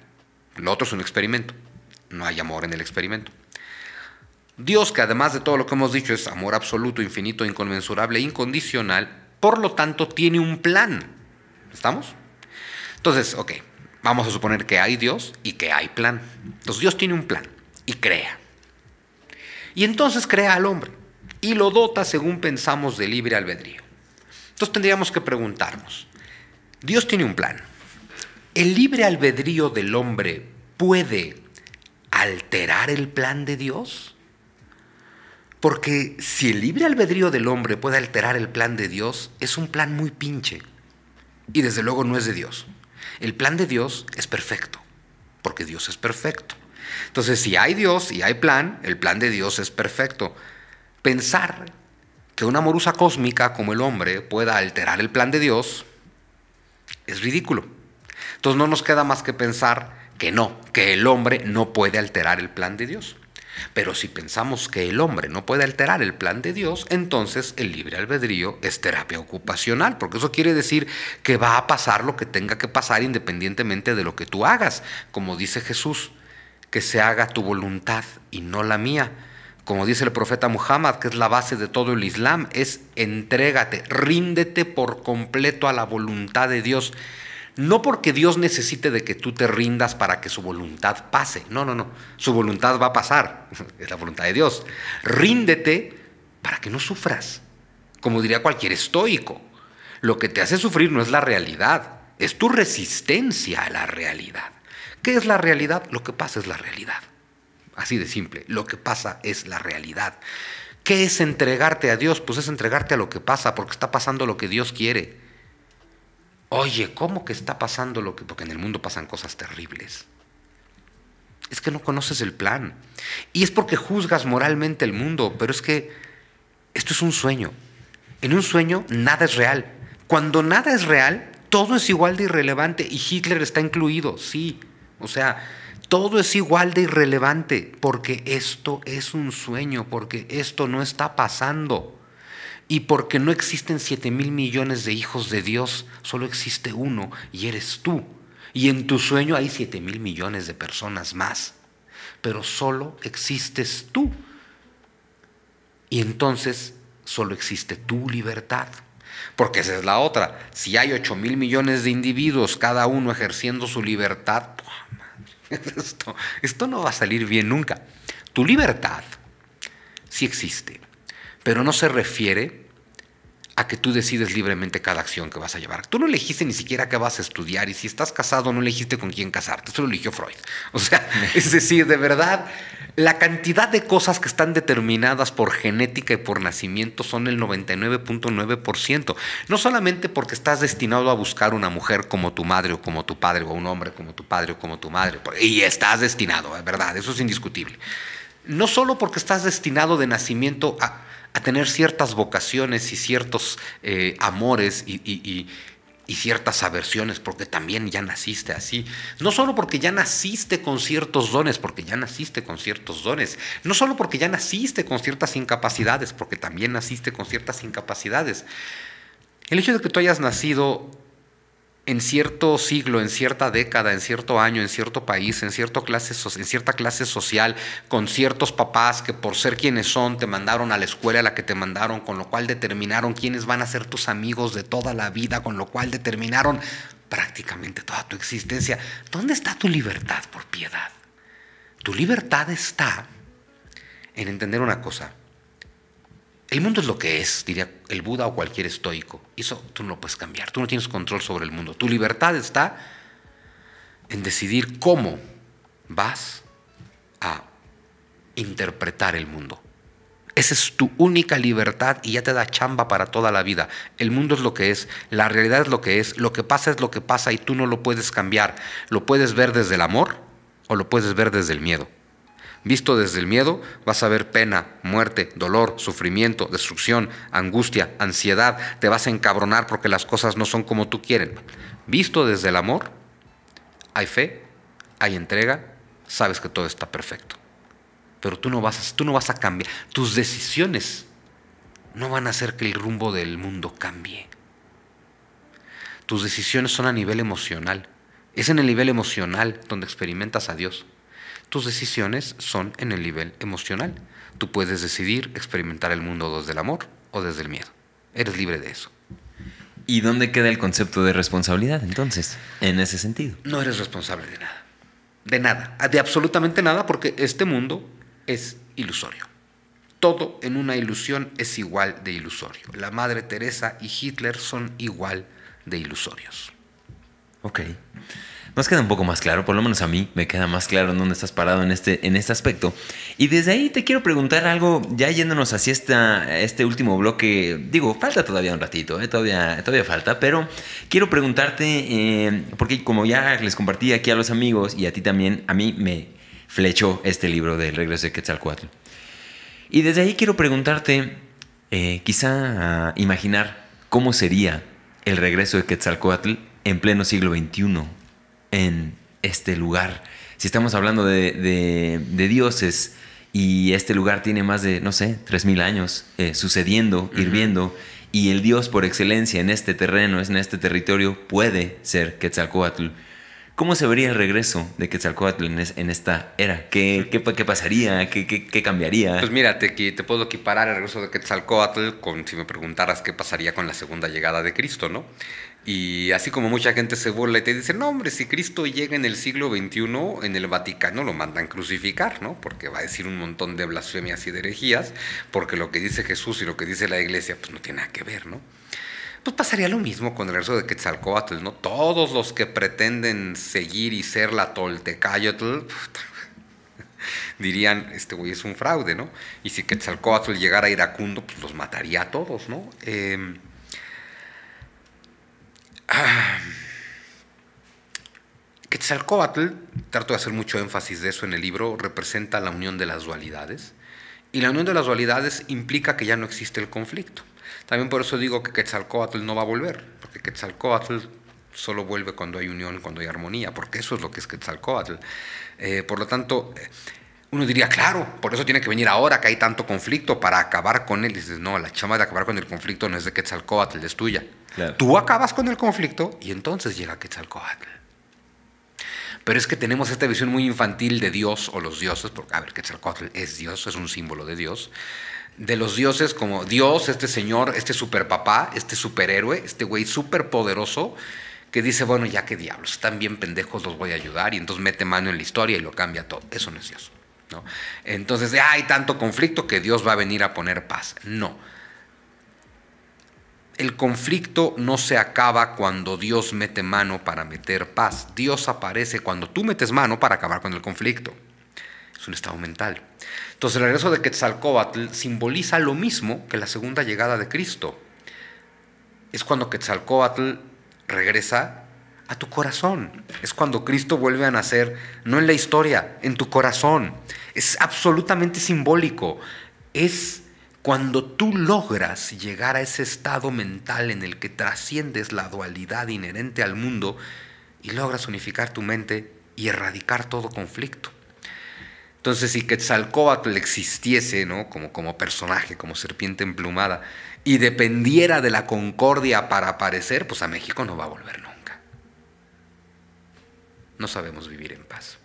Lo otro es un experimento. No hay amor en el experimento. Dios, que además de todo lo que hemos dicho, es amor absoluto, infinito, inconmensurable, incondicional, por lo tanto tiene un plan. ¿Estamos? Entonces, ok, vamos a suponer que hay Dios y que hay plan. Entonces Dios tiene un plan y crea. Y entonces crea al hombre y lo dota según pensamos de libre albedrío. Entonces tendríamos que preguntarnos, Dios tiene un plan. ¿El libre albedrío del hombre puede alterar el plan de Dios? Porque si el libre albedrío del hombre puede alterar el plan de Dios, es un plan muy pinche. Y desde luego no es de Dios. El plan de Dios es perfecto, porque Dios es perfecto. Entonces, si hay Dios y hay plan, el plan de Dios es perfecto. Pensar que una morusa cósmica como el hombre pueda alterar el plan de Dios es ridículo. Entonces no nos queda más que pensar que no, que el hombre no puede alterar el plan de Dios. Pero si pensamos que el hombre no puede alterar el plan de Dios, entonces el libre albedrío es terapia ocupacional, porque eso quiere decir que va a pasar lo que tenga que pasar independientemente de lo que tú hagas, como dice Jesús, que se haga tu voluntad y no la mía como dice el profeta Muhammad, que es la base de todo el Islam, es entrégate, ríndete por completo a la voluntad de Dios. No porque Dios necesite de que tú te rindas para que su voluntad pase. No, no, no. Su voluntad va a pasar. Es la voluntad de Dios. Ríndete para que no sufras. Como diría cualquier estoico. Lo que te hace sufrir no es la realidad. Es tu resistencia a la realidad. ¿Qué es la realidad? Lo que pasa es la realidad. Así de simple. Lo que pasa es la realidad. ¿Qué es entregarte a Dios? Pues es entregarte a lo que pasa, porque está pasando lo que Dios quiere. Oye, ¿cómo que está pasando lo que.? Porque en el mundo pasan cosas terribles. Es que no conoces el plan. Y es porque juzgas moralmente el mundo, pero es que esto es un sueño. En un sueño nada es real. Cuando nada es real, todo es igual de irrelevante y Hitler está incluido, sí. O sea, todo es igual de irrelevante porque esto es un sueño, porque esto no está pasando y porque no existen 7 mil millones de hijos de Dios, solo existe uno y eres tú. Y en tu sueño hay 7 mil millones de personas más, pero solo existes tú. Y entonces solo existe tu libertad. Porque esa es la otra. Si hay 8 mil millones de individuos, cada uno ejerciendo su libertad, Esto, esto no va a salir bien nunca. Tu libertad sí existe, pero no se refiere a que tú decides libremente cada acción que vas a llevar. Tú no elegiste ni siquiera qué vas a estudiar y si estás casado no elegiste con quién casarte, eso lo eligió Freud. O sea, es decir, de verdad, la cantidad de cosas que están determinadas por genética y por nacimiento son el 99.9%. No solamente porque estás destinado a buscar una mujer como tu madre o como tu padre o un hombre como tu padre o como tu madre, y estás destinado, es verdad, eso es indiscutible. No solo porque estás destinado de nacimiento a a tener ciertas vocaciones y ciertos eh, amores y, y ciertas aversiones porque también ya naciste así. No solo porque ya naciste con ciertos dones, porque ya naciste con ciertos dones. No solo porque ya naciste con ciertas incapacidades, porque también naciste con ciertas incapacidades. El hecho de que tú hayas nacido en cierto siglo, en cierta década, en cierto año, en cierto país, en, en cierta clase social, con ciertos papás que por ser quienes son te mandaron a la escuela a la que te mandaron, con lo cual determinaron quiénes van a ser tus amigos de toda la vida, con lo cual determinaron prácticamente toda tu existencia. ¿Dónde está tu libertad por piedad? Tu libertad está en entender una cosa el mundo es lo que es, diría el Buda o cualquier estoico. Eso tú no lo puedes cambiar, tú no tienes control sobre el mundo. Tu libertad está en decidir cómo vas a interpretar el mundo. Esa es tu única libertad y ya te da chamba para toda la vida. El mundo es lo que es, la realidad es lo que es, lo que pasa es lo que pasa y tú no lo puedes cambiar. Lo puedes ver desde el amor o lo puedes ver desde el miedo. Visto desde el miedo, vas a ver pena, muerte, dolor, sufrimiento, destrucción, angustia, ansiedad, te vas a encabronar porque las cosas no son como tú quieren. Visto desde el amor, hay fe, hay entrega, sabes que todo está perfecto. Pero tú no vas, tú no vas a cambiar. Tus decisiones no van a hacer que el rumbo del mundo cambie. Tus decisiones son a nivel emocional. Es en el nivel emocional donde experimentas a Dios tus decisiones son en el nivel emocional. Tú puedes decidir experimentar el mundo desde el amor o desde el miedo. Eres libre de eso. ¿Y dónde queda el concepto de responsabilidad entonces, en ese sentido? No eres responsable de nada. De nada. Ah, de absolutamente nada porque este mundo es ilusorio. Todo en una ilusión es igual de ilusorio. La Madre Teresa y Hitler son igual de ilusorios. Ok nos queda un poco más claro, por lo menos a mí me queda más claro en dónde estás parado en este, en este aspecto. Y desde ahí te quiero preguntar algo, ya yéndonos hacia este último bloque, digo, falta todavía un ratito, ¿eh? todavía, todavía falta, pero quiero preguntarte, eh, porque como ya les compartí aquí a los amigos y a ti también, a mí me flechó este libro del regreso de Quetzalcoatl. Y desde ahí quiero preguntarte, eh, quizá ah, imaginar cómo sería el regreso de Quetzalcoatl en pleno siglo XXI en este lugar. Si estamos hablando de, dioses y este lugar tiene más de, no sé, 3.000 años eh, sucediendo, hirviendo, y el dios por excelencia en este terreno, en este territorio, puede ser Quetzalcoatl. ¿Cómo se vería el regreso de Quetzalcoatl en, esta era? ¿Qué, qué, qué pasaría? ¿Qué, ¿Qué, cambiaría? Pues mira, te, te, puedo equiparar el regreso de Quetzalcoatl con si me preguntaras qué pasaría con la segunda llegada de Cristo, ¿no? Y así como mucha gente se burla y te dice, no hombre, si Cristo llega en el siglo XXI, en el Vaticano lo mandan crucificar, ¿no? Porque va a decir un montón de blasfemias y de herejías, porque lo que dice Jesús y lo que dice la iglesia, pues no tiene nada que ver, ¿no? Pues pasaría lo mismo con el verso de Quetzalcoatl, ¿no? Todos los que pretenden seguir y ser la Toltecayotl, dirían, este güey es un fraude, ¿no? Y si Quetzalcoatl llegara a iracundo, pues los mataría a todos, ¿no? Eh, Quetzalcoatl, trato de hacer mucho énfasis de eso en el libro, representa la unión de las dualidades. Y la unión de las dualidades implica que ya no existe el conflicto. También por eso digo que Quetzalcoatl no va a volver, porque Quetzalcoatl solo vuelve cuando hay unión, cuando hay armonía, porque eso es lo que es Quetzalcoatl. Eh, por lo tanto, eh, uno diría, claro, por eso tiene que venir ahora que hay tanto conflicto para acabar con él. Y dices, no, la chama de acabar con el conflicto no es de Quetzalcoatl, es tuya. Tú acabas con el conflicto y entonces llega Quetzalcoatl pero es que tenemos esta visión muy infantil de Dios o los dioses, porque, a ver, Quetzalcóatl es Dios, es un símbolo de Dios, de los dioses como Dios, este señor, este superpapá, este superhéroe, este güey superpoderoso, que dice, bueno, ya qué diablos, están bien pendejos, los voy a ayudar, y entonces mete mano en la historia y lo cambia todo. Eso no es Dios. ¿no? Entonces, hay tanto conflicto que Dios va a venir a poner paz. No. El conflicto no se acaba cuando Dios mete mano para meter paz. Dios aparece cuando tú metes mano para acabar con el conflicto. Es un estado mental. Entonces el regreso de Quetzalcóatl simboliza lo mismo que la segunda llegada de Cristo. Es cuando Quetzalcóatl regresa a tu corazón. Es cuando Cristo vuelve a nacer, no en la historia, en tu corazón. Es absolutamente simbólico. Es cuando tú logras llegar a ese estado mental en el que trasciendes la dualidad inherente al mundo y logras unificar tu mente y erradicar todo conflicto. Entonces, si Quetzalcóatl existiese, ¿no? Como, como personaje, como serpiente emplumada, y dependiera de la concordia para aparecer, pues a México no va a volver nunca. No sabemos vivir en paz.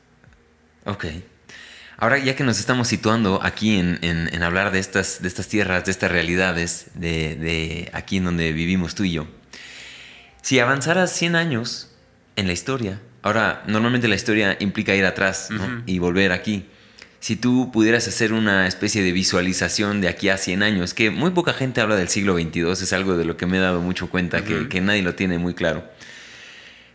Ok. Ahora, ya que nos estamos situando aquí en, hablar de estas, de estas tierras, de estas realidades, de, aquí en donde vivimos tú y yo, si avanzaras 100 años en la historia, ahora normalmente la historia implica ir atrás y volver aquí. Si tú pudieras hacer una especie de visualización de aquí a 100 años, que muy poca gente habla del siglo XXII, es algo de lo que me he dado mucho cuenta, que, que nadie lo tiene muy claro.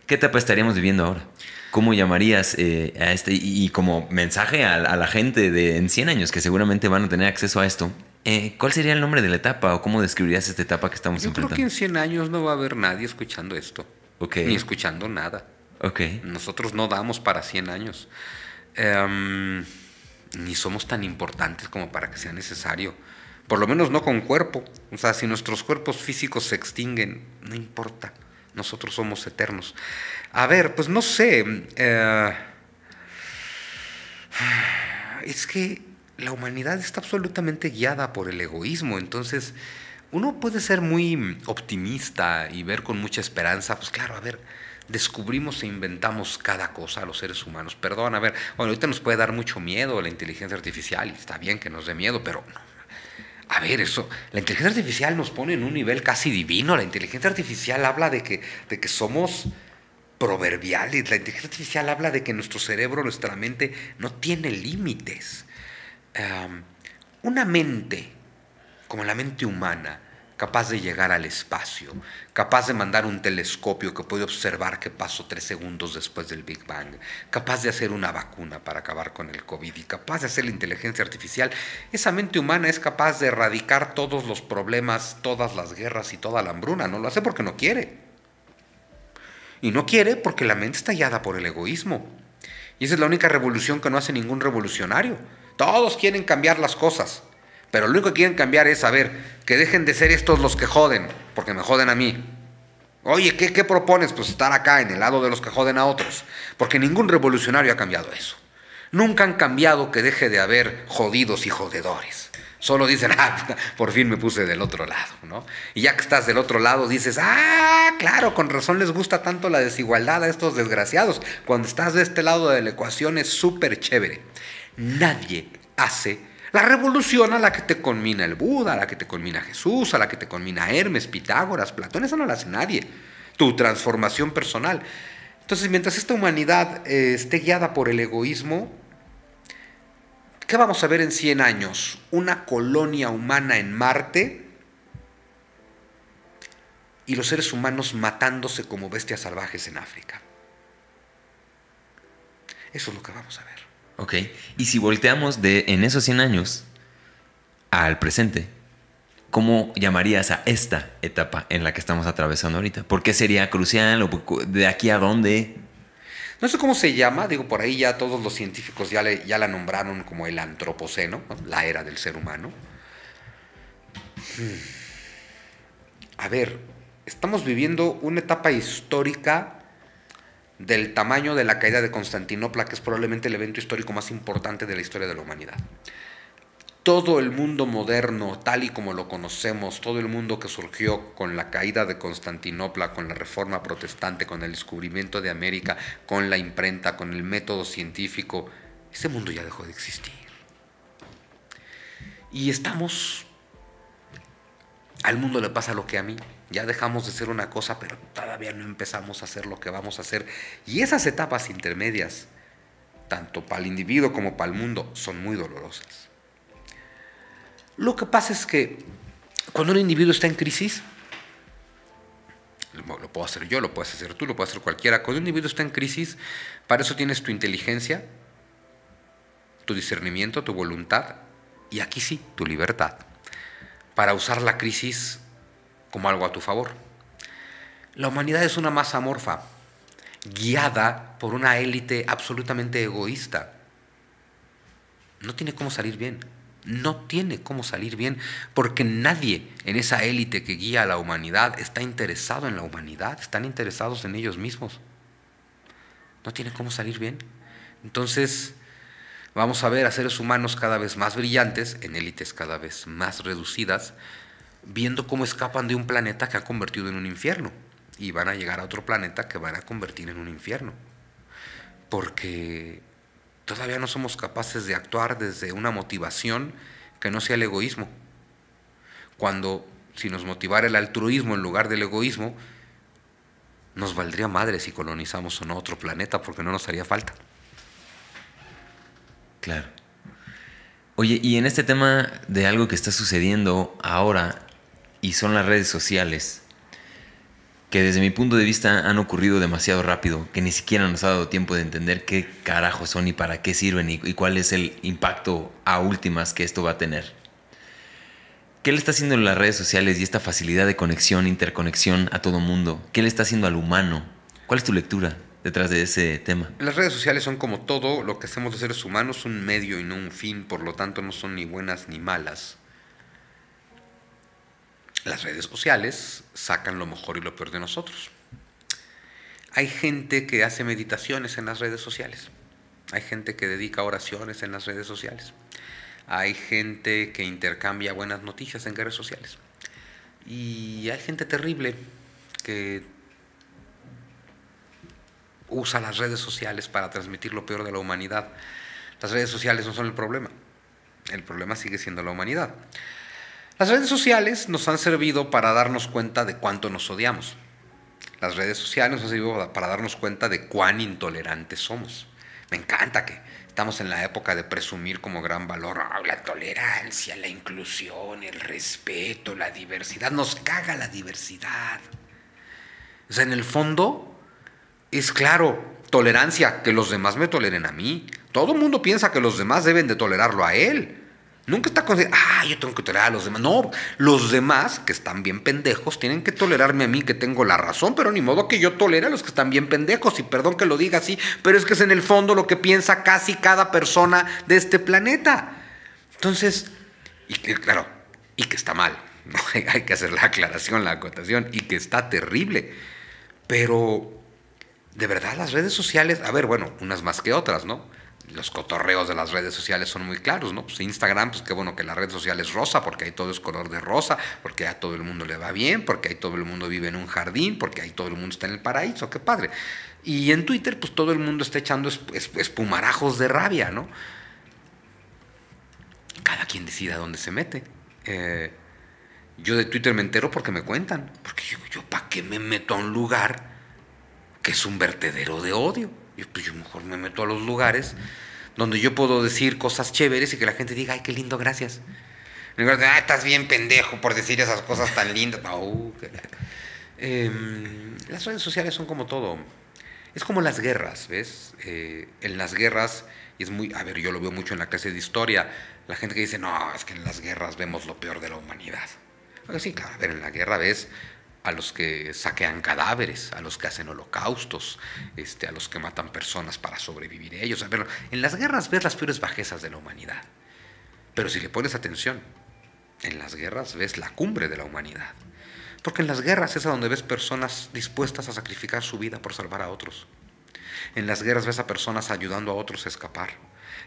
¿Qué etapa estaríamos viviendo ahora? ¿cómo llamarías eh, a este? Y, como mensaje a, la gente de en 100 años que seguramente van a tener acceso a esto, eh, ¿cuál sería el nombre de la etapa o cómo describirías esta etapa que estamos Yo Yo creo que en 100 años no va a haber nadie escuchando esto, ni escuchando nada. Nosotros no damos para 100 años. Em, ni somos tan importantes como para que sea necesario. Por lo menos no con cuerpo. O sea, si nuestros cuerpos físicos se extinguen, no importa. Nosotros somos eternos. A ver, pues no sé. Eh, es que la humanidad está absolutamente guiada por el egoísmo, entonces uno puede ser muy optimista y ver con mucha esperanza, pues claro, a ver, descubrimos e inventamos cada cosa a los seres humanos. Perdón, a ver, bueno, ahorita nos puede dar mucho miedo la inteligencia artificial, y está bien que nos dé miedo, pero A ver, eso, la inteligencia artificial nos pone en un nivel casi divino, la inteligencia artificial habla de que, de que somos proverbiales. La inteligencia artificial habla de que nuestro cerebro, nuestra mente, no tiene límites. una mente, como la mente humana, capaz de llegar al espacio, capaz de mandar un telescopio que puede observar qué pasó tres segundos después del Big Bang, capaz de hacer una vacuna para acabar con el COVID y capaz de hacer la inteligencia artificial, esa mente humana es capaz de erradicar todos los problemas, todas las guerras y toda la hambruna. No lo hace porque no quiere, y no quiere porque la mente está hallada por el egoísmo. Y esa es la única revolución que no hace ningún revolucionario. Todos quieren cambiar las cosas. Pero lo único que quieren cambiar es saber que dejen de ser estos los que joden, porque me joden a mí. Oye, ¿qué, ¿qué, propones? Pues estar acá en el lado de los que joden a otros. Porque ningún revolucionario ha cambiado eso. Nunca han cambiado que deje de haber jodidos y jodedores. Solo dicen, ah, por fin me puse del otro lado, ¿no? Y ya que estás del otro lado, dices, ah, claro, con razón les gusta tanto la desigualdad a estos desgraciados. Cuando estás de este lado de la ecuación es súper chévere. Nadie hace la revolución a la que te conmina el Buda, a la que te conmina Jesús, a la que te conmina Hermes, Pitágoras, Platón, esa no la hace nadie. Tu transformación personal. Entonces, mientras esta humanidad eh, esté guiada por el egoísmo, ¿Qué vamos a ver en 100 años? Una colonia humana en Marte y los seres humanos matándose como bestias salvajes en África. Eso es lo que vamos a ver. Ok, y si volteamos de en esos 100 años al presente, ¿cómo llamarías a esta etapa en la que estamos atravesando ahorita? ¿Por qué sería crucial? ¿O ¿De aquí a dónde? No sé cómo se llama, digo, por ahí ya todos los científicos ya, ya la nombraron como el antropoceno, la era del ser humano. A ver, estamos viviendo una etapa histórica del tamaño de la caída de Constantinopla, que es probablemente el evento histórico más importante de la historia de la humanidad todo el mundo moderno, tal y como lo conocemos, todo el mundo que surgió con la caída de Constantinopla, con la reforma protestante, con el descubrimiento de América, con la imprenta, con el método científico, ese mundo ya dejó de existir. Y estamos, al mundo le pasa lo que a mí, ya dejamos de ser una cosa, pero todavía no empezamos a hacer lo que vamos a hacer. Y esas etapas intermedias, tanto para el individuo como para el mundo, son muy dolorosas. Lo que pasa es que cuando un individuo está en crisis, lo, puedo hacer yo, lo puedes hacer tú, lo puede hacer cualquiera, cuando un individuo está en crisis, para eso tienes tu inteligencia, tu discernimiento, tu voluntad y aquí sí, tu libertad, para usar la crisis como algo a tu favor. La humanidad es una masa morfa guiada por una élite absolutamente egoísta. No tiene cómo salir bien no tiene cómo salir bien, porque nadie en esa élite que guía a la humanidad está interesado en la humanidad, están interesados en ellos mismos. No tiene cómo salir bien. Entonces, vamos a ver a seres humanos cada vez más brillantes, en élites cada vez más reducidas, viendo cómo escapan de un planeta que ha convertido en un infierno y van a llegar a otro planeta que van a convertir en un infierno. Porque todavía no somos capaces de actuar desde una motivación que no sea el egoísmo. Cuando si nos motivara el altruismo en lugar del egoísmo, nos valdría madre si colonizamos otro planeta porque no nos haría falta. Claro. Oye, y en este tema de algo que está sucediendo ahora y son las redes sociales, que desde mi punto de vista han ocurrido demasiado rápido, que ni siquiera nos ha dado tiempo de entender qué carajos son y para qué sirven y, cuál es el impacto a últimas que esto va a tener. ¿Qué le está haciendo las redes sociales y esta facilidad de conexión, interconexión a todo mundo? ¿Qué le está haciendo al humano? ¿Cuál es tu lectura detrás de ese tema? Las redes sociales son como todo lo que hacemos los seres humanos, un medio y no un fin, por lo tanto no son ni buenas ni malas las redes sociales sacan lo mejor y lo peor de nosotros. Hay gente que hace meditaciones en las redes sociales. Hay gente que dedica oraciones en las redes sociales. Hay gente que intercambia buenas noticias en redes sociales. Y hay gente terrible que usa las redes sociales para transmitir lo peor de la humanidad. Las redes sociales no son el problema. El problema sigue siendo la humanidad. Las redes sociales nos han servido para darnos cuenta de cuánto nos odiamos. Las redes sociales nos han servido para darnos cuenta de cuán intolerantes somos. Me encanta que estamos en la época de presumir como gran valor ah, la tolerancia, la inclusión, el respeto, la diversidad. Nos caga la diversidad. O sea, en el fondo es claro, tolerancia, que los demás me toleren a mí. Todo el mundo piensa que los demás deben de tolerarlo a él. Nunca está con ah, yo tengo que tolerar a los demás. No, los demás que están bien pendejos tienen que tolerarme a mí que tengo la razón, pero ni modo que yo tolere a los que están bien pendejos. Y perdón que lo diga así, pero es que es en el fondo lo que piensa casi cada persona de este planeta. Entonces, y claro, y que está mal. Hay que hacer la aclaración, la acotación, y que está terrible. Pero, de verdad, las redes sociales, a ver, bueno, unas más que otras, ¿no? los cotorreos de las redes sociales son muy claros, ¿no? Pues Instagram, pues qué bueno que la red social es rosa, porque ahí todo es color de rosa, porque a todo el mundo le va bien, porque ahí todo el mundo vive en un jardín, porque ahí todo el mundo está en el paraíso, qué padre. Y en Twitter, pues todo el mundo está echando espumarajos de rabia, ¿no? Cada quien decida dónde se mete. Eh, yo de Twitter me entero porque me cuentan, porque yo, yo ¿para qué me meto a un lugar que es un vertedero de odio? pues yo mejor me meto a los lugares donde yo puedo decir cosas chéveres y que la gente diga, ay, qué lindo, gracias. En lugar de, ah, estás bien pendejo por decir esas cosas tan lindas. Uh, em, las redes sociales son como todo. Es como las guerras, ¿ves? Eh, en las guerras, y es muy, a ver, yo lo veo mucho en la clase de historia, la gente que dice, no, es que en las guerras vemos lo peor de la humanidad. sí, claro, a ver, en la guerra ves a los que saquean cadáveres, a los que hacen holocaustos, este, a los que matan personas para sobrevivir ellos. A en las guerras ves las peores bajezas de la humanidad. Pero si le pones atención, en las guerras ves la cumbre de la humanidad. Porque en las guerras es a donde ves personas dispuestas a sacrificar su vida por salvar a otros. En las guerras ves a personas ayudando a otros a escapar.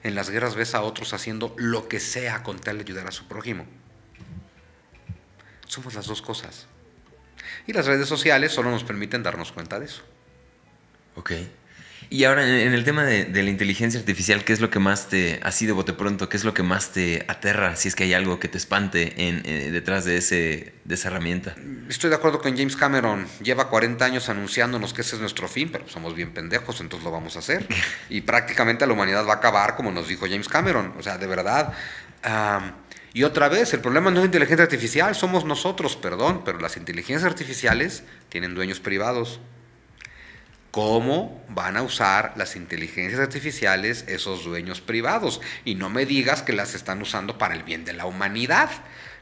En las guerras ves a otros haciendo lo que sea con tal de ayudar a su prójimo. Somos las dos cosas. Y las redes sociales solo nos permiten darnos cuenta de eso. Ok. Y ahora, en el tema de, la inteligencia artificial, ¿qué es lo que más te, así de bote pronto, qué es lo que más te aterra si es que hay algo que te espante en, eh, detrás de, ese, esa herramienta? Estoy de acuerdo con James Cameron. Lleva 40 años anunciándonos que ese es nuestro fin, pero somos bien pendejos, entonces lo vamos a hacer. y prácticamente la humanidad va a acabar, como nos dijo James Cameron. O sea, de verdad. Y otra vez, el problema no es inteligencia artificial, somos nosotros, perdón, pero las inteligencias artificiales tienen dueños privados. ¿Cómo van a usar las inteligencias artificiales esos dueños privados? Y no me digas que las están usando para el bien de la humanidad.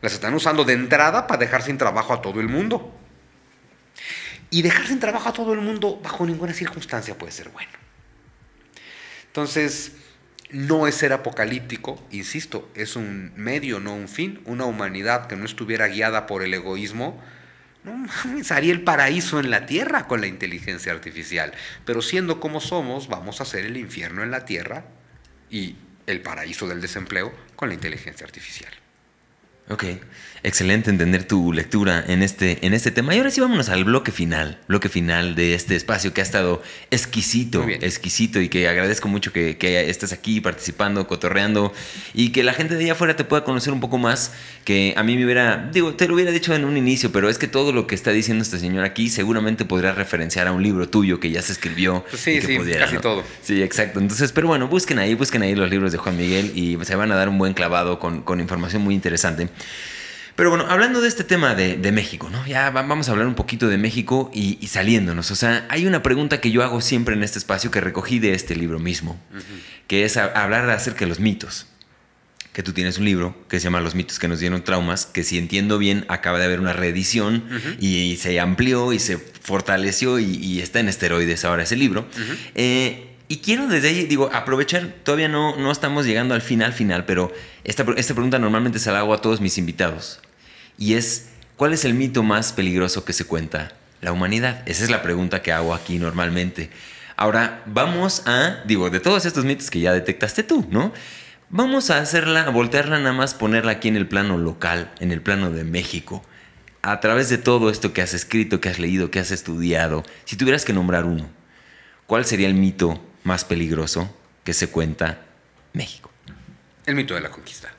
Las están usando de entrada para dejar sin trabajo a todo el mundo. Y dejar sin trabajo a todo el mundo bajo ninguna circunstancia puede ser bueno. Entonces, no es ser apocalíptico, insisto, es un medio, no un fin, una humanidad que no estuviera guiada por el egoísmo, no el paraíso en la tierra con la inteligencia artificial. Pero siendo como somos, vamos a hacer el infierno en la tierra y el paraíso del desempleo con la inteligencia artificial. Ok. Excelente entender tu lectura en este, en este tema. Y ahora sí vámonos al bloque final, bloque final de este espacio que ha estado exquisito, exquisito y que agradezco mucho que, estés aquí participando, cotorreando y que la gente de allá afuera te pueda conocer un poco más, que a mí me hubiera, digo, te lo hubiera dicho en un inicio, pero es que todo lo que está diciendo este señor aquí seguramente podría referenciar a un libro tuyo que ya se escribió. sí, sí, casi todo. Sí, exacto. Entonces, pero bueno, busquen ahí, busquen ahí los libros de Juan Miguel y se van a dar un buen clavado con, con información muy interesante. Pero bueno, hablando de este tema de, México, ¿no? Ya vamos a hablar un poquito de México y, saliéndonos. O sea, hay una pregunta que yo hago siempre en este espacio que recogí de este libro mismo, que es hablar acerca de los mitos. Que tú tienes un libro que se llama Los mitos que nos dieron traumas, que si entiendo bien, acaba de haber una reedición y, se amplió y se fortaleció y, está en esteroides ahora ese libro. Y quiero desde ahí, digo, aprovechar, todavía no, no estamos llegando al final final, pero esta, esta pregunta normalmente se la hago a todos mis invitados. Y es, ¿cuál es el mito más peligroso que se cuenta la humanidad? Esa es la pregunta que hago aquí normalmente. Ahora, vamos a, digo, de todos estos mitos que ya detectaste tú, ¿no? Vamos a hacerla, a voltearla nada más, ponerla aquí en el plano local, en el plano de México. A través de todo esto que has escrito, que has leído, que has estudiado, si tuvieras que nombrar uno, ¿cuál sería el mito más peligroso que se cuenta México. El mito de la conquista.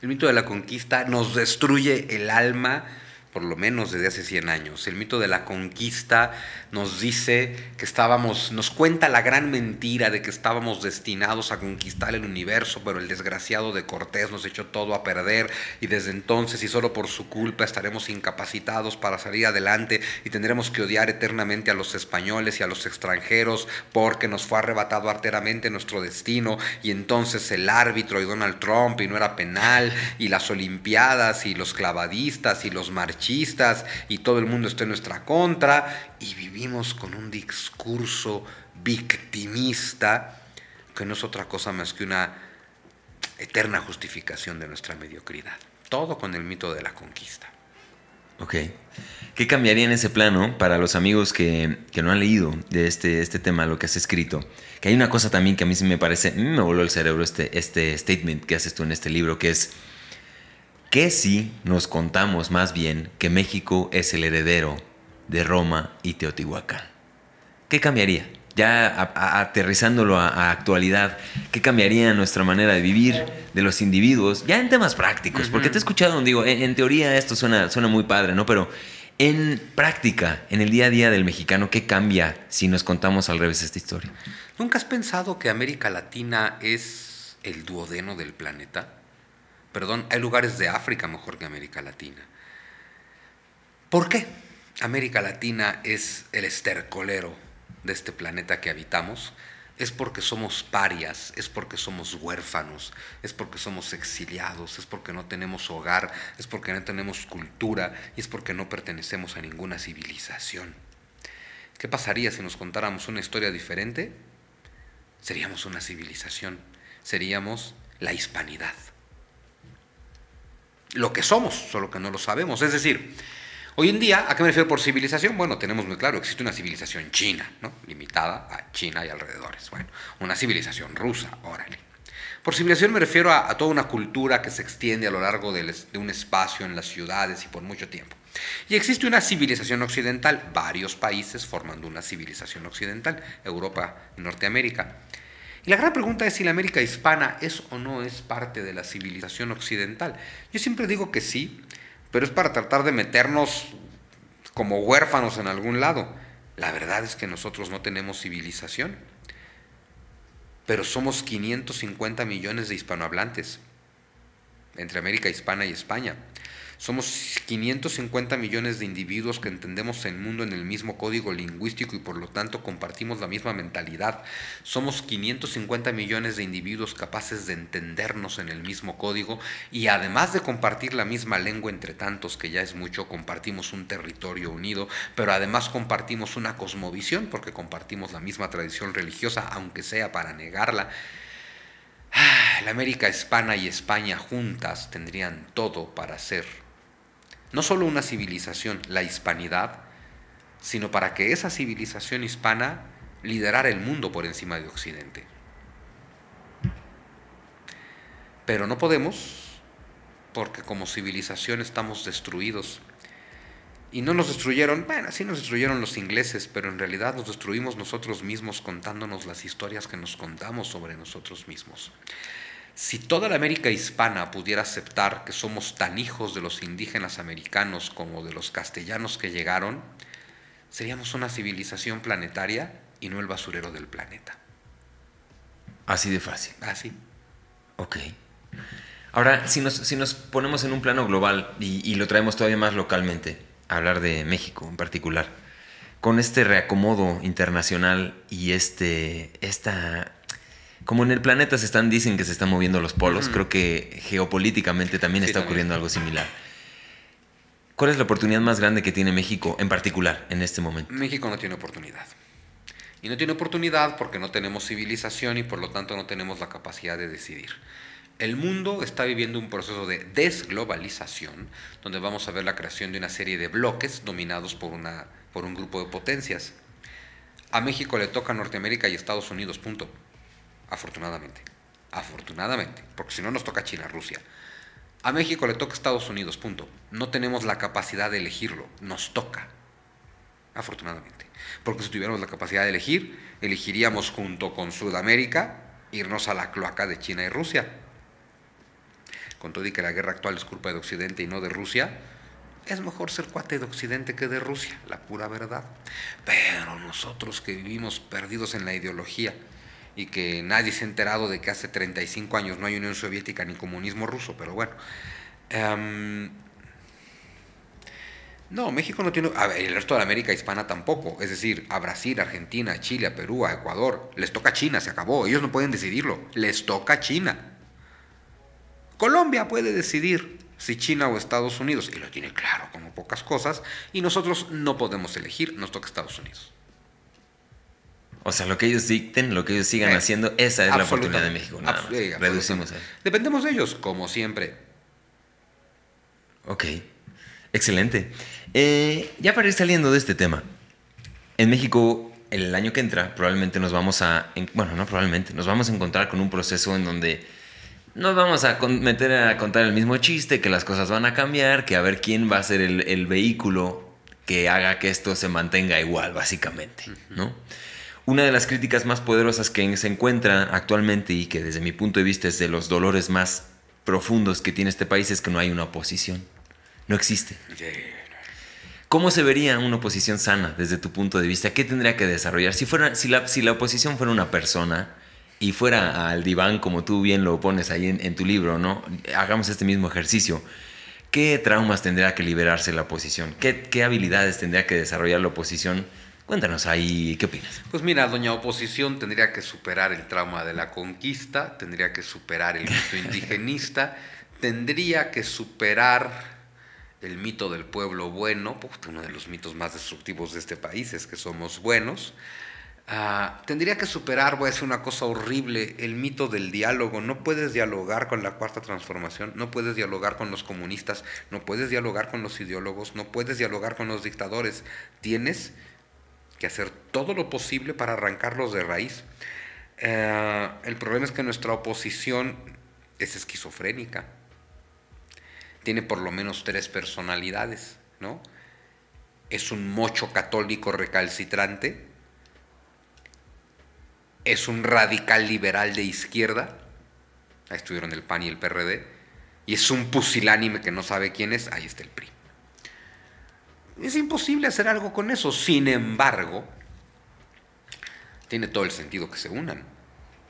El mito de la conquista nos destruye el alma, por lo menos desde hace 100 años. El mito de la conquista nos dice que estábamos, nos cuenta la gran mentira de que estábamos destinados a conquistar el universo, pero el desgraciado de Cortés nos echó todo a perder y desde entonces y solo por su culpa estaremos incapacitados para salir adelante y tendremos que odiar eternamente a los españoles y a los extranjeros porque nos fue arrebatado arteramente nuestro destino y entonces el árbitro y Donald Trump y no era penal y las olimpiadas y los clavadistas y los marchistas y todo el mundo está en nuestra contra y vivimos con un discurso victimista que no es otra cosa más que una eterna justificación de nuestra mediocridad. Todo con el mito de la conquista. Ok. ¿Qué cambiaría en ese plano para los amigos que, no han leído de este, este tema, lo que has escrito? Que hay una cosa también que a mí sí me parece, me voló el cerebro este, este statement que haces tú en este libro, que es ¿Qué si nos contamos más bien que México es el heredero de Roma y Teotihuacán? ¿Qué cambiaría? Ya aterrizándolo a, actualidad, ¿qué cambiaría nuestra manera de vivir de los individuos? Ya en temas prácticos, porque te he escuchado, digo, en, teoría esto suena, suena muy padre, ¿no? Pero en práctica, en el día a día del mexicano, ¿qué cambia si nos contamos al revés esta historia? ¿Nunca has pensado que América Latina es el duodeno del planeta? perdón, hay lugares de África mejor que América Latina. ¿Por qué? América Latina es el estercolero de este planeta que habitamos. Es porque somos parias, es porque somos huérfanos, es porque somos exiliados, es porque no tenemos hogar, es porque no tenemos cultura y es porque no pertenecemos a ninguna civilización. ¿Qué pasaría si nos contáramos una historia diferente? Seríamos una civilización, seríamos la hispanidad lo que somos, solo que no lo sabemos. Es decir, hoy en día, ¿a qué me refiero por civilización? Bueno, tenemos muy claro, existe una civilización china, ¿no? limitada a China y alrededores. Bueno, una civilización rusa, órale. Por civilización me refiero a, toda una cultura que se extiende a lo largo de, un espacio en las ciudades y por mucho tiempo. Y existe una civilización occidental, varios países formando una civilización occidental, Europa y Norteamérica. Y la gran pregunta es si la América hispana es o no es parte de la civilización occidental. Yo siempre digo que sí, pero es para tratar de meternos como huérfanos en algún lado. La verdad es que nosotros no tenemos civilización, pero somos 550 millones de hispanohablantes entre América Hispana y España. Somos 550 millones de individuos que entendemos el mundo en el mismo código lingüístico y por lo tanto compartimos la misma mentalidad. Somos 550 millones de individuos capaces de entendernos en el mismo código y además de compartir la misma lengua entre tantos, que ya es mucho, compartimos un territorio unido, pero además compartimos una cosmovisión porque compartimos la misma tradición religiosa, aunque sea para negarla. Ah, la América hispana y España juntas tendrían todo para ser no solo una civilización, la hispanidad, sino para que esa civilización hispana liderara el mundo por encima de Occidente. Pero no podemos, porque como civilización estamos destruidos. Y no nos destruyeron, bueno, sí nos destruyeron los ingleses, pero en realidad nos destruimos nosotros mismos contándonos las historias que nos contamos sobre nosotros mismos. Si toda la América hispana pudiera aceptar que somos tan hijos de los indígenas americanos como de los castellanos que llegaron, seríamos una civilización planetaria y no el basurero del planeta. Así de fácil. Así. Ah, ok. Ahora, si nos, si nos ponemos en un plano global y, lo traemos todavía más localmente, hablar de México en particular, con este reacomodo internacional y este, esta como en el planeta se están, dicen que se están moviendo los polos, creo que geopolíticamente también está ocurriendo algo similar. ¿Cuál es la oportunidad más grande que tiene México en particular en este momento? México no tiene oportunidad. Y no tiene oportunidad porque no tenemos civilización y por lo tanto no tenemos la capacidad de decidir. El mundo está viviendo un proceso de desglobalización, donde vamos a ver la creación de una serie de bloques dominados por, una, por un grupo de potencias. A México le toca Norteamérica y Estados Unidos, punto afortunadamente. Afortunadamente, porque si no nos toca China, Rusia. A México le toca Estados Unidos, punto. No tenemos la capacidad de elegirlo, nos toca. Afortunadamente. Porque si tuviéramos la capacidad de elegir, elegiríamos junto con Sudamérica irnos a la cloaca de China y Rusia. Con todo y que la guerra actual es culpa de Occidente y no de Rusia, es mejor ser cuate de Occidente que de Rusia, la pura verdad. Pero nosotros que vivimos perdidos en la ideología, y que nadie se ha enterado de que hace 35 años no hay Unión Soviética ni comunismo ruso, pero bueno. Em, no, México no tiene... A ver, el resto de la América hispana tampoco. Es decir, a Brasil, Argentina, Chile, Perú, a Ecuador. Les toca China, se acabó. Ellos no pueden decidirlo. Les toca China. Colombia puede decidir si China o Estados Unidos. Y lo tiene claro, como pocas cosas. Y nosotros no podemos elegir, nos toca Estados Unidos. O sea, lo que ellos dicten, lo que ellos sigan eh, haciendo, esa es la oportunidad de México. Nada más. Eh, Reducimos Dependemos de ellos, como siempre. Ok, excelente. Eh, ya para ir saliendo de este tema, en México el año que entra probablemente nos vamos a... bueno, no probablemente, nos vamos a encontrar con un proceso en donde nos vamos a meter a contar el mismo chiste, que las cosas van a cambiar, que a ver quién va a ser el, vehículo que haga que esto se mantenga igual, básicamente, ¿no? Una de las críticas más poderosas que se encuentra actualmente y que desde mi punto de vista es de los dolores más profundos que tiene este país es que no hay una oposición. No existe. ¿Cómo se vería una oposición sana desde tu punto de vista? ¿Qué tendría que desarrollar? Si, fuera, si, la, oposición fuera una persona y fuera al diván, como tú bien lo pones ahí en, tu libro, ¿no? Hagamos este mismo ejercicio. ¿Qué traumas tendría que liberarse la oposición? qué habilidades tendría que desarrollar la oposición? Cuéntanos ahí, ¿qué opinas? Pues mira, doña oposición tendría que superar el trauma de la conquista, tendría que superar el mito indigenista, tendría que superar el mito del pueblo bueno, uno de los mitos más destructivos de este país es que somos buenos. Ah, tendría que superar, voy a decir una cosa horrible, el mito del diálogo. No puedes dialogar con la cuarta transformación, no puedes dialogar con los comunistas, no puedes dialogar con los ideólogos, no puedes dialogar con los dictadores. Tienes que hacer todo lo posible para arrancarlos de raíz. Eh, el problema es que nuestra oposición es esquizofrénica. Tiene por lo menos tres personalidades, ¿no? Es un mocho católico recalcitrante, es un radical liberal de izquierda, ahí estuvieron el PAN y el PRD, y es un pusilánime que no sabe quién es, ahí está el PRI. Es imposible hacer algo con eso. Sin embargo, tiene todo el sentido que se unan.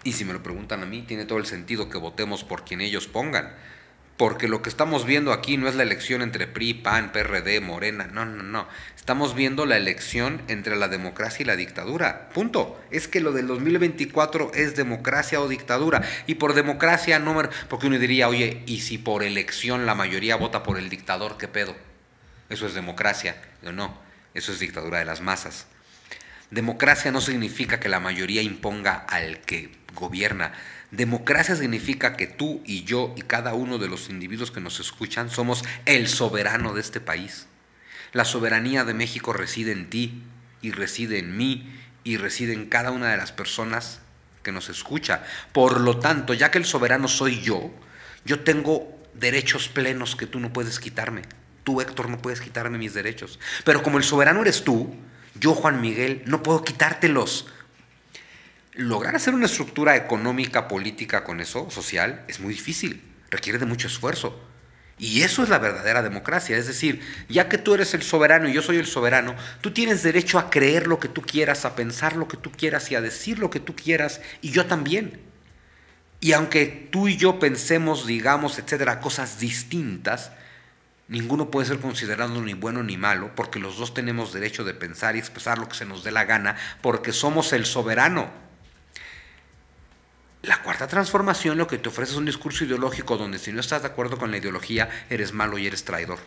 Y si me lo preguntan a mí, tiene todo el sentido que votemos por quien ellos pongan. Porque lo que estamos viendo aquí no es la elección entre PRI, PAN, PRD, Morena. No, no, no. Estamos viendo la elección entre la democracia y la dictadura. Punto. Es que lo del 2024 es democracia o dictadura. Y por democracia no... Porque uno diría, oye, ¿y si por elección la mayoría vota por el dictador? ¿Qué pedo? eso es democracia. o no, eso es dictadura de las masas. Democracia no significa que la mayoría imponga al que gobierna. Democracia significa que tú y yo y cada uno de los individuos que nos escuchan somos el soberano de este país. La soberanía de México reside en ti y reside en mí y reside en cada una de las personas que nos escucha. Por lo tanto, ya que el soberano soy yo, yo tengo derechos plenos que tú no puedes quitarme. Tú, Héctor, no puedes quitarme mis derechos. Pero como el soberano eres tú, yo, Juan Miguel, no puedo quitártelos. Lograr hacer una estructura económica, política con eso, social, es muy difícil, requiere de mucho esfuerzo. Y eso es la verdadera democracia. Es decir, ya que tú eres el soberano y yo soy el soberano, tú tienes derecho a creer lo que tú quieras, a pensar lo que tú quieras y a decir lo que tú quieras, y yo también. Y aunque tú y yo pensemos, digamos, etcétera, cosas distintas, Ninguno puede ser considerado ni bueno ni malo, porque los dos tenemos derecho de pensar y expresar lo que se nos dé la gana, porque somos el soberano. La cuarta transformación lo que te ofrece es un discurso ideológico donde si no estás de acuerdo con la ideología, eres malo y eres traidor.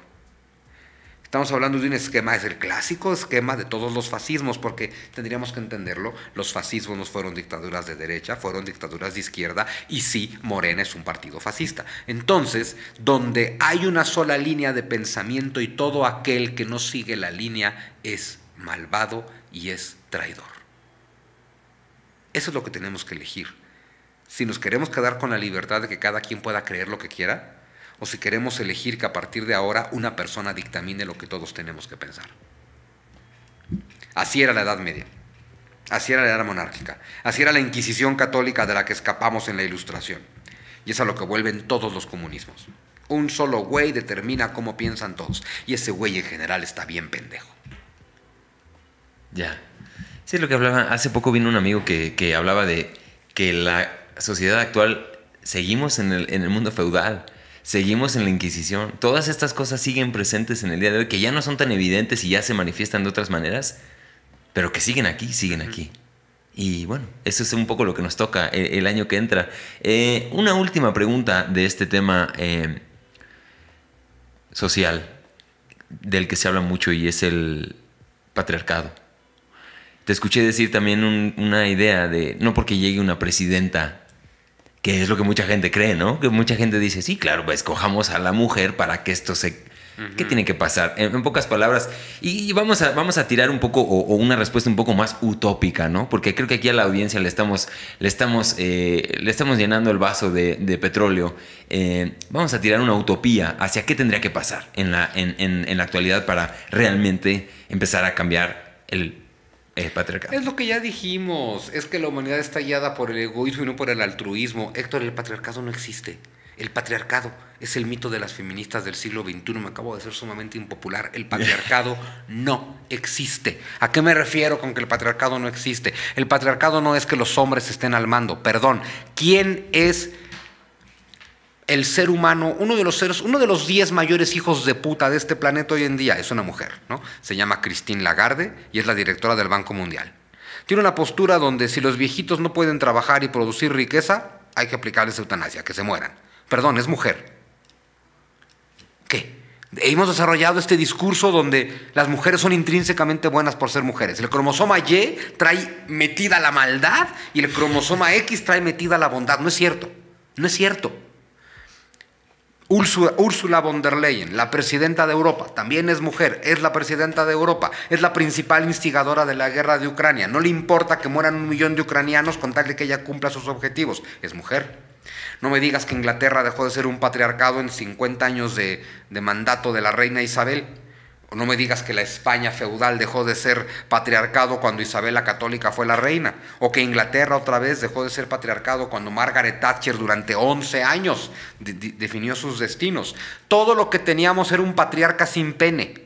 Estamos hablando de un esquema, es el clásico esquema de todos los fascismos, porque tendríamos que entenderlo, los fascismos no fueron dictaduras de derecha, fueron dictaduras de izquierda, y sí, Morena es un partido fascista. Entonces, donde hay una sola línea de pensamiento y todo aquel que no sigue la línea es malvado y es traidor. Eso es lo que tenemos que elegir. Si nos queremos quedar con la libertad de que cada quien pueda creer lo que quiera, o si queremos elegir que a partir de ahora una persona dictamine lo que todos tenemos que pensar. Así era la Edad Media, así era la Edad Monárquica, así era la Inquisición Católica de la que escapamos en la Ilustración. Y es a lo que vuelven todos los comunismos. Un solo güey determina cómo piensan todos. Y ese güey en general está bien pendejo. Ya. Sí, es lo que hablaba. Hace poco vino un amigo que, hablaba de que la sociedad actual seguimos en el, en el mundo feudal seguimos en la Inquisición. Todas estas cosas siguen presentes en el día de hoy, que ya no son tan evidentes y ya se manifiestan de otras maneras, pero que siguen aquí, siguen aquí. Y bueno, eso es un poco lo que nos toca e, el, año que entra. Eh, una última pregunta de este tema eh, social, del que se habla mucho y es el patriarcado. Te escuché decir también una idea de, no porque llegue una presidenta que es lo que mucha gente cree, ¿no? Que mucha gente dice, sí, claro, pues escojamos a la mujer para que esto se... ¿Qué tiene que pasar? En, pocas palabras, y, vamos, a, vamos a tirar un poco o, una respuesta un poco más utópica, ¿no? Porque creo que aquí a la audiencia le estamos, le estamos, eh, le estamos llenando el vaso de, petróleo. Eh, vamos a tirar una utopía hacia qué tendría que pasar en la, en la actualidad para realmente empezar a cambiar el es lo que ya dijimos, es que la humanidad está guiada por el egoísmo y no por el altruismo. Héctor, el patriarcado no existe. El patriarcado es el mito de las feministas del siglo XXI. Me acabo de ser sumamente impopular. El patriarcado no existe. ¿A qué me refiero con que el patriarcado no existe? El patriarcado no es que los hombres estén al mando. Perdón. ¿Quién es el ser humano, uno de los seres, uno de los 10 mayores hijos de puta de este planeta hoy en día es una mujer, ¿no? Se llama Christine Lagarde y es la directora del Banco Mundial. Tiene una postura donde si los viejitos no pueden trabajar y producir riqueza, hay que aplicarles eutanasia, que se mueran. Perdón, es mujer. ¿Qué? Hemos desarrollado este discurso donde las mujeres son intrínsecamente buenas por ser mujeres. El cromosoma Y trae metida la maldad y el cromosoma X trae metida la bondad. No es cierto. No es cierto. Úrsula, von der Leyen, la presidenta de Europa, también es mujer, es la presidenta de Europa, es la principal instigadora de la guerra de Ucrania. No le importa que mueran un millón de ucranianos con tal que ella cumpla sus objetivos. Es mujer. No me digas que Inglaterra dejó de ser un patriarcado en 50 años de mandato de la reina Isabel. No me digas que la España feudal dejó de ser patriarcado cuando Isabel la Católica fue la reina, o que Inglaterra otra vez dejó de ser patriarcado cuando Margaret Thatcher durante 11 años definió sus destinos. Todo lo que teníamos era un patriarca sin pene.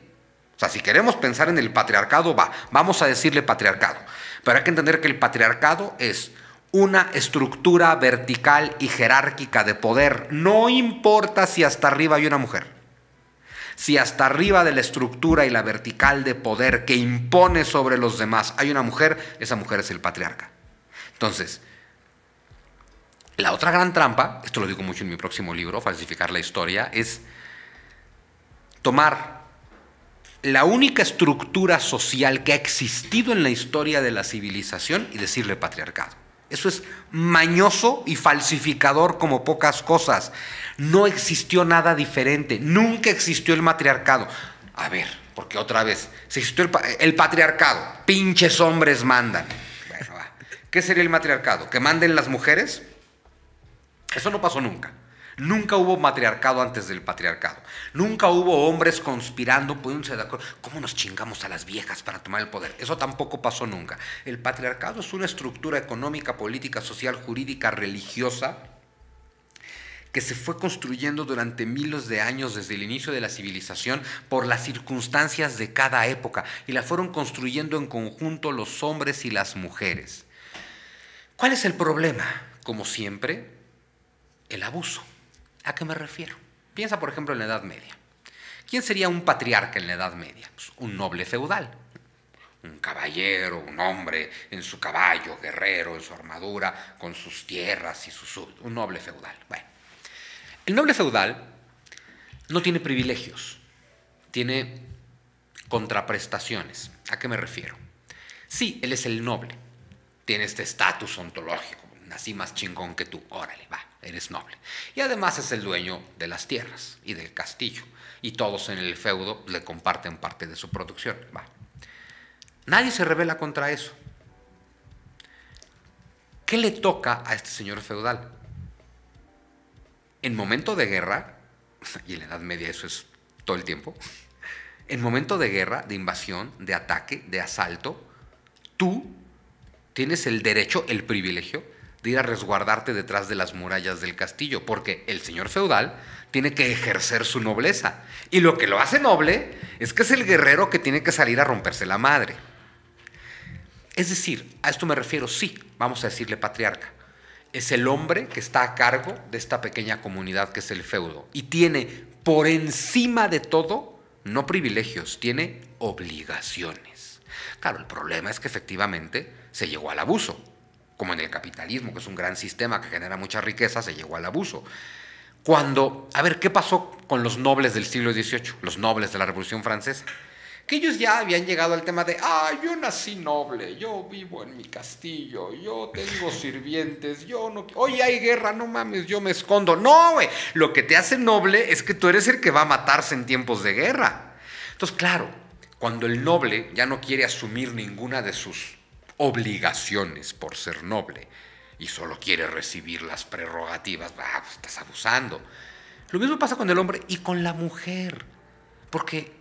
O sea, si queremos pensar en el patriarcado, va, vamos a decirle patriarcado. Pero hay que entender que el patriarcado es una estructura vertical y jerárquica de poder. No importa si hasta arriba hay una mujer. Si hasta arriba de la estructura y la vertical de poder que impone sobre los demás hay una mujer, esa mujer es el patriarca. Entonces, la otra gran trampa, esto lo digo mucho en mi próximo libro, Falsificar la Historia, es tomar la única estructura social que ha existido en la historia de la civilización y decirle patriarcado. Eso es mañoso y falsificador como pocas cosas. No existió nada diferente. Nunca existió el matriarcado. A ver, porque otra vez, se existió el, patriarcado. Pinches hombres mandan. ¿Qué sería el matriarcado? ¿Que manden las mujeres? Eso no pasó nunca. Nunca hubo matriarcado antes del patriarcado. Nunca hubo hombres conspirando, poniéndose de acuerdo. ¿Cómo nos chingamos a las viejas para tomar el poder? Eso tampoco pasó nunca. El patriarcado es una estructura económica, política, social, jurídica, religiosa que se fue construyendo durante miles de años desde el inicio de la civilización por las circunstancias de cada época y la fueron construyendo en conjunto los hombres y las mujeres. ¿Cuál es el problema? Como siempre, el abuso. ¿A qué me refiero? Piensa, por ejemplo, en la Edad Media. ¿Quién sería un patriarca en la Edad Media? Pues, un noble feudal, un caballero, un hombre en su caballo, guerrero, en su armadura, con sus tierras y sus un noble feudal. Bueno, el noble feudal no tiene privilegios, tiene contraprestaciones. ¿A qué me refiero? Sí, él es el noble, tiene este estatus ontológico, nací más chingón que tú, órale, va eres noble. Y además es el dueño de las tierras y del castillo, y todos en el feudo le comparten parte de su producción. Va. Nadie se revela contra eso. ¿Qué le toca a este señor feudal? En momento de guerra, y en la Edad Media eso es todo el tiempo, en momento de guerra, de invasión, de ataque, de asalto, tú tienes el derecho, el privilegio a resguardarte detrás de las murallas del castillo, porque el señor feudal tiene que ejercer su nobleza. Y lo que lo hace noble es que es el guerrero que tiene que salir a romperse la madre. Es decir, a esto me refiero, sí, vamos a decirle patriarca. Es el hombre que está a cargo de esta pequeña comunidad que es el feudo y tiene por encima de todo, no privilegios, tiene obligaciones. Claro, el problema es que efectivamente se llegó al abuso como en el capitalismo, que es un gran sistema que genera mucha riqueza, se llegó al abuso. Cuando, a ver, ¿qué pasó con los nobles del siglo XVIII, los nobles de la Revolución Francesa? que ellos ya habían llegado al tema de, ah, yo nací noble, yo vivo en mi castillo, yo tengo sirvientes, yo no... Oye, hay guerra, no mames, yo me escondo. No, güey, lo que te hace noble es que tú eres el que va a matarse en tiempos de guerra. Entonces, claro, cuando el noble ya no quiere asumir ninguna de sus obligaciones por ser noble y solo quiere recibir las prerrogativas, pues, estás abusando. Lo mismo pasa con el hombre y con la mujer, porque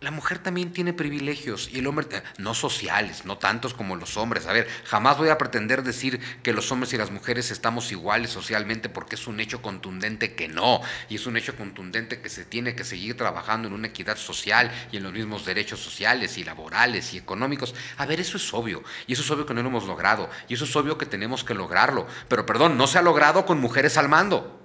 la mujer también tiene privilegios y el hombre, no sociales, no tantos como los hombres. A ver, jamás voy a pretender decir que los hombres y las mujeres estamos iguales socialmente porque es un hecho contundente que no, y es un hecho contundente que se tiene que seguir trabajando en una equidad social y en los mismos derechos sociales y laborales y económicos. A ver, eso es obvio, y eso es obvio que no lo hemos logrado, y eso es obvio que tenemos que lograrlo, pero perdón, no se ha logrado con mujeres al mando.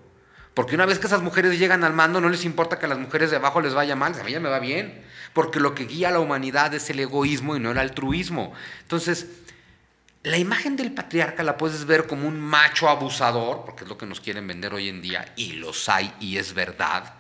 Porque una vez que esas mujeres llegan al mando, no les importa que a las mujeres de abajo les vaya mal, a mí ya me va bien porque lo que guía a la humanidad es el egoísmo y no el altruismo. Entonces, la imagen del patriarca la puedes ver como un macho abusador, porque es lo que nos quieren vender hoy en día, y los hay, y es verdad.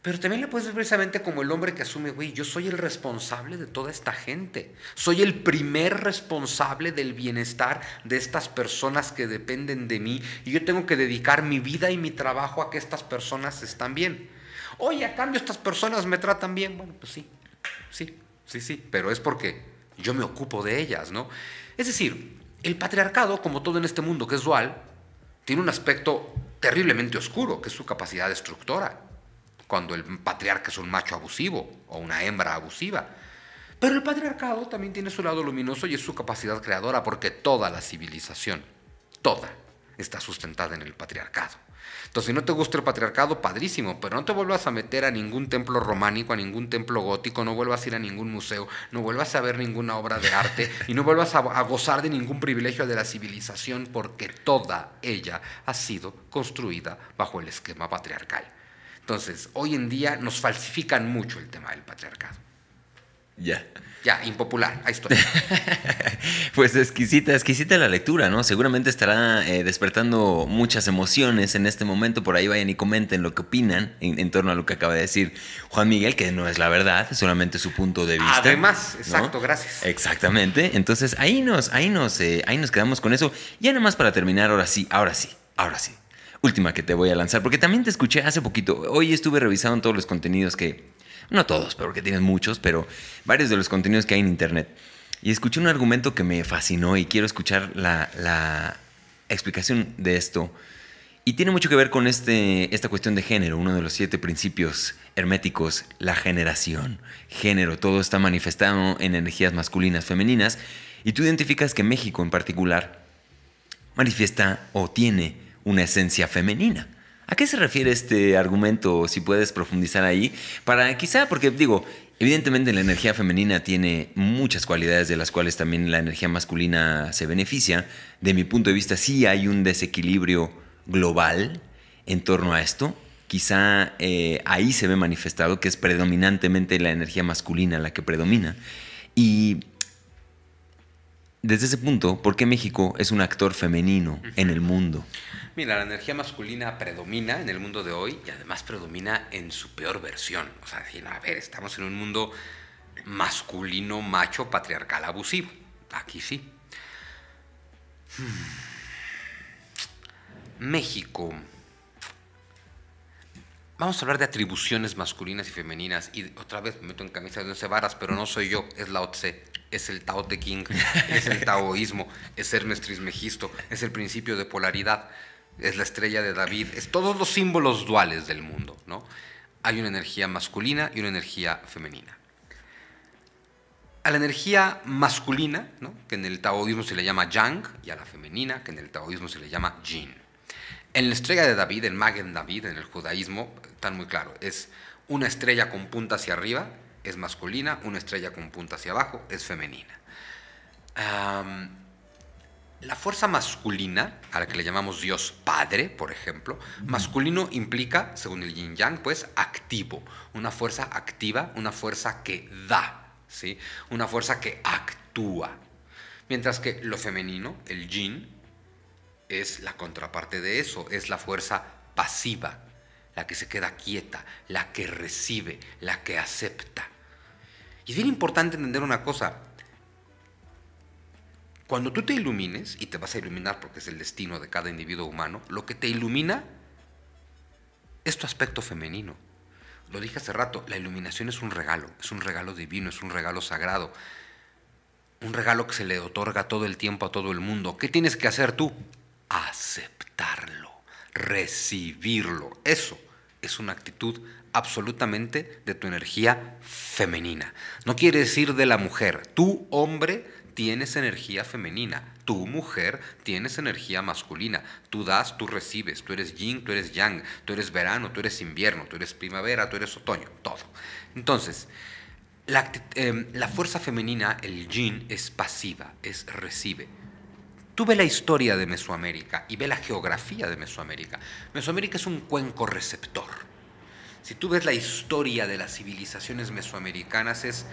Pero también la puedes ver precisamente como el hombre que asume, güey, yo soy el responsable de toda esta gente. Soy el primer responsable del bienestar de estas personas que dependen de mí. Y yo tengo que dedicar mi vida y mi trabajo a que estas personas están bien. Oye, a cambio estas personas me tratan bien. Bueno, pues sí, sí, sí, sí, pero es porque yo me ocupo de ellas, ¿no? Es decir, el patriarcado, como todo en este mundo que es dual, tiene un aspecto terriblemente oscuro, que es su capacidad destructora, cuando el patriarca es un macho abusivo o una hembra abusiva. Pero el patriarcado también tiene su lado luminoso y es su capacidad creadora, porque toda la civilización, toda, está sustentada en el patriarcado. Entonces, si no te gusta el patriarcado, padrísimo, pero no te vuelvas a meter a ningún templo románico, a ningún templo gótico, no vuelvas a ir a ningún museo, no vuelvas a ver ninguna obra de arte y no vuelvas a, gozar de ningún privilegio de la civilización porque toda ella ha sido construida bajo el esquema patriarcal. Entonces, hoy en día nos falsifican mucho el tema del patriarcado. Ya. Ya, impopular, ahí estoy. pues exquisita, exquisita la lectura, ¿no? Seguramente estará eh, despertando muchas emociones en este momento. Por ahí vayan y comenten lo que opinan en, torno a lo que acaba de decir Juan Miguel, que no es la verdad, es solamente su punto de vista. Además, exacto, gracias. Exactamente. Entonces ahí nos, ahí nos, eh, ahí nos quedamos con eso. Ya nada más para terminar, ahora sí, ahora sí, ahora sí. Última que te voy a lanzar, porque también te escuché hace poquito. Hoy estuve revisando todos los contenidos que, no todos, pero que tienen muchos, pero varios de los contenidos que hay en Internet. Y escuché un argumento que me fascinó y quiero escuchar la, explicación de esto. Y tiene mucho que ver con este, esta cuestión de género, uno de los siete principios herméticos, la generación. Género, todo está manifestado en energías masculinas, femeninas, y tú identificas que México en particular manifiesta o tiene una esencia femenina. ¿A qué se refiere este argumento, si puedes profundizar ahí? Para quizá, porque digo, evidentemente la energía femenina tiene muchas cualidades de las cuales también la energía masculina se beneficia. De mi punto de vista, sí hay un desequilibrio global en torno a esto. Quizá eh, ahí se ve manifestado que es predominantemente la energía masculina la que predomina. Y desde ese punto, ¿por qué México es un actor femenino en el mundo? Mira, la energía masculina predomina en el mundo de hoy y además predomina en su peor versión. O sea, decir, a ver, estamos en un mundo masculino, macho, patriarcal, abusivo. Aquí sí. Hmm. México. Vamos a hablar de atribuciones masculinas y femeninas. Y otra vez me meto en camisa de once varas, pero no soy yo, es la OTC es el Tao Te King, es el taoísmo, es Hermes Trismegisto, es el principio de polaridad, es la estrella de David, es todos los símbolos duales del mundo, ¿no? Hay una energía masculina y una energía femenina. A la energía masculina, que en el taoísmo se le llama yang, y a la femenina, que en el taoísmo se le llama yin. En la estrella de David, el Magen David, en el judaísmo, tan muy claro, es una estrella con punta hacia arriba es masculina, una estrella con punta hacia abajo es femenina. la fuerza masculina, a la que le llamamos Dios Padre, por ejemplo, masculino implica, según el yin yang, pues activo, una fuerza activa, una fuerza que da, ¿sí? una fuerza que actúa. Mientras que lo femenino, el yin, es la contraparte de eso, es la fuerza pasiva, la que se queda quieta, la que recibe, la que acepta. Y es bien importante entender una cosa. Cuando tú te ilumines, y te vas a iluminar porque es el destino de cada individuo humano, lo que te ilumina es tu aspecto femenino. Lo dije hace rato, la iluminación es un regalo, es un regalo divino, es un regalo sagrado, un regalo que se le otorga todo el tiempo a todo el mundo. ¿Qué tienes que hacer tú? Aceptarlo, recibirlo. Eso es una actitud absolutamente de tu energía femenina. No quiere decir de la mujer. Tú, hombre, tienes energía femenina. Tú, mujer, tienes energía masculina. Tú das, tú recibes. Tú eres yin, tú eres yang. Tú eres verano, tú eres invierno, tú eres primavera, tú eres otoño. Todo. Entonces, la, em, fuerza femenina, el yin, es pasiva, es recibe. Tú ve la historia de Mesoamérica y ve la geografía de Mesoamérica. Mesoamérica es un cuenco receptor si tú ves la historia de las civilizaciones mesoamericanas, es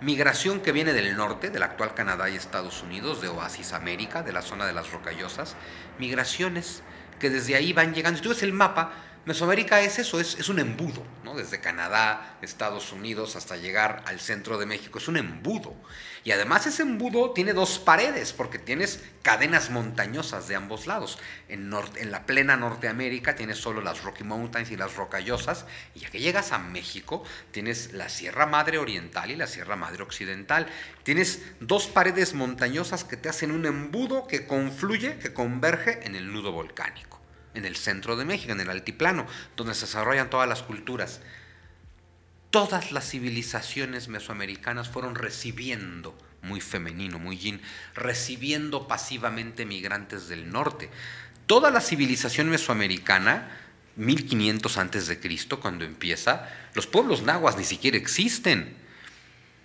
migración que viene del norte, del actual Canadá y Estados Unidos, de Oasis América, de la zona de las Rocallosas, migraciones que desde ahí van llegando. Si tú ves el mapa, Mesoamérica es eso, es, es un embudo, ¿no? desde Canadá, Estados Unidos, hasta llegar al centro de México, es un embudo. Y además ese embudo tiene dos paredes, porque tienes cadenas montañosas de ambos lados. En, la plena Norteamérica tienes solo las Rocky Mountains y las Rocallosas, y ya que llegas a México tienes la Sierra Madre Oriental y la Sierra Madre Occidental. Tienes dos paredes montañosas que te hacen un embudo que confluye, que converge en el nudo volcánico en el centro de México, en el altiplano, donde se desarrollan todas las culturas todas las civilizaciones mesoamericanas fueron recibiendo, muy femenino, muy yin, recibiendo pasivamente migrantes del norte. Toda la civilización mesoamericana, 1500 antes de Cristo, cuando empieza, los pueblos nahuas ni siquiera existen.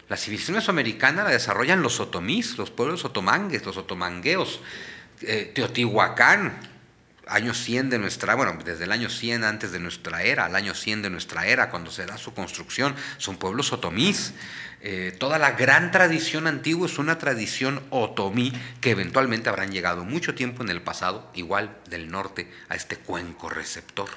La civilización mesoamericana la desarrollan los otomís, los pueblos otomangues, los otomangueos, eh, Teotihuacán, año 100 de nuestra, bueno, desde el año 100 antes de nuestra era, al año 100 de nuestra era, cuando se da su construcción, son pueblos otomís. Eh, toda la gran tradición antigua es una tradición otomí que eventualmente habrán llegado mucho tiempo en el pasado, igual del norte, a este cuenco receptor.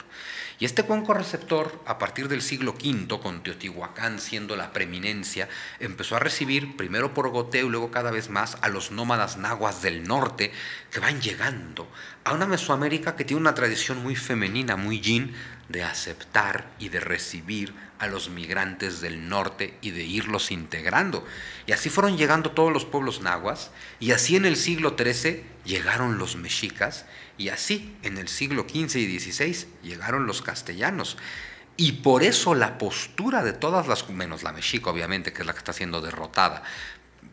Y este cuenco receptor, a partir del siglo V, con Teotihuacán siendo la preeminencia, empezó a recibir, primero por goteo y luego cada vez más, a los nómadas nahuas del norte que van llegando a una Mesoamérica que tiene una tradición muy femenina, muy yin, de aceptar y de recibir a los migrantes del norte y de irlos integrando. Y así fueron llegando todos los pueblos nahuas, y así en el siglo XIII llegaron los mexicas, y así en el siglo XV y XVI llegaron los castellanos. Y por eso la postura de todas las, menos la mexica obviamente, que es la que está siendo derrotada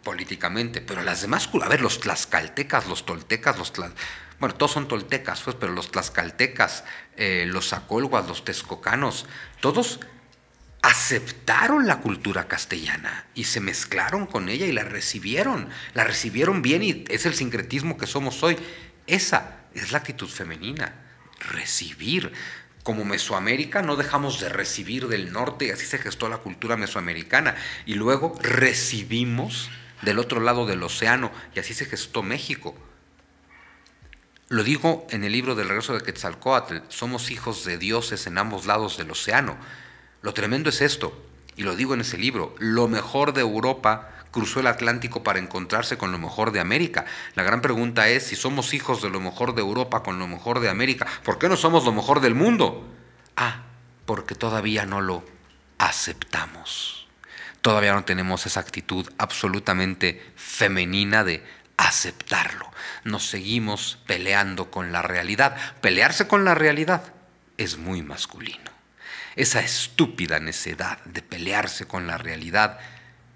políticamente, pero las demás, a ver, los tlaxcaltecas, los toltecas, los bueno, todos son toltecas, pues, pero los tlaxcaltecas, eh, los acolguas los texcocanos, todos aceptaron la cultura castellana y se mezclaron con ella y la recibieron, la recibieron bien y es el sincretismo que somos hoy. Esa es la actitud femenina, recibir. Como Mesoamérica no dejamos de recibir del norte, y así se gestó la cultura mesoamericana, y luego recibimos del otro lado del océano, y así se gestó México. Lo digo en el libro del regreso de Quetzalcoatl, somos hijos de dioses en ambos lados del océano lo tremendo es esto, y lo digo en ese libro, lo mejor de Europa cruzó el Atlántico para encontrarse con lo mejor de América. La gran pregunta es si somos hijos de lo mejor de Europa con lo mejor de América, ¿por qué no somos lo mejor del mundo? Ah, porque todavía no lo aceptamos. Todavía no tenemos esa actitud absolutamente femenina de aceptarlo. Nos seguimos peleando con la realidad. Pelearse con la realidad es muy masculino. Esa estúpida necedad de pelearse con la realidad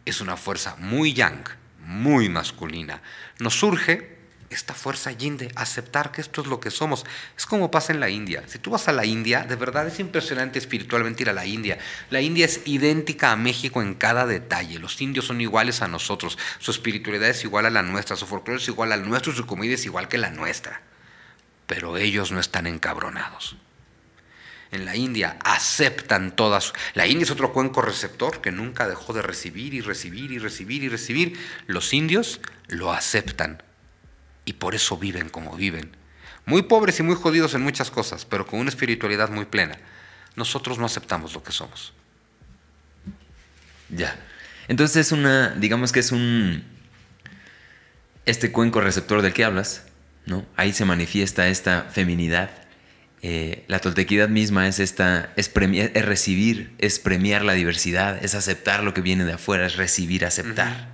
es una fuerza muy yang, muy masculina. Nos surge esta fuerza yin de aceptar que esto es lo que somos. Es como pasa en la India. Si tú vas a la India, de verdad es impresionante espiritualmente ir a la India. La India es idéntica a México en cada detalle. Los indios son iguales a nosotros. Su espiritualidad es igual a la nuestra. Su folclore es igual al nuestro. Su comida es igual que la nuestra. Pero ellos no están encabronados en la India aceptan todas. La India es otro cuenco receptor que nunca dejó de recibir y recibir y recibir y recibir. Los indios lo aceptan y por eso viven como viven. Muy pobres y muy jodidos en muchas cosas, pero con una espiritualidad muy plena. Nosotros no aceptamos lo que somos. Ya. Entonces es una, digamos que es un, este cuenco receptor del que hablas, ¿no? Ahí se manifiesta esta feminidad eh, la toltequidad misma es esta, es, recibir, es premiar la diversidad, es aceptar lo que viene de afuera, es recibir, aceptar.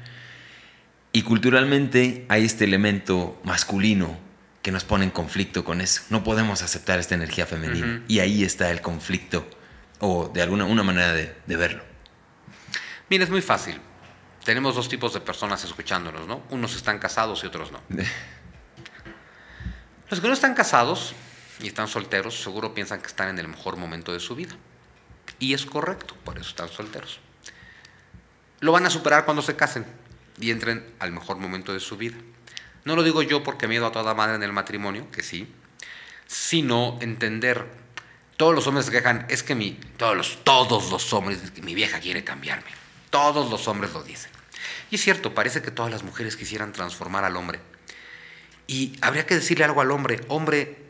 Y culturalmente hay este elemento masculino que nos pone en conflicto con eso. No podemos aceptar esta energía femenina. Y ahí está el conflicto, o de alguna una manera de, de verlo. Mira, es muy fácil. Tenemos dos tipos de personas escuchándonos, ¿no? Unos están casados y otros no. Los que no están casados y están solteros, seguro piensan que están en el mejor momento de su vida. Y es correcto, por eso están solteros. Lo van a superar cuando se casen y entren al mejor momento de su vida. No lo digo yo porque miedo a toda madre en el matrimonio, que sí, sino entender, todos los hombres quejan, es que mi, todos, los, todos los hombres, mi vieja quiere cambiarme. Todos los hombres lo dicen. Y es cierto, parece que todas las mujeres quisieran transformar al hombre. Y habría que decirle algo al hombre, hombre,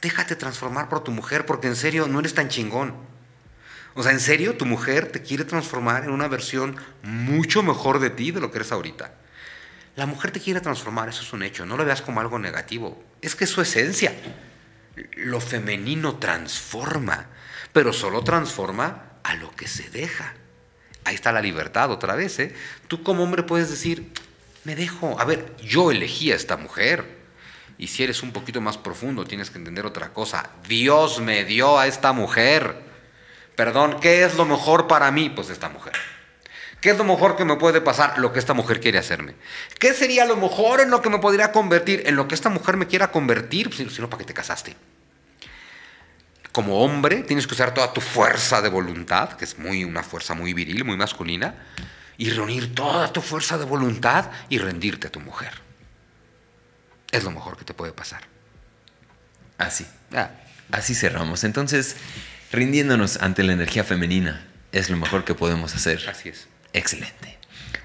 déjate transformar por tu mujer, porque en serio no eres tan chingón. O sea, en serio, tu mujer te quiere transformar en una versión mucho mejor de ti de lo que eres ahorita. La mujer te quiere transformar, eso es un hecho, no lo veas como algo negativo. Es que es su esencia. Lo femenino transforma, pero solo transforma a lo que se deja. Ahí está la libertad otra vez. ¿eh? Tú como hombre puedes decir, me dejo, a ver, yo elegí a esta mujer y si eres un poquito más profundo, tienes que entender otra cosa. Dios me dio a esta mujer. Perdón, ¿qué es lo mejor para mí? Pues esta mujer. ¿Qué es lo mejor que me puede pasar? Lo que esta mujer quiere hacerme. ¿Qué sería lo mejor en lo que me podría convertir? En lo que esta mujer me quiera convertir, pues, si no, ¿para qué te casaste? Como hombre, tienes que usar toda tu fuerza de voluntad, que es muy, una fuerza muy viril, muy masculina, y reunir toda tu fuerza de voluntad y rendirte a tu mujer es lo mejor que te puede pasar. Así. Ah. Así cerramos. Entonces, rindiéndonos ante la energía femenina es lo mejor que podemos hacer. Así es. Excelente.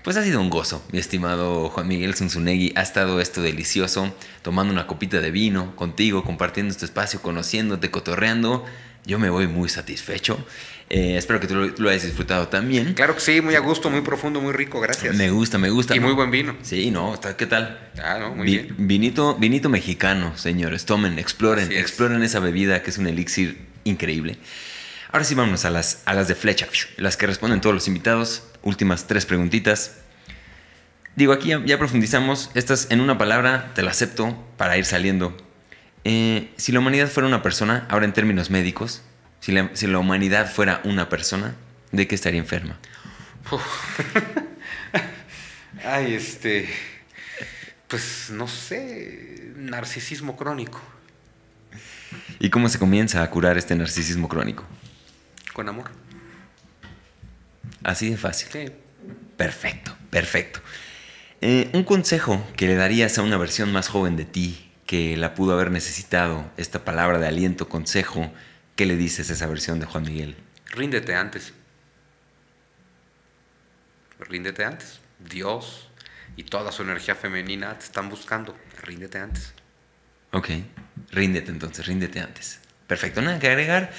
Pues ha sido un gozo, mi estimado Juan Miguel Zunzunegui. Ha estado esto delicioso, tomando una copita de vino contigo, compartiendo este espacio, conociéndote, cotorreando. Yo me voy muy satisfecho. Eh, espero que tú lo, hayas disfrutado también. Claro que sí, muy a gusto, muy profundo, muy rico, gracias. Me gusta, me gusta. Y muy buen vino. Sí, no, ¿qué tal? Ah, no, muy bien. Vinito, vinito mexicano, señores, tomen, exploren, exploren esa bebida que es un elixir increíble. Ahora sí, vámonos a las, a las de flecha, las que responden todos los invitados. Últimas tres preguntitas. Digo, aquí ya, profundizamos. Estas en una palabra te la acepto para ir saliendo. Eh, si la humanidad fuera una persona, ahora en términos médicos, si la, humanidad fuera una persona, ¿de qué estaría enferma? Ay, este. Pues no sé. Narcisismo crónico. ¿Y cómo se comienza a curar este narcisismo crónico? Con amor. Así de fácil. Sí. Perfecto, perfecto. Eh, un consejo que le darías a una versión más joven de ti que la pudo haber necesitado, esta palabra de aliento, consejo, ¿Qué le dices a esa versión de Juan Miguel? Ríndete antes. Ríndete antes. Dios y toda su energía femenina te están buscando. Ríndete antes. Ok, ríndete entonces, ríndete antes. Perfecto, nada que agregar.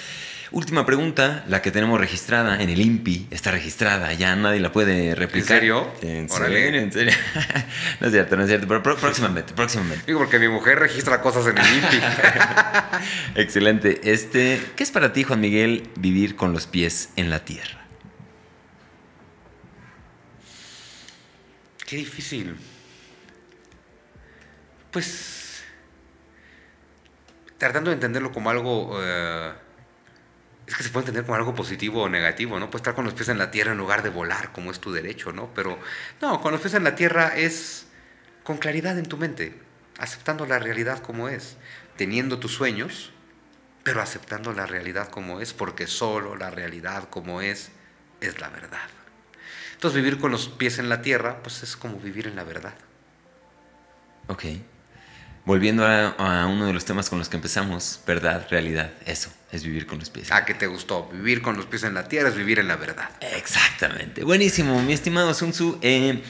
Última pregunta, la que tenemos registrada en el Impi está registrada, ya nadie la puede replicar. ¿En serio? En serio, no es cierto, no es cierto, pero próximamente, próximamente. Digo, porque mi mujer registra cosas en el INPI. Excelente. Este, ¿Qué es para ti, Juan Miguel, vivir con los pies en la tierra? Qué difícil. Pues tratando de entenderlo como algo eh, es que se puede entender como algo positivo o negativo, ¿no? Pues estar con los pies en la tierra en lugar de volar, como es tu derecho, ¿no? Pero no, con los pies en la tierra es con claridad en tu mente, aceptando la realidad como es, teniendo tus sueños, pero aceptando la realidad como es, porque solo la realidad como es es la verdad. Entonces vivir con los pies en la tierra, pues es como vivir en la verdad. Okay. Volviendo a, uno de los temas con los que empezamos, verdad, realidad, eso, es vivir con los pies. Ah, que te gustó, vivir con los pies en la tierra es vivir en la verdad. Exactamente. Buenísimo, mi estimado Sun Tzu. Eh,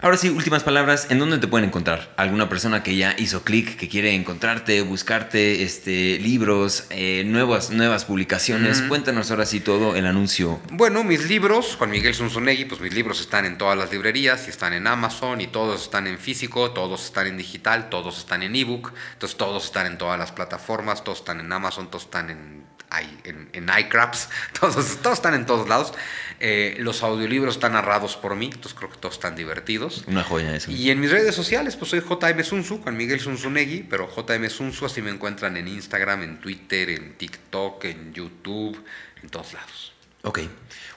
Ahora sí, últimas palabras, ¿en dónde te pueden encontrar? ¿Alguna persona que ya hizo clic, que quiere encontrarte, buscarte, este, libros, eh, nuevas, nuevas publicaciones? Cuéntanos ahora sí todo el anuncio. Bueno, mis libros, Juan Miguel Zunzunegui, pues mis libros están en todas las librerías, y están en Amazon, y todos están en físico, todos están en digital, todos están en ebook, entonces todos están en todas las plataformas, todos están en Amazon, todos están en en, iCraps, todos, todos están en todos lados. Eh, los audiolibros están narrados por mí, entonces creo que todos están divertidos. Una joya esa. Y en mis redes sociales, pues soy JM Sunsu con Miguel Sunsunegui pero JM Sunsu así me encuentran en Instagram, en Twitter, en TikTok, en YouTube, en todos lados. Ok.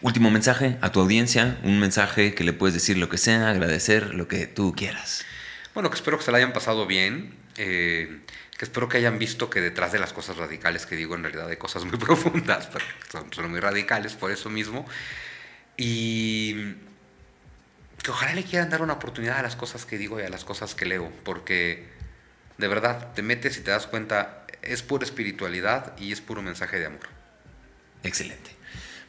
Último mensaje a tu audiencia, un mensaje que le puedes decir lo que sea, agradecer, lo que tú quieras. Bueno, que espero que se la hayan pasado bien. Eh, que espero que hayan visto que detrás de las cosas radicales que digo en realidad hay cosas muy profundas, pero son, son muy radicales por eso mismo. Y que ojalá le quieran dar una oportunidad a las cosas que digo y a las cosas que leo, porque de verdad te metes y te das cuenta, es pura espiritualidad y es puro mensaje de amor. Excelente.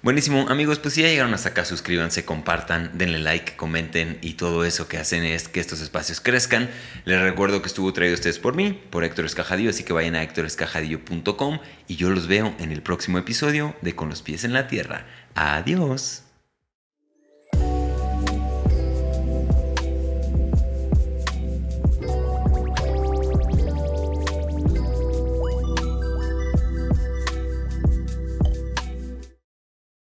Buenísimo, amigos, pues si ya llegaron hasta acá, suscríbanse, compartan, denle like, comenten y todo eso que hacen es que estos espacios crezcan. Les recuerdo que estuvo traído ustedes por mí, por Héctor Escajadillo, así que vayan a héctorescajadillo.com y yo los veo en el próximo episodio de Con los pies en la tierra. Adiós.